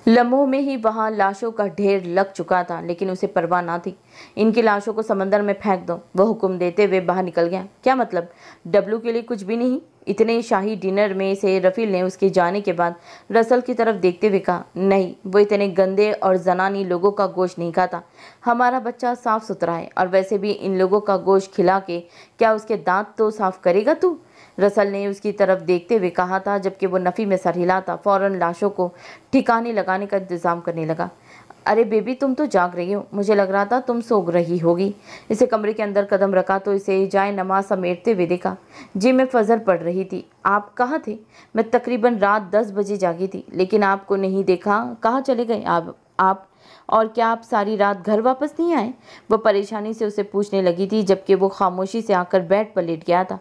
Speaker 1: लम्हों में ही वहाँ लाशों का ढेर लग चुका था लेकिन उसे परवाह ना थी इनकी लाशों को समंदर में फेंक दो वह हुक्म देते हुए बाहर निकल गया क्या मतलब डब्लू के लिए कुछ भी नहीं इतने शाही डिनर में से रफ़ील ने उसके जाने के बाद रसल की तरफ देखते हुए कहा नहीं वो इतने गंदे और जनानी लोगों का गोश्त नहीं खाता हमारा बच्चा साफ़ सुथरा है और वैसे भी इन लोगों का गोश्त खिला के क्या उसके दांत तो साफ़ करेगा तू रसल ने उसकी तरफ देखते हुए कहा था जबकि वो नफ़ी में सर हिला था फ़ौरन लाशों को ठिकाने लगाने का इंतज़ाम करने लगा अरे बेबी तुम तो जाग रही हो मुझे लग रहा था तुम सोग रही होगी इसे कमरे के अंदर कदम रखा तो इसे जाए नमाज समेटते हुए देखा जी मैं फजर पढ़ रही थी आप कहाँ थे मैं तकरीबन रात दस बजे जागी थी लेकिन आपको नहीं देखा कहाँ चले गए आप आप और क्या आप सारी रात घर वापस नहीं आए वह परेशानी से उसे पूछने लगी थी जबकि वो खामोशी से आकर बेड पर लेट गया था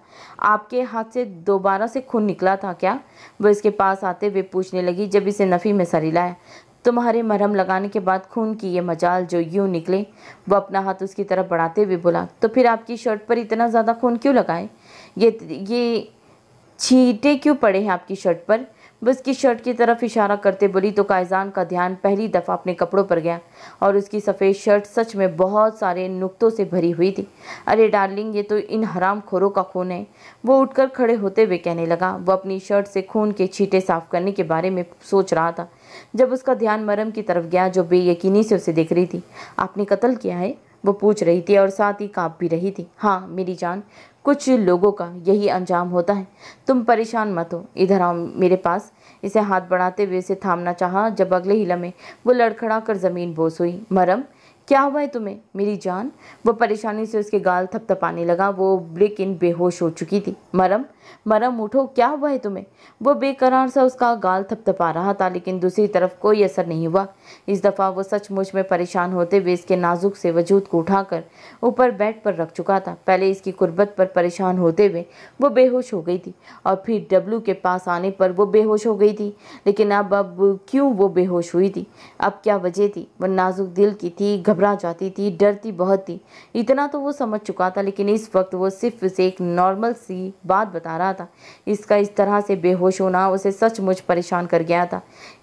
Speaker 1: आपके हाथ से दोबारा से खून निकला था क्या वह इसके पास आते हुए पूछने लगी जब इसे नफ़ी में हिलाया तुम्हारे मरहम लगाने के बाद खून की ये मजाल जो यूँ निकले वह अपना हाथ उसकी तरफ बढ़ाते हुए बोला तो फिर आपकी शर्ट पर इतना ज़्यादा खून क्यों लगाए ये ये छींटे क्यों पड़े हैं आपकी शर्ट पर बस की शर्ट की तरफ इशारा करते बोली तो कायजान का ध्यान पहली दफ़ा अपने कपड़ों पर गया और उसकी सफ़ेद शर्ट सच में बहुत सारे नुक्तों से भरी हुई थी अरे डार्लिंग ये तो इन हराम खोरों का खून है वो उठकर खड़े होते हुए कहने लगा वो अपनी शर्ट से खून के छींटे साफ करने के बारे में सोच रहा था जब उसका ध्यान मरम की तरफ गया जो बेयकनी से उसे देख रही थी आपने कत्ल किया है वो पूछ रही थी और साथ ही काँप भी रही थी हाँ मेरी जान कुछ लोगों का यही अंजाम होता है तुम परेशान मत हो इधर आओ मेरे पास इसे हाथ बढ़ाते हुए इसे थामना चाहा जब अगले ही लम्हे वो लड़खड़ा कर ज़मीन बोस हुई मरम क्या हुआ है तुम्हें मेरी जान वो परेशानी से उसके गाल थपथपाने लगा वो ब्रेक इन बेहोश हो चुकी थी मरम मरम उठो क्या हुआ है तुम्हें वो बेकरार सा उसका गाल थपथपा रहा था लेकिन दूसरी तरफ कोई असर नहीं हुआ इस दफ़ा वो सचमुच में परेशान होते हुए इसके नाजुक से वजूद को उठाकर ऊपर बेड पर रख चुका था पहले इसकी कुर्बत पर परेशान होते हुए वो बेहोश हो गई थी और फिर डब्लू के पास आने पर वो बेहोश हो गई थी लेकिन अब अब क्यों वो बेहोश हुई थी अब क्या वजह थी वह नाजुक दिल की थी घबरा जाती थी डरती बहुत थी इतना तो वो समझ चुका था लेकिन इस वक्त वो सिर्फ उसे एक नॉर्मल सी बात बता रहा रहा था इसका इस तरह से बेहोश होना उसे सचमुच परेशान कर गया था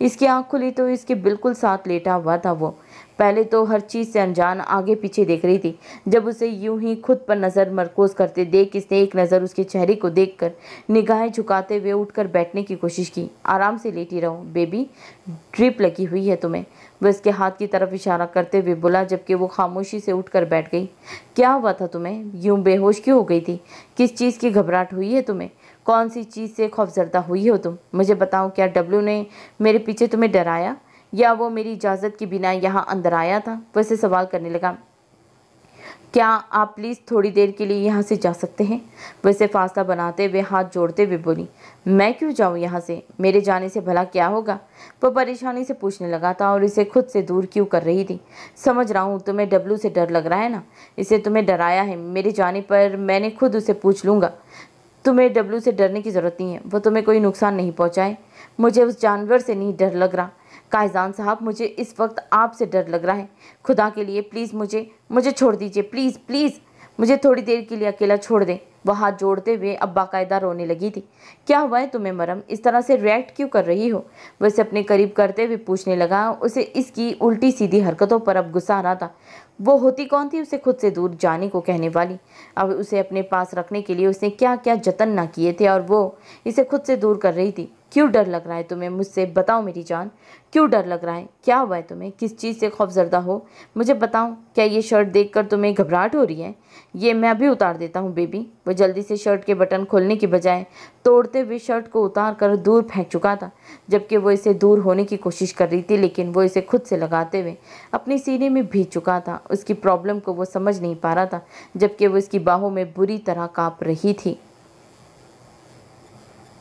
Speaker 1: इसकी आंख खुली तो इसके बिल्कुल साथ लेटा हुआ था वो पहले तो हर चीज़ से अनजान आगे पीछे देख रही थी जब उसे यूं ही खुद पर नज़र मरकोज करते देख इसने एक नज़र उसके चेहरे को देखकर निगाहें झुकाते हुए उठकर बैठने की कोशिश की आराम से लेटी रहो बेबी ड्रिप लगी हुई है तुम्हें वह इसके हाथ की तरफ इशारा करते हुए बोला जबकि वो खामोशी से उठकर बैठ गई क्या हुआ था तुम्हें यूं बेहोश क्यों हो गई थी किस चीज़ की घबराहट हुई है तुम्हें कौन सी चीज़ से खौफजरदा हुई हो तुम मुझे बताओ क्या डब्ल्यू ने मेरे पीछे तुम्हें डराया या वो मेरी इजाज़त के बिना यहाँ अंदर आया था वैसे सवाल करने लगा क्या आप प्लीज़ थोड़ी देर के लिए यहाँ से जा सकते हैं वैसे फासला बनाते हुए हाथ जोड़ते हुए बोली मैं क्यों जाऊँ यहाँ से मेरे जाने से भला क्या होगा वह परेशानी से पूछने लगा था और इसे खुद से दूर क्यों कर रही थी समझ रहा हूँ तुम्हें डब्लू से डर लग रहा है ना इसे तुम्हें डराया है मेरे जाने पर मैंने खुद उसे पूछ लूँगा तुम्हें डब्लू से डरने की ज़रूरत नहीं है वो तुम्हें कोई नुकसान नहीं पहुँचाए मुझे उस जानवर से नहीं डर लग रहा कायजान साहब मुझे इस वक्त आपसे डर लग रहा है खुदा के लिए प्लीज़ मुझे मुझे छोड़ दीजिए प्लीज़ प्लीज़ मुझे थोड़ी देर के लिए अकेला छोड़ दें वह हाथ जोड़ते हुए अब बाकायदा रोने लगी थी क्या हुआ है तुम्हें मरम इस तरह से रिएक्ट क्यों कर रही हो वैसे अपने करीब करते हुए पूछने लगा उसे इसकी उल्टी सीधी हरकतों पर अब गुस्सा आ रहा था वो होती कौन थी उसे खुद से दूर जाने को कहने वाली अब उसे अपने पास रखने के लिए उसने क्या क्या जतन ना किए थे और वो इसे खुद से दूर कर रही थी क्यों डर लग रहा है तुम्हें मुझसे बताओ मेरी जान क्यों डर लग रहा है क्या हुआ है तुम्हें किस चीज़ से खौफजदा हो मुझे बताओ क्या ये शर्ट देखकर तुम्हें घबराहट हो रही है ये मैं अभी उतार देता हूँ बेबी वो जल्दी से शर्ट के बटन खोलने के बजाय तोड़ते हुए शर्ट को उतार कर दूर फेंक चुका था जबकि वो इसे दूर होने की कोशिश कर रही थी लेकिन वो इसे खुद से लगाते हुए अपने सीने में भीग चुका था उसकी प्रॉब्लम को वो समझ नहीं पा रहा था जबकि वो इसकी बाहों में बुरी तरह काँप रही थी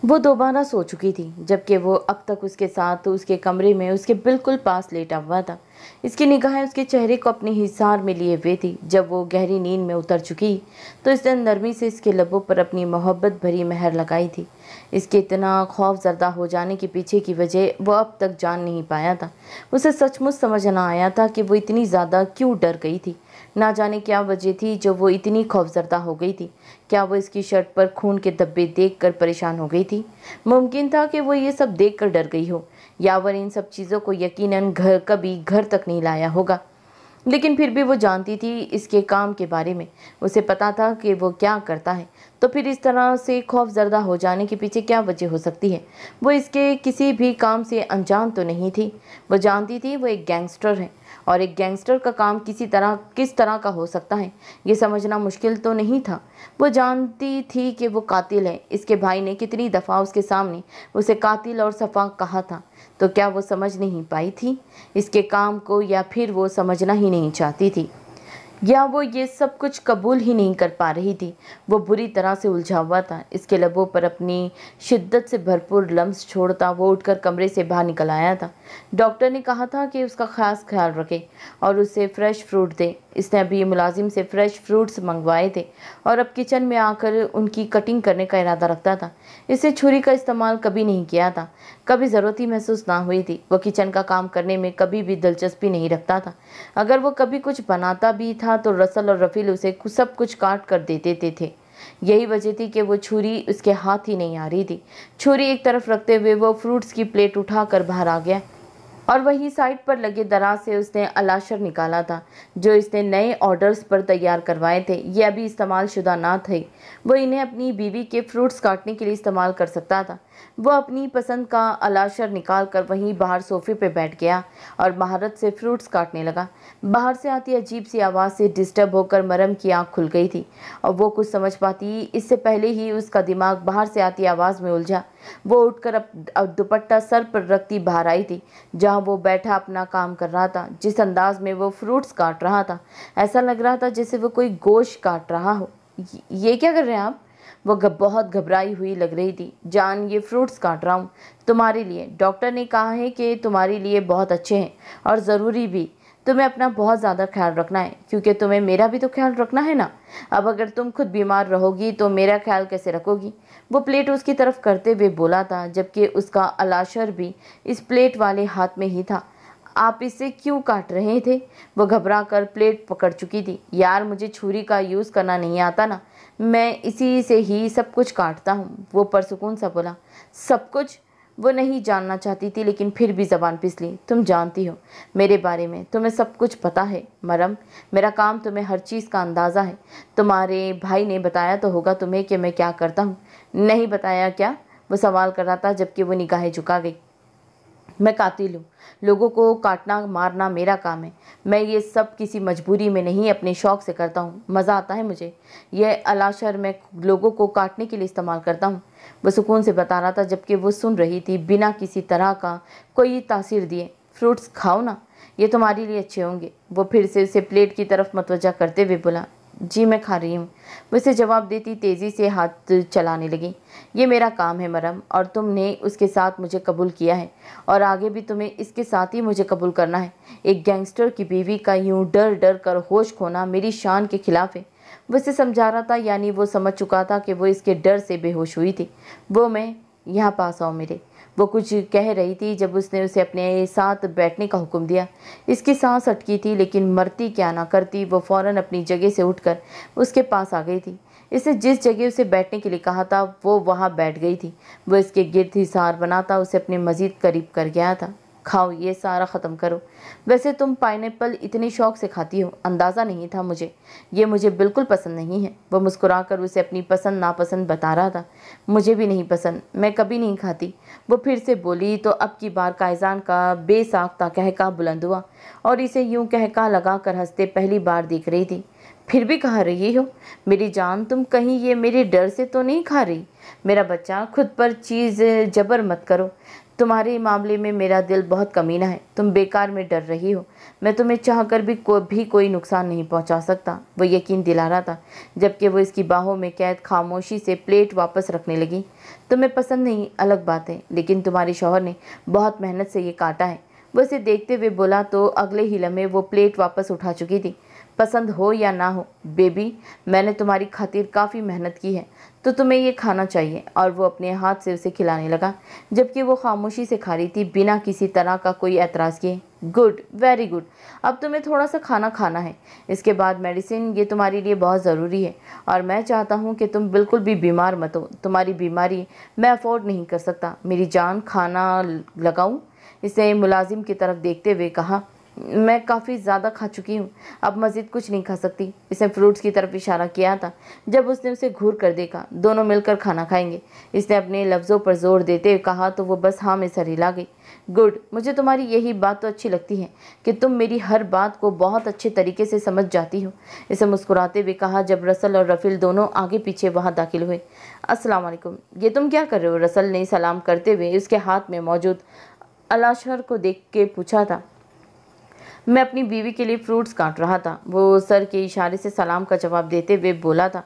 Speaker 1: वो दोबारा सो चुकी थी जबकि वो अब तक उसके साथ उसके कमरे में उसके बिल्कुल पास लेटा हुआ था इसकी निगाहें उसके चेहरे को अपने हिसार में लिए हुए थी जब वो गहरी नींद में उतर चुकी तो इसने नरमी से इसके लबों पर अपनी मोहब्बत भरी महर लगाई थी इसके इतना खौफ जरदा हो जाने के पीछे की वजह वो अब तक जान नहीं पाया था उसे सचमुच समझ ना आया था कि वो इतनी ज़्यादा क्यों डर गई थी ना जाने क्या वजह थी जो वो इतनी खौफजरदा हो गई थी क्या वो इसकी शर्ट पर खून के धब्बे देखकर परेशान हो गई थी मुमकिन था कि वो ये सब देखकर डर गई हो यावर इन सब चीज़ों को यकीनन घर कभी घर तक नहीं लाया होगा लेकिन फिर भी वो जानती थी इसके काम के बारे में उसे पता था कि वो क्या करता है तो फिर इस तरह से खौफ जरदा हो जाने के पीछे क्या वजह हो सकती है वो इसके किसी भी काम से अनजान तो नहीं थी वो जानती थी वो एक गैंगस्टर है और एक गैंगस्टर का काम किसी तरह किस तरह का हो सकता है ये समझना मुश्किल तो नहीं था वो जानती थी कि वो कातिल है इसके भाई ने कितनी दफ़ा उसके सामने उसे कातिल और सफ़ा कहा था तो क्या वो समझ नहीं पाई थी इसके काम को या फिर वो समझना ही नहीं चाहती थी या वो ये सब कुछ कबूल ही नहीं कर पा रही थी वो बुरी तरह से उलझा हुआ था इसके लबों पर अपनी शिद्दत से भरपूर लम्स छोड़ता वो उठकर कमरे से बाहर निकल आया था डॉक्टर ने कहा था कि उसका खास ख्याल रखें और उसे फ्रेश फ्रूट दें इसने अभी मुलाजिम से फ्रेश फ्रूट्स मंगवाए थे और अब किचन में आकर उनकी कटिंग करने का इरादा रखता था इसे छुरी का इस्तेमाल कभी नहीं किया था कभी ज़रूरत ही महसूस ना हुई थी वह किचन का काम करने में कभी भी दिलचस्पी नहीं रखता था अगर वो कभी कुछ बनाता भी था तो रसल और रफ़ील उसे सब कुछ काट कर दे देते थे यही वजह थी कि वो छुरी उसके हाथ ही नहीं आ रही थी छुरी एक तरफ रखते हुए वो फ्रूट्स की प्लेट उठाकर बाहर आ गया और वहीं साइट पर लगे दराज से उसने अलाशर निकाला था जो इसने नए ऑर्डर्स पर तैयार करवाए थे ये अभी इस्तेमाल शुदा ना थे वो इन्हें अपनी बीवी के फ्रूट्स काटने के लिए इस्तेमाल कर सकता था वह अपनी पसंद का अलाशर निकाल कर वहीं बाहर सोफे पर बैठ गया और महारत से फ्रूट्स काटने लगा बाहर से आती अजीब सी आवाज़ से डिस्टर्ब होकर मरम की आंख खुल गई थी और वो कुछ समझ पाती इससे पहले ही उसका दिमाग बाहर से आती आवाज़ में उलझा वो उठकर अब दुपट्टा सर पर रखती बाहर आई थी जहाँ वो बैठा अपना काम कर रहा था जिस अंदाज में वो फ्रूट्स काट रहा था ऐसा लग रहा था जैसे वो कोई गोश्त काट रहा हो ये क्या कर रहे हैं आप वो बहुत घबराई हुई लग रही थी जान ये फ्रूट्स काट रहा हूँ तुम्हारे लिए डॉक्टर ने कहा है कि तुम्हारे लिए बहुत अच्छे हैं और ज़रूरी भी तुम्हें अपना बहुत ज़्यादा ख्याल रखना है क्योंकि तुम्हें मेरा भी तो ख्याल रखना है ना अब अगर तुम खुद बीमार रहोगी तो मेरा ख्याल कैसे रखोगी वो प्लेट उसकी तरफ करते हुए बोला था जबकि उसका अलाशर भी इस प्लेट वाले हाथ में ही था आप इसे क्यों काट रहे थे वो घबरा कर प्लेट पकड़ चुकी थी यार मुझे छुरी का यूज़ करना नहीं आता ना मैं इसी से ही सब कुछ काटता हूँ वो परसकून सा बोला सब कुछ वो नहीं जानना चाहती थी लेकिन फिर भी ज़बान पिसली तुम जानती हो मेरे बारे में तुम्हें सब कुछ पता है मरम मेरा काम तुम्हें हर चीज़ का अंदाज़ा है तुम्हारे भाई ने बताया तो होगा तुम्हें कि मैं क्या करता हूँ नहीं बताया क्या वो सवाल कर रहा था जबकि वो निगाहें झुका गई मैं कातिल हूँ लोगों को काटना मारना मेरा काम है मैं ये सब किसी मजबूरी में नहीं अपने शौक़ से करता हूँ मज़ा आता है मुझे यह अलाशर मैं लोगों को काटने के लिए इस्तेमाल करता हूँ वह सुकून से बता रहा था जबकि वो सुन रही थी बिना किसी तरह का कोई तासीर दिए फ्रूट्स खाओ ना ये तुम्हारे लिए अच्छे होंगे वो फिर से उसे प्लेट की तरफ मतवजा करते हुए बोला जी मैं खा रही हूँ उसे जवाब देती तेज़ी से हाथ चलाने लगी ये मेरा काम है मरम और तुमने उसके साथ मुझे कबूल किया है और आगे भी तुम्हें इसके साथ ही मुझे कबूल करना है एक गैंगस्टर की बीवी का यूं डर डर कर होश खोना मेरी शान के खिलाफ है इसे समझा रहा था यानी वो समझ चुका था कि वो इसके डर से बेहोश हुई थी वो मैं यहाँ पास आओ मेरे वो कुछ कह रही थी जब उसने उसे अपने साथ बैठने का हुक्म दिया इसकी सांस अटकी थी लेकिन मरती क्या ना करती वो फौरन अपनी जगह से उठकर उसके पास आ गई थी इसे जिस जगह उसे बैठने के लिए कहा था वो वहाँ बैठ गई थी वो इसके गिरद हिसार बना था उसे अपने मज़ीद करीब कर गया था खाओ ये सारा ख़त्म करो वैसे तुम पाइन इतनी शौक से खाती हो अंदाज़ा नहीं था मुझे ये मुझे बिल्कुल पसंद नहीं है वो मुस्कुराकर उसे अपनी पसंद नापसंद बता रहा था मुझे भी नहीं पसंद मैं कभी नहीं खाती वो फिर से बोली तो अब की बार कायजान का बेसाख्ता कहका बुलंद हुआ और इसे यूं कहका लगा कर हंसते पहली बार देख रही थी फिर भी कहा रही हो मेरी जान तुम कहीं ये मेरे डर से तो नहीं खा रही मेरा बच्चा खुद पर चीज़ जबर मत करो तुम्हारे मामले में मेरा दिल बहुत कमीना है तुम बेकार में डर रही हो मैं तुम्हें चाह कर भी को भी कोई नुकसान नहीं पहुंचा सकता वो यकीन दिला रहा था जबकि वो इसकी बाहों में कैद खामोशी से प्लेट वापस रखने लगी तुम्हें पसंद नहीं अलग बात है लेकिन तुम्हारे शोहर ने बहुत मेहनत से ये काटा है वो इसे देखते हुए बोला तो अगले ही लम्हे वो प्लेट वापस उठा चुकी थी पसंद हो या ना हो बेबी मैंने तुम्हारी खातिर काफ़ी मेहनत की है तो तुम्हें ये खाना चाहिए और वो अपने हाथ से उसे खिलाने लगा जबकि वो खामोशी से खा रही थी बिना किसी तरह का कोई एतराज़ किए गुड वेरी गुड अब तुम्हें थोड़ा सा खाना खाना है इसके बाद मेडिसिन ये तुम्हारे लिए बहुत ज़रूरी है और मैं चाहता हूँ कि तुम बिल्कुल भी बीमार मत हो तुम्हारी बीमारी मैं अफोर्ड नहीं कर सकता मेरी जान खाना लगाऊँ इसे मुलाजिम की तरफ देखते हुए कहा मैं काफ़ी ज़्यादा खा चुकी हूँ अब मज़ीद कुछ नहीं खा सकती इसने फ्रूट्स की तरफ इशारा किया था जब उसने उसे घूर कर देखा दोनों मिलकर खाना खाएंगे इसने अपने लफ्ज़ों पर जोर देते हुए कहा तो वो बस हाँ में सर हिला गई गुड मुझे तुम्हारी यही बात तो अच्छी लगती है कि तुम मेरी हर बात को बहुत अच्छे तरीके से समझ जाती हो इसे मुस्कुराते हुए कहा जब रसल और रफ़ील दोनों आगे पीछे वहाँ दाखिल हुए असलम ये तुम क्या कर रहे हो रसल ने सलाम करते हुए उसके हाथ में मौजूद अलाशहर को देख के पूछा था मैं अपनी बीवी के लिए फ्रूट्स काट रहा था वो सर के इशारे से सलाम का जवाब देते हुए बोला था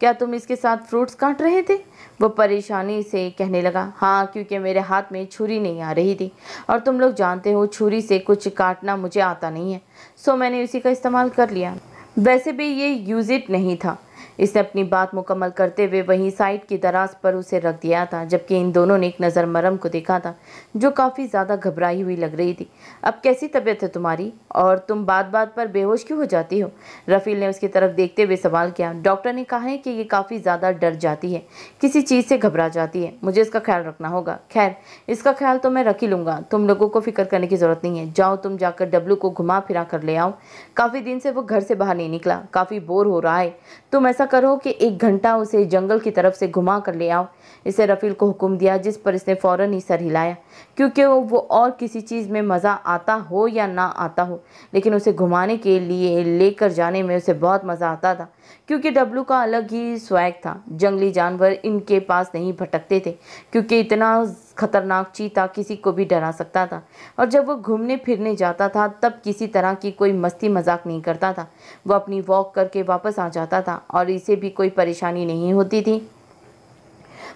Speaker 1: क्या तुम इसके साथ फ्रूट्स काट रहे थे वो परेशानी से कहने लगा हाँ क्योंकि मेरे हाथ में छुरी नहीं आ रही थी और तुम लोग जानते हो छुरी से कुछ काटना मुझे आता नहीं है सो मैंने उसी का इस्तेमाल कर लिया वैसे भी ये यूज़ इट नहीं था इसने अपनी बात मुकम्मल करते हुए वहीं साइड की दराज पर उसे रख दिया था जबकि इन दोनों ने एक नज़र मरम को देखा था जो काफ़ी ज़्यादा घबराई हुई लग रही थी अब कैसी तबीयत है तुम्हारी और तुम बात बात पर बेहोश क्यों हो जाती हो रफ़ील ने उसकी तरफ देखते हुए सवाल किया डॉक्टर ने कहा है कि ये काफ़ी ज़्यादा डर जाती है किसी चीज़ से घबरा जाती है मुझे इसका ख्याल रखना होगा खैर इसका ख्याल तो मैं रख ही लूँगा तुम लोगों को फिक्र करने की ज़रूरत नहीं है जाओ तुम जाकर डब्लू को घुमा फिरा कर ले आओ काफ़ी दिन से वो घर से बाहर नहीं निकला काफ़ी बोर हो रहा है तुम ऐसा ऐसा करो कि एक घंटा उसे जंगल की तरफ से घुमा कर ले आओ इसे रफ़ील को हुक्म दिया जिस पर इसने फौरन ही सर हिलाया क्योंकि वो और किसी चीज़ में मज़ा आता हो या ना आता हो लेकिन उसे घुमाने के लिए लेकर जाने में उसे बहुत मज़ा आता था क्योंकि डब्लू का अलग ही स्वैग था जंगली जानवर इनके पास नहीं भटकते थे क्योंकि इतना खतरनाक चीता किसी को भी डरा सकता था और जब वो घूमने फिरने जाता था तब किसी तरह की कोई मस्ती मजाक नहीं करता था वो अपनी वॉक करके वापस आ जाता था और इसे भी कोई परेशानी नहीं होती थी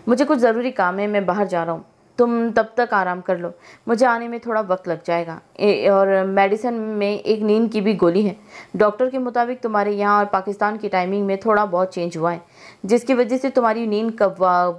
Speaker 1: मुझे कुछ ज़रूरी काम है मैं बाहर जा रहा हूँ तुम तब तक आराम कर लो मुझे आने में थोड़ा वक्त लग जाएगा ए, और मेडिसिन में एक नींद की भी गोली है डॉक्टर के मुताबिक तुम्हारे यहाँ और पाकिस्तान की टाइमिंग में थोड़ा बहुत चेंज हुआ है जिसकी वजह से तुम्हारी नींद का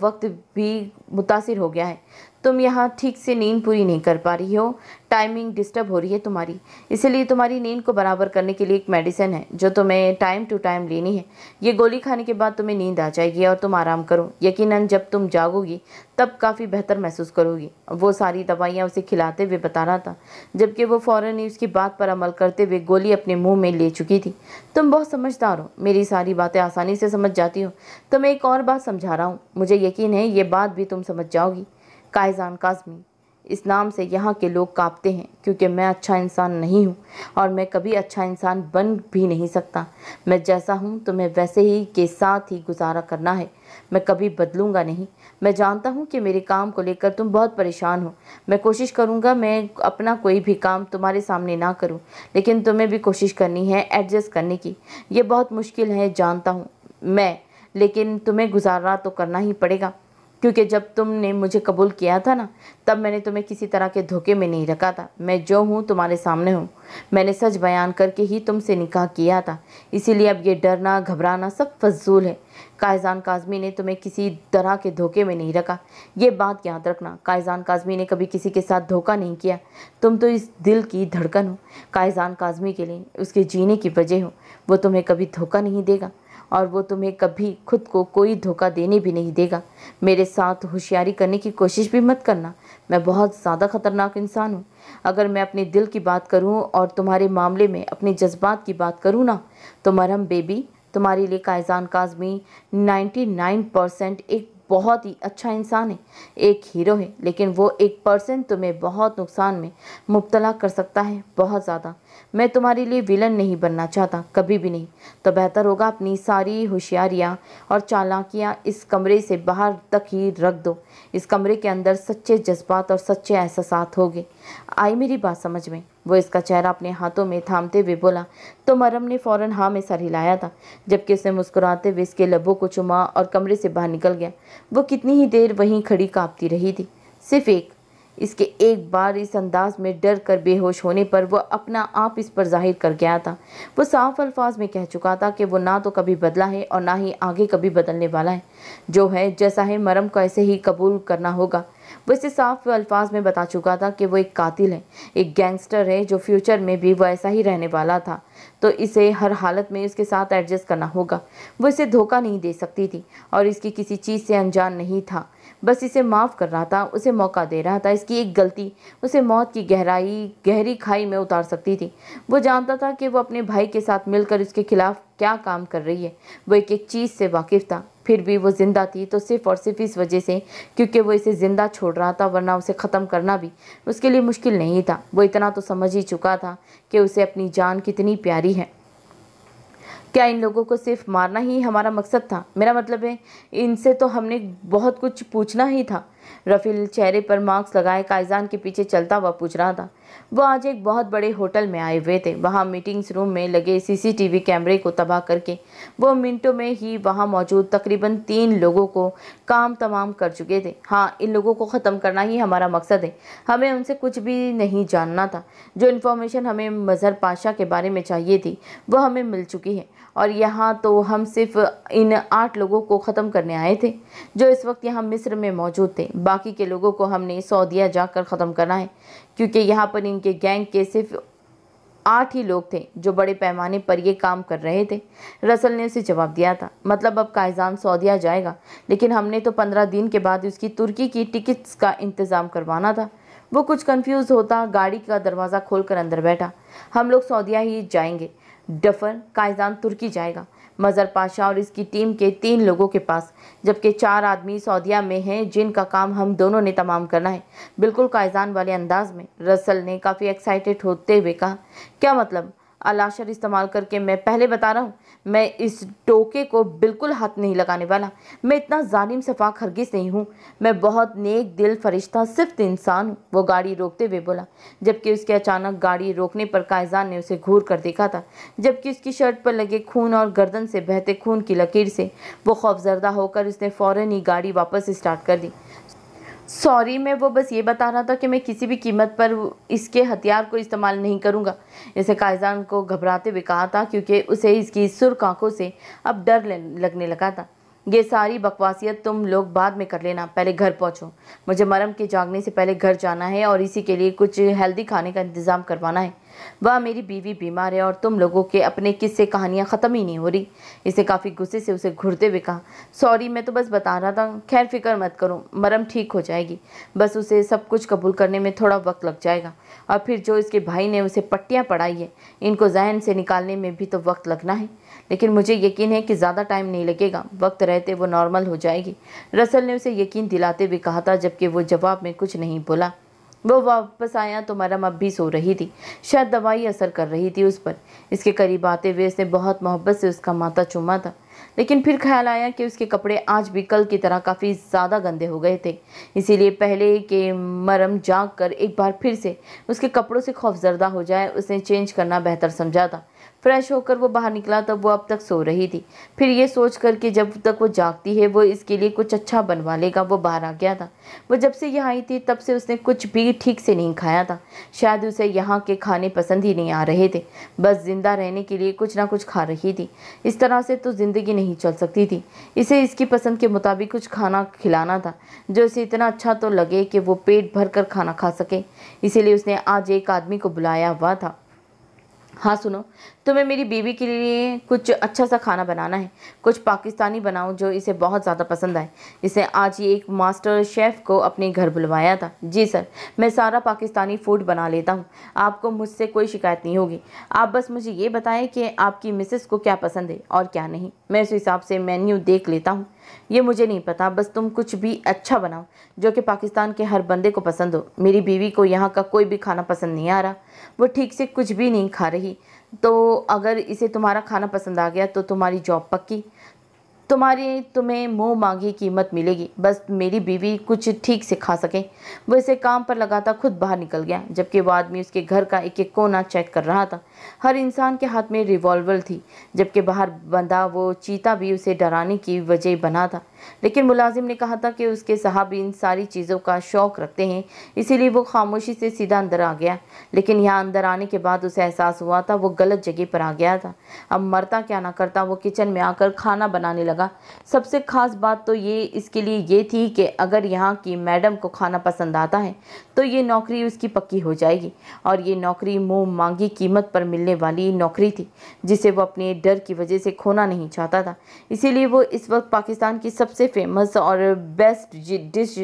Speaker 1: वक्त भी मुतासर हो गया है तुम यहाँ ठीक से नींद पूरी नहीं कर पा रही हो टाइमिंग डिस्टर्ब हो रही है तुम्हारी इसीलिए तुम्हारी नींद को बराबर करने के लिए एक मेडिसिन है जो तुम्हें टाइम टू टाइम लेनी है ये गोली खाने के बाद तुम्हें नींद आ जाएगी और तुम आराम करो यकीनन जब तुम जागोगी तब काफ़ी बेहतर महसूस करोगी वो सारी दवाइयाँ उसे खिलाते हुए बता रहा था जबकि वो फ़ौर ही उसकी बात पर अमल करते हुए गोली अपने मुँह में ले चुकी थी तुम बहुत समझदार हो मेरी सारी बातें आसानी से समझ जाती हो तो मैं एक और बात समझा रहा हूँ मुझे यकीन है ये बात भी तुम समझ जाओगी कायजान काजमी इस नाम से यहाँ के लोग कांपते हैं क्योंकि मैं अच्छा इंसान नहीं हूँ और मैं कभी अच्छा इंसान बन भी नहीं सकता मैं जैसा हूँ तो मैं वैसे ही के साथ ही गुजारा करना है मैं कभी बदलूँगा नहीं मैं जानता हूँ कि मेरे काम को लेकर तुम बहुत परेशान हो मैं कोशिश करूँगा मैं अपना कोई भी काम तुम्हारे सामने ना करूँ लेकिन तुम्हें भी कोशिश करनी है एडजस्ट करने की ये बहुत मुश्किल है जानता हूँ मैं लेकिन तुम्हें गुजारा तो करना ही पड़ेगा क्योंकि जब तुमने मुझे कबूल किया था ना तब मैंने तुम्हें किसी तरह के धोखे में नहीं रखा था मैं जो हूँ तुम्हारे सामने हूँ मैंने सच बयान करके ही तुमसे निकाह किया था इसीलिए अब ये डरना घबराना सब फजूल है कायजान काजमी ने तुम्हें किसी तरह के धोखे में नहीं रखा ये बात याद रखना कायजान काजमी ने कभी किसी के साथ धोखा नहीं किया तुम तो इस दिल की धड़कन हो कायजान काजमी के लिए उसके जीने की वजह हो वो तुम्हें कभी धोखा नहीं देगा और वो तुम्हें कभी खुद को कोई धोखा देने भी नहीं देगा मेरे साथ होशियारी करने की कोशिश भी मत करना मैं बहुत ज़्यादा ख़तरनाक इंसान हूँ अगर मैं अपने दिल की बात करूँ और तुम्हारे मामले में अपने जज्बात की बात करूँ ना तो मरहम बेबी तुम्हारे लिए कायजान काजमी नाइन परसेंट एक बहुत ही अच्छा इंसान है एक हीरो है लेकिन वो एक पर्सन तुम्हें बहुत नुकसान में मुबतला कर सकता है बहुत ज़्यादा मैं तुम्हारे लिए विलन नहीं बनना चाहता कभी भी नहीं तो बेहतर होगा अपनी सारी होशियारियाँ और चालाकियाँ इस कमरे से बाहर तक ही रख दो इस कमरे के अंदर सच्चे जज्बात और सच्चे एहसास होंगे आई मेरी बात समझ में वो इसका चेहरा अपने हाथों में थामते हुए बोला तो मरम ने फौरन हाँ में सर हिलाया था जबकि उसने मुस्कुराते हुए इसके लबों को चुमा और कमरे से बाहर निकल गया वो कितनी ही देर वहीं खड़ी कांपती रही थी सिर्फ एक इसके एक बार इस अंदाज में डर कर बेहोश होने पर वह अपना आप इस पर जाहिर कर गया था वो साफ अल्फाज में कह चुका था कि वो ना तो कभी बदला है और ना ही आगे कभी बदलने वाला है जो है जैसा है मरम को ऐसे ही कबूल करना होगा वो इसे साफ अल्फाज में बता चुका था कि वो एक कातिल है एक गैंगस्टर है जो फ्यूचर में भी वो ऐसा ही रहने वाला था तो इसे हर हालत में उसके साथ एडजस्ट करना होगा वो इसे धोखा नहीं दे सकती थी और इसकी किसी चीज़ से अनजान नहीं था बस इसे माफ़ कर रहा था उसे मौका दे रहा था इसकी एक गलती उसे मौत की गहराई गहरी खाई में उतार सकती थी वो जानता था कि वो अपने भाई के साथ मिलकर उसके खिलाफ क्या काम कर रही है वो एक एक चीज़ से वाकिफ था फिर भी वो ज़िंदा थी तो सिर्फ़ और सिर्फ इस वजह से क्योंकि वो इसे ज़िंदा छोड़ रहा था वरना उसे ख़त्म करना भी उसके लिए मुश्किल नहीं था वो इतना तो समझ ही चुका था कि उसे अपनी जान कितनी प्यारी है क्या इन लोगों को सिर्फ मारना ही हमारा मकसद था मेरा मतलब है इनसे तो हमने बहुत कुछ पूछना ही था रफील चेहरे पर मास्क लगाए कायजान के पीछे चलता हुआ पूछ रहा था वो आज एक बहुत बड़े होटल में आए हुए थे वहाँ मीटिंग्स रूम में लगे सीसीटीवी कैमरे को तबाह करके वो मिनटों में ही वहाँ मौजूद तकरीबन तीन लोगों को काम तमाम कर चुके थे हाँ इन लोगों को ख़त्म करना ही हमारा मकसद है हमें उनसे कुछ भी नहीं जानना था जो इन्फॉर्मेशन हमें मज़हर पाशाह के बारे में चाहिए थी वो हमें मिल चुकी है और यहाँ तो हम सिर्फ इन आठ लोगों को ख़त्म करने आए थे जो इस वक्त यहाँ मिस्र में मौजूद थे बाकी के लोगों को हमने सऊदिया जाकर ख़त्म करना है क्योंकि यहाँ पर इनके गैंग के सिर्फ आठ ही लोग थे जो बड़े पैमाने पर ये काम कर रहे थे रसल ने उसे जवाब दिया था मतलब अब काजान सऊदिया जाएगा लेकिन हमने तो पंद्रह दिन के बाद उसकी तुर्की की टिकट्स का इंतज़ाम करवाना था वो कुछ कंफ्यूज होता गाड़ी का दरवाज़ा खोलकर अंदर बैठा हम लोग सऊदिया ही जाएंगे डफर कायजान तुर्की जाएगा मज़र पाशा और इसकी टीम के तीन लोगों के पास जबकि चार आदमी सऊदिया में हैं जिनका काम हम दोनों ने तमाम करना है बिल्कुल कायजान वाले अंदाज में रसल ने काफ़ी एक्साइटेड होते हुए कहा क्या मतलब अलाशर इस्तेमाल करके मैं पहले बता रहा हूँ मैं इस टोके को बिल्कुल हाथ नहीं लगाने वाला मैं इतना जालिम सफा खरगिस नहीं हूँ मैं बहुत नेक दिल फरिश्ता सिर्फ इंसान हूँ वो गाड़ी रोकते हुए बोला जबकि उसके अचानक गाड़ी रोकने पर कायजान ने उसे घूर कर देखा था जबकि उसकी शर्ट पर लगे खून और गर्दन से बहते खून की लकीर से वो खौफजरदा होकर उसने फ़ौरन ही गाड़ी वापस स्टार्ट कर दी सॉरी मैं वो बस ये बता रहा था कि मैं किसी भी कीमत पर इसके हथियार को इस्तेमाल नहीं करूँगा जैसे कायजान को घबराते हुए कहा था क्योंकि उसे इसकी सुरख आँखों से अब डर लगने लगा था ये सारी बकवासियत तुम लोग बाद में कर लेना पहले घर पहुंचो मुझे मरम के जागने से पहले घर जाना है और इसी के लिए कुछ हेल्दी खाने का इंतज़ाम करवाना है वह मेरी बीवी बीमार है और तुम लोगों के अपने किस्से कहानियाँ ख़त्म ही नहीं हो रही इसे काफ़ी गुस्से से उसे घुरते हुए कहा सॉरी मैं तो बस बता रहा था खैर फिक्र मत करो मरम ठीक हो जाएगी बस उसे सब कुछ कबूल करने में थोड़ा वक्त लग जाएगा और फिर जो इसके भाई ने उसे पट्टियाँ पढ़ाई है इनको जहन से निकालने में भी तो वक्त लगना है लेकिन मुझे यकीन है कि ज़्यादा टाइम नहीं लगेगा वक्त रहते वो नॉर्मल हो जाएगी रसल ने उसे यकीन दिलाते हुए कहा था जबकि वो जवाब में कुछ नहीं बोला वो वापस आया तो मरम अब भी सो रही थी शायद दवाई असर कर रही थी उस पर इसके करीब आते हुए उसने बहुत मोहब्बत से उसका माथा चूमा था लेकिन फिर ख्याल आया कि उसके कपड़े आज भी कल की तरह काफ़ी ज़्यादा गंदे हो गए थे इसीलिए पहले के मरम जाग कर एक बार फिर से उसके कपड़ों से खौफजरदा हो जाए उसने चेंज करना बेहतर समझा था फ्रेश होकर वो बाहर निकला तब वो अब तक सो रही थी फिर ये सोच कर कि जब तक वो जागती है वो इसके लिए कुछ अच्छा बनवा लेगा वो बाहर आ गया था वो जब से यहाँ आई थी तब से उसने कुछ भी ठीक से नहीं खाया था शायद उसे यहाँ के खाने पसंद ही नहीं आ रहे थे बस ज़िंदा रहने के लिए कुछ ना कुछ खा रही थी इस तरह से तो ज़िंदगी नहीं चल सकती थी इसे इसकी पसंद के मुताबिक कुछ खाना खिलाना था जो इसे इतना अच्छा तो लगे कि वो पेट भर कर खाना खा सके इसीलिए उसने आज एक आदमी को बुलाया हुआ था हाँ सुनो तुम्हें मेरी बीवी के लिए कुछ अच्छा सा खाना बनाना है कुछ पाकिस्तानी बनाओ जो इसे बहुत ज़्यादा पसंद आए इसे आज ही एक मास्टर शेफ़ को अपने घर बुलवाया था जी सर मैं सारा पाकिस्तानी फूड बना लेता हूँ आपको मुझसे कोई शिकायत नहीं होगी आप बस मुझे ये बताएं कि आपकी मिसेस को क्या पसंद है और क्या नहीं मैं उस हिसाब से मेन्यू देख लेता हूँ ये मुझे नहीं पता बस तुम कुछ भी अच्छा बनाओ जो कि पाकिस्तान के हर बंदे को पसंद हो मेरी बीवी को यहाँ का कोई भी खाना पसंद नहीं आ रहा वो ठीक से कुछ भी नहीं खा रही तो अगर इसे तुम्हारा खाना पसंद आ गया तो तुम्हारी जॉब पक्की तुम्हारी तुम्हें मुँह मांगी कीमत मिलेगी बस मेरी बीवी कुछ ठीक से खा सके वो इसे काम पर लगाता खुद बाहर निकल गया जबकि वो आदमी उसके घर का एक एक कोना चेक कर रहा था हर इंसान के हाथ में रिवॉल्वर थी जबकि बाहर बंधा वो चीता भी उसे डराने की वजह बना था लेकिन मुलाजिम ने कहा था कि उसके साहब इन सारी चीज़ों का शौक़ रखते हैं इसीलिए वो खामोशी से सीधा अंदर आ गया लेकिन यहाँ अंदर आने के बाद उसे एहसास हुआ था वो गलत जगह पर आ गया था अब मरता क्या ना करता वो किचन में आकर खाना बनाने लगा सबसे ख़ास बात तो ये इसके लिए ये थी कि अगर यहाँ की मैडम को खाना पसंद आता है तो ये नौकरी उसकी पक्की हो जाएगी और ये नौकरी मुँह मांगी कीमत पर मिलने वाली नौकरी थी जिसे वो अपने डर की वजह से खोना नहीं चाहता था इसीलिए वो इस वक्त पाकिस्तान की सबसे फेमस और बेस्ट डिश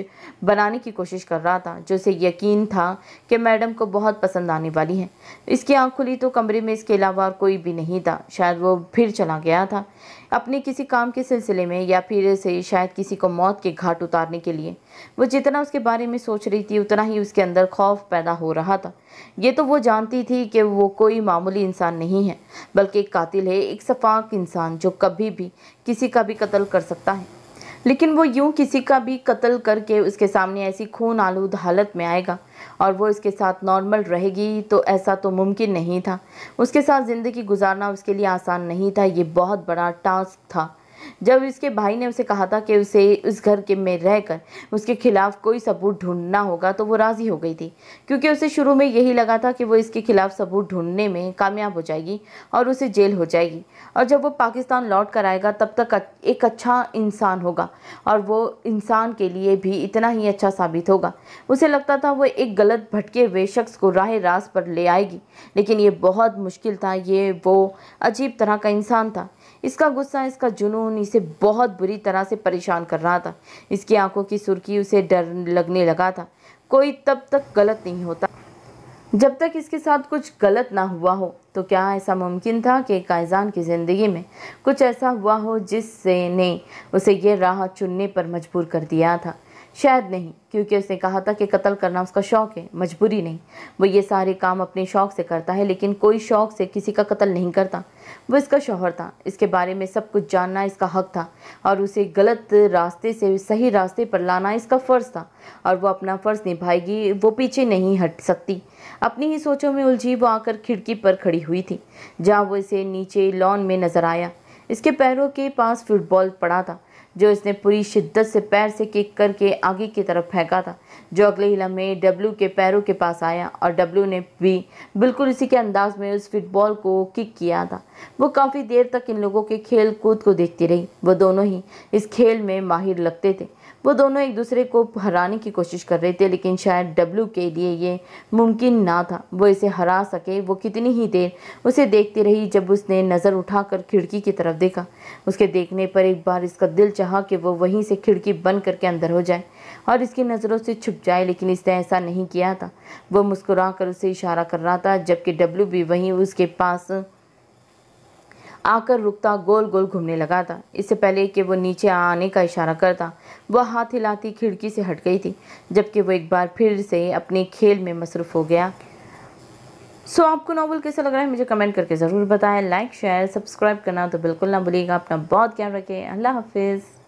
Speaker 1: बनाने की कोशिश कर रहा था जो उसे यकीन था कि मैडम को बहुत पसंद आने वाली है इसकी आँख खुली तो कमरे में इसके अलावा कोई भी नहीं था शायद वो फिर चला गया था अपने किसी काम के सिलसिले में या फिर से शायद किसी को मौत के घाट उतारने के लिए वो जितना उसके बारे में सोच रही थी उतना ही उसके अंदर खौफ पैदा हो रहा था ये तो वो जानती थी कि वो कोई मामूली इंसान नहीं है बल्कि एक कातिल है एक सफाक इंसान जो कभी भी किसी का भी कत्ल कर सकता है लेकिन वो यूं किसी का भी कत्ल करके उसके सामने ऐसी खून आलूद हालत में आएगा और वो इसके साथ नॉर्मल रहेगी तो ऐसा तो मुमकिन नहीं था उसके साथ ज़िंदगी गुजारना उसके लिए आसान नहीं था ये बहुत बड़ा टास्क था जब इसके भाई ने उसे कहा था कि उसे उस घर के में रहकर उसके खिलाफ कोई सबूत ढूंढना होगा तो वो राज़ी हो गई थी क्योंकि उसे शुरू में यही लगा था कि वो इसके खिलाफ सबूत ढूंढने में कामयाब हो जाएगी और उसे जेल हो जाएगी और जब वो पाकिस्तान लौट कर आएगा तब तक एक अच्छा इंसान होगा और वो इंसान के लिए भी इतना ही अच्छा साबित होगा उसे लगता था वो एक गलत भटके हुए शख्स को राह रास पर ले आएगी लेकिन ये बहुत मुश्किल था ये वो अजीब तरह का इंसान था इसका गुस्सा इसका जुनून इसे बहुत बुरी तरह से परेशान कर रहा था इसकी आंखों की सुर्खी उसे डर लगने लगा था कोई तब तक गलत नहीं होता जब तक इसके साथ कुछ गलत ना हुआ हो तो क्या ऐसा मुमकिन था कि कायजान की ज़िंदगी में कुछ ऐसा हुआ हो जिससे ने उसे ये राह चुनने पर मजबूर कर दिया था शायद नहीं क्योंकि उसने कहा था कि कत्ल करना उसका शौक़ है मजबूरी नहीं वो ये सारे काम अपने शौक़ से करता है लेकिन कोई शौक़ से किसी का कत्ल नहीं करता वो इसका शोहर था इसके बारे में सब कुछ जानना इसका हक था और उसे गलत रास्ते से सही रास्ते पर लाना इसका फ़र्ज़ था और वो अपना फ़र्ज़ निभाएगी वो पीछे नहीं हट सकती अपनी ही सोचों में उलझी वो आकर खिड़की पर खड़ी हुई थी जहाँ वो इसे नीचे लॉन में नज़र आया इसके पैरों के पास फुटबॉल पड़ा था जो इसने पूरी शिद्दत से पैर से किक करके आगे की तरफ फेंका था जो अगले ही लम्हे डब्ल्यू के पैरों के पास आया और डब्ल्यू ने भी बिल्कुल इसी के अंदाज में उस फुटबॉल को किक किया था वो काफ़ी देर तक इन लोगों के खेल कूद को देखती रही वो दोनों ही इस खेल में माहिर लगते थे वो दोनों एक दूसरे को हराने की कोशिश कर रहे थे लेकिन शायद डब्लू के लिए ये मुमकिन ना था वो इसे हरा सके वो कितनी ही देर उसे देखती रही जब उसने नज़र उठाकर खिड़की की तरफ देखा उसके देखने पर एक बार इसका दिल चाहा कि वो वहीं से खिड़की बंद करके अंदर हो जाए और इसकी नज़रों से छुप जाए लेकिन इसने ऐसा नहीं किया था वो मुस्कुरा कर उसे इशारा कर रहा था जबकि डब्लू भी वहीं उसके पास आकर रुकता गोल गोल घूमने लगा था इससे पहले कि वो नीचे आने का इशारा करता वह हाथ हिलाती खिड़की से हट गई थी जबकि वो एक बार फिर से अपने खेल में मसरूफ़ हो गया सो आपको नावल कैसा लग रहा है मुझे कमेंट करके ज़रूर बताएं लाइक शेयर सब्सक्राइब करना तो बिल्कुल ना भूलिएगा अपना बहुत ख्याल रखें अल्लाह हाफिज़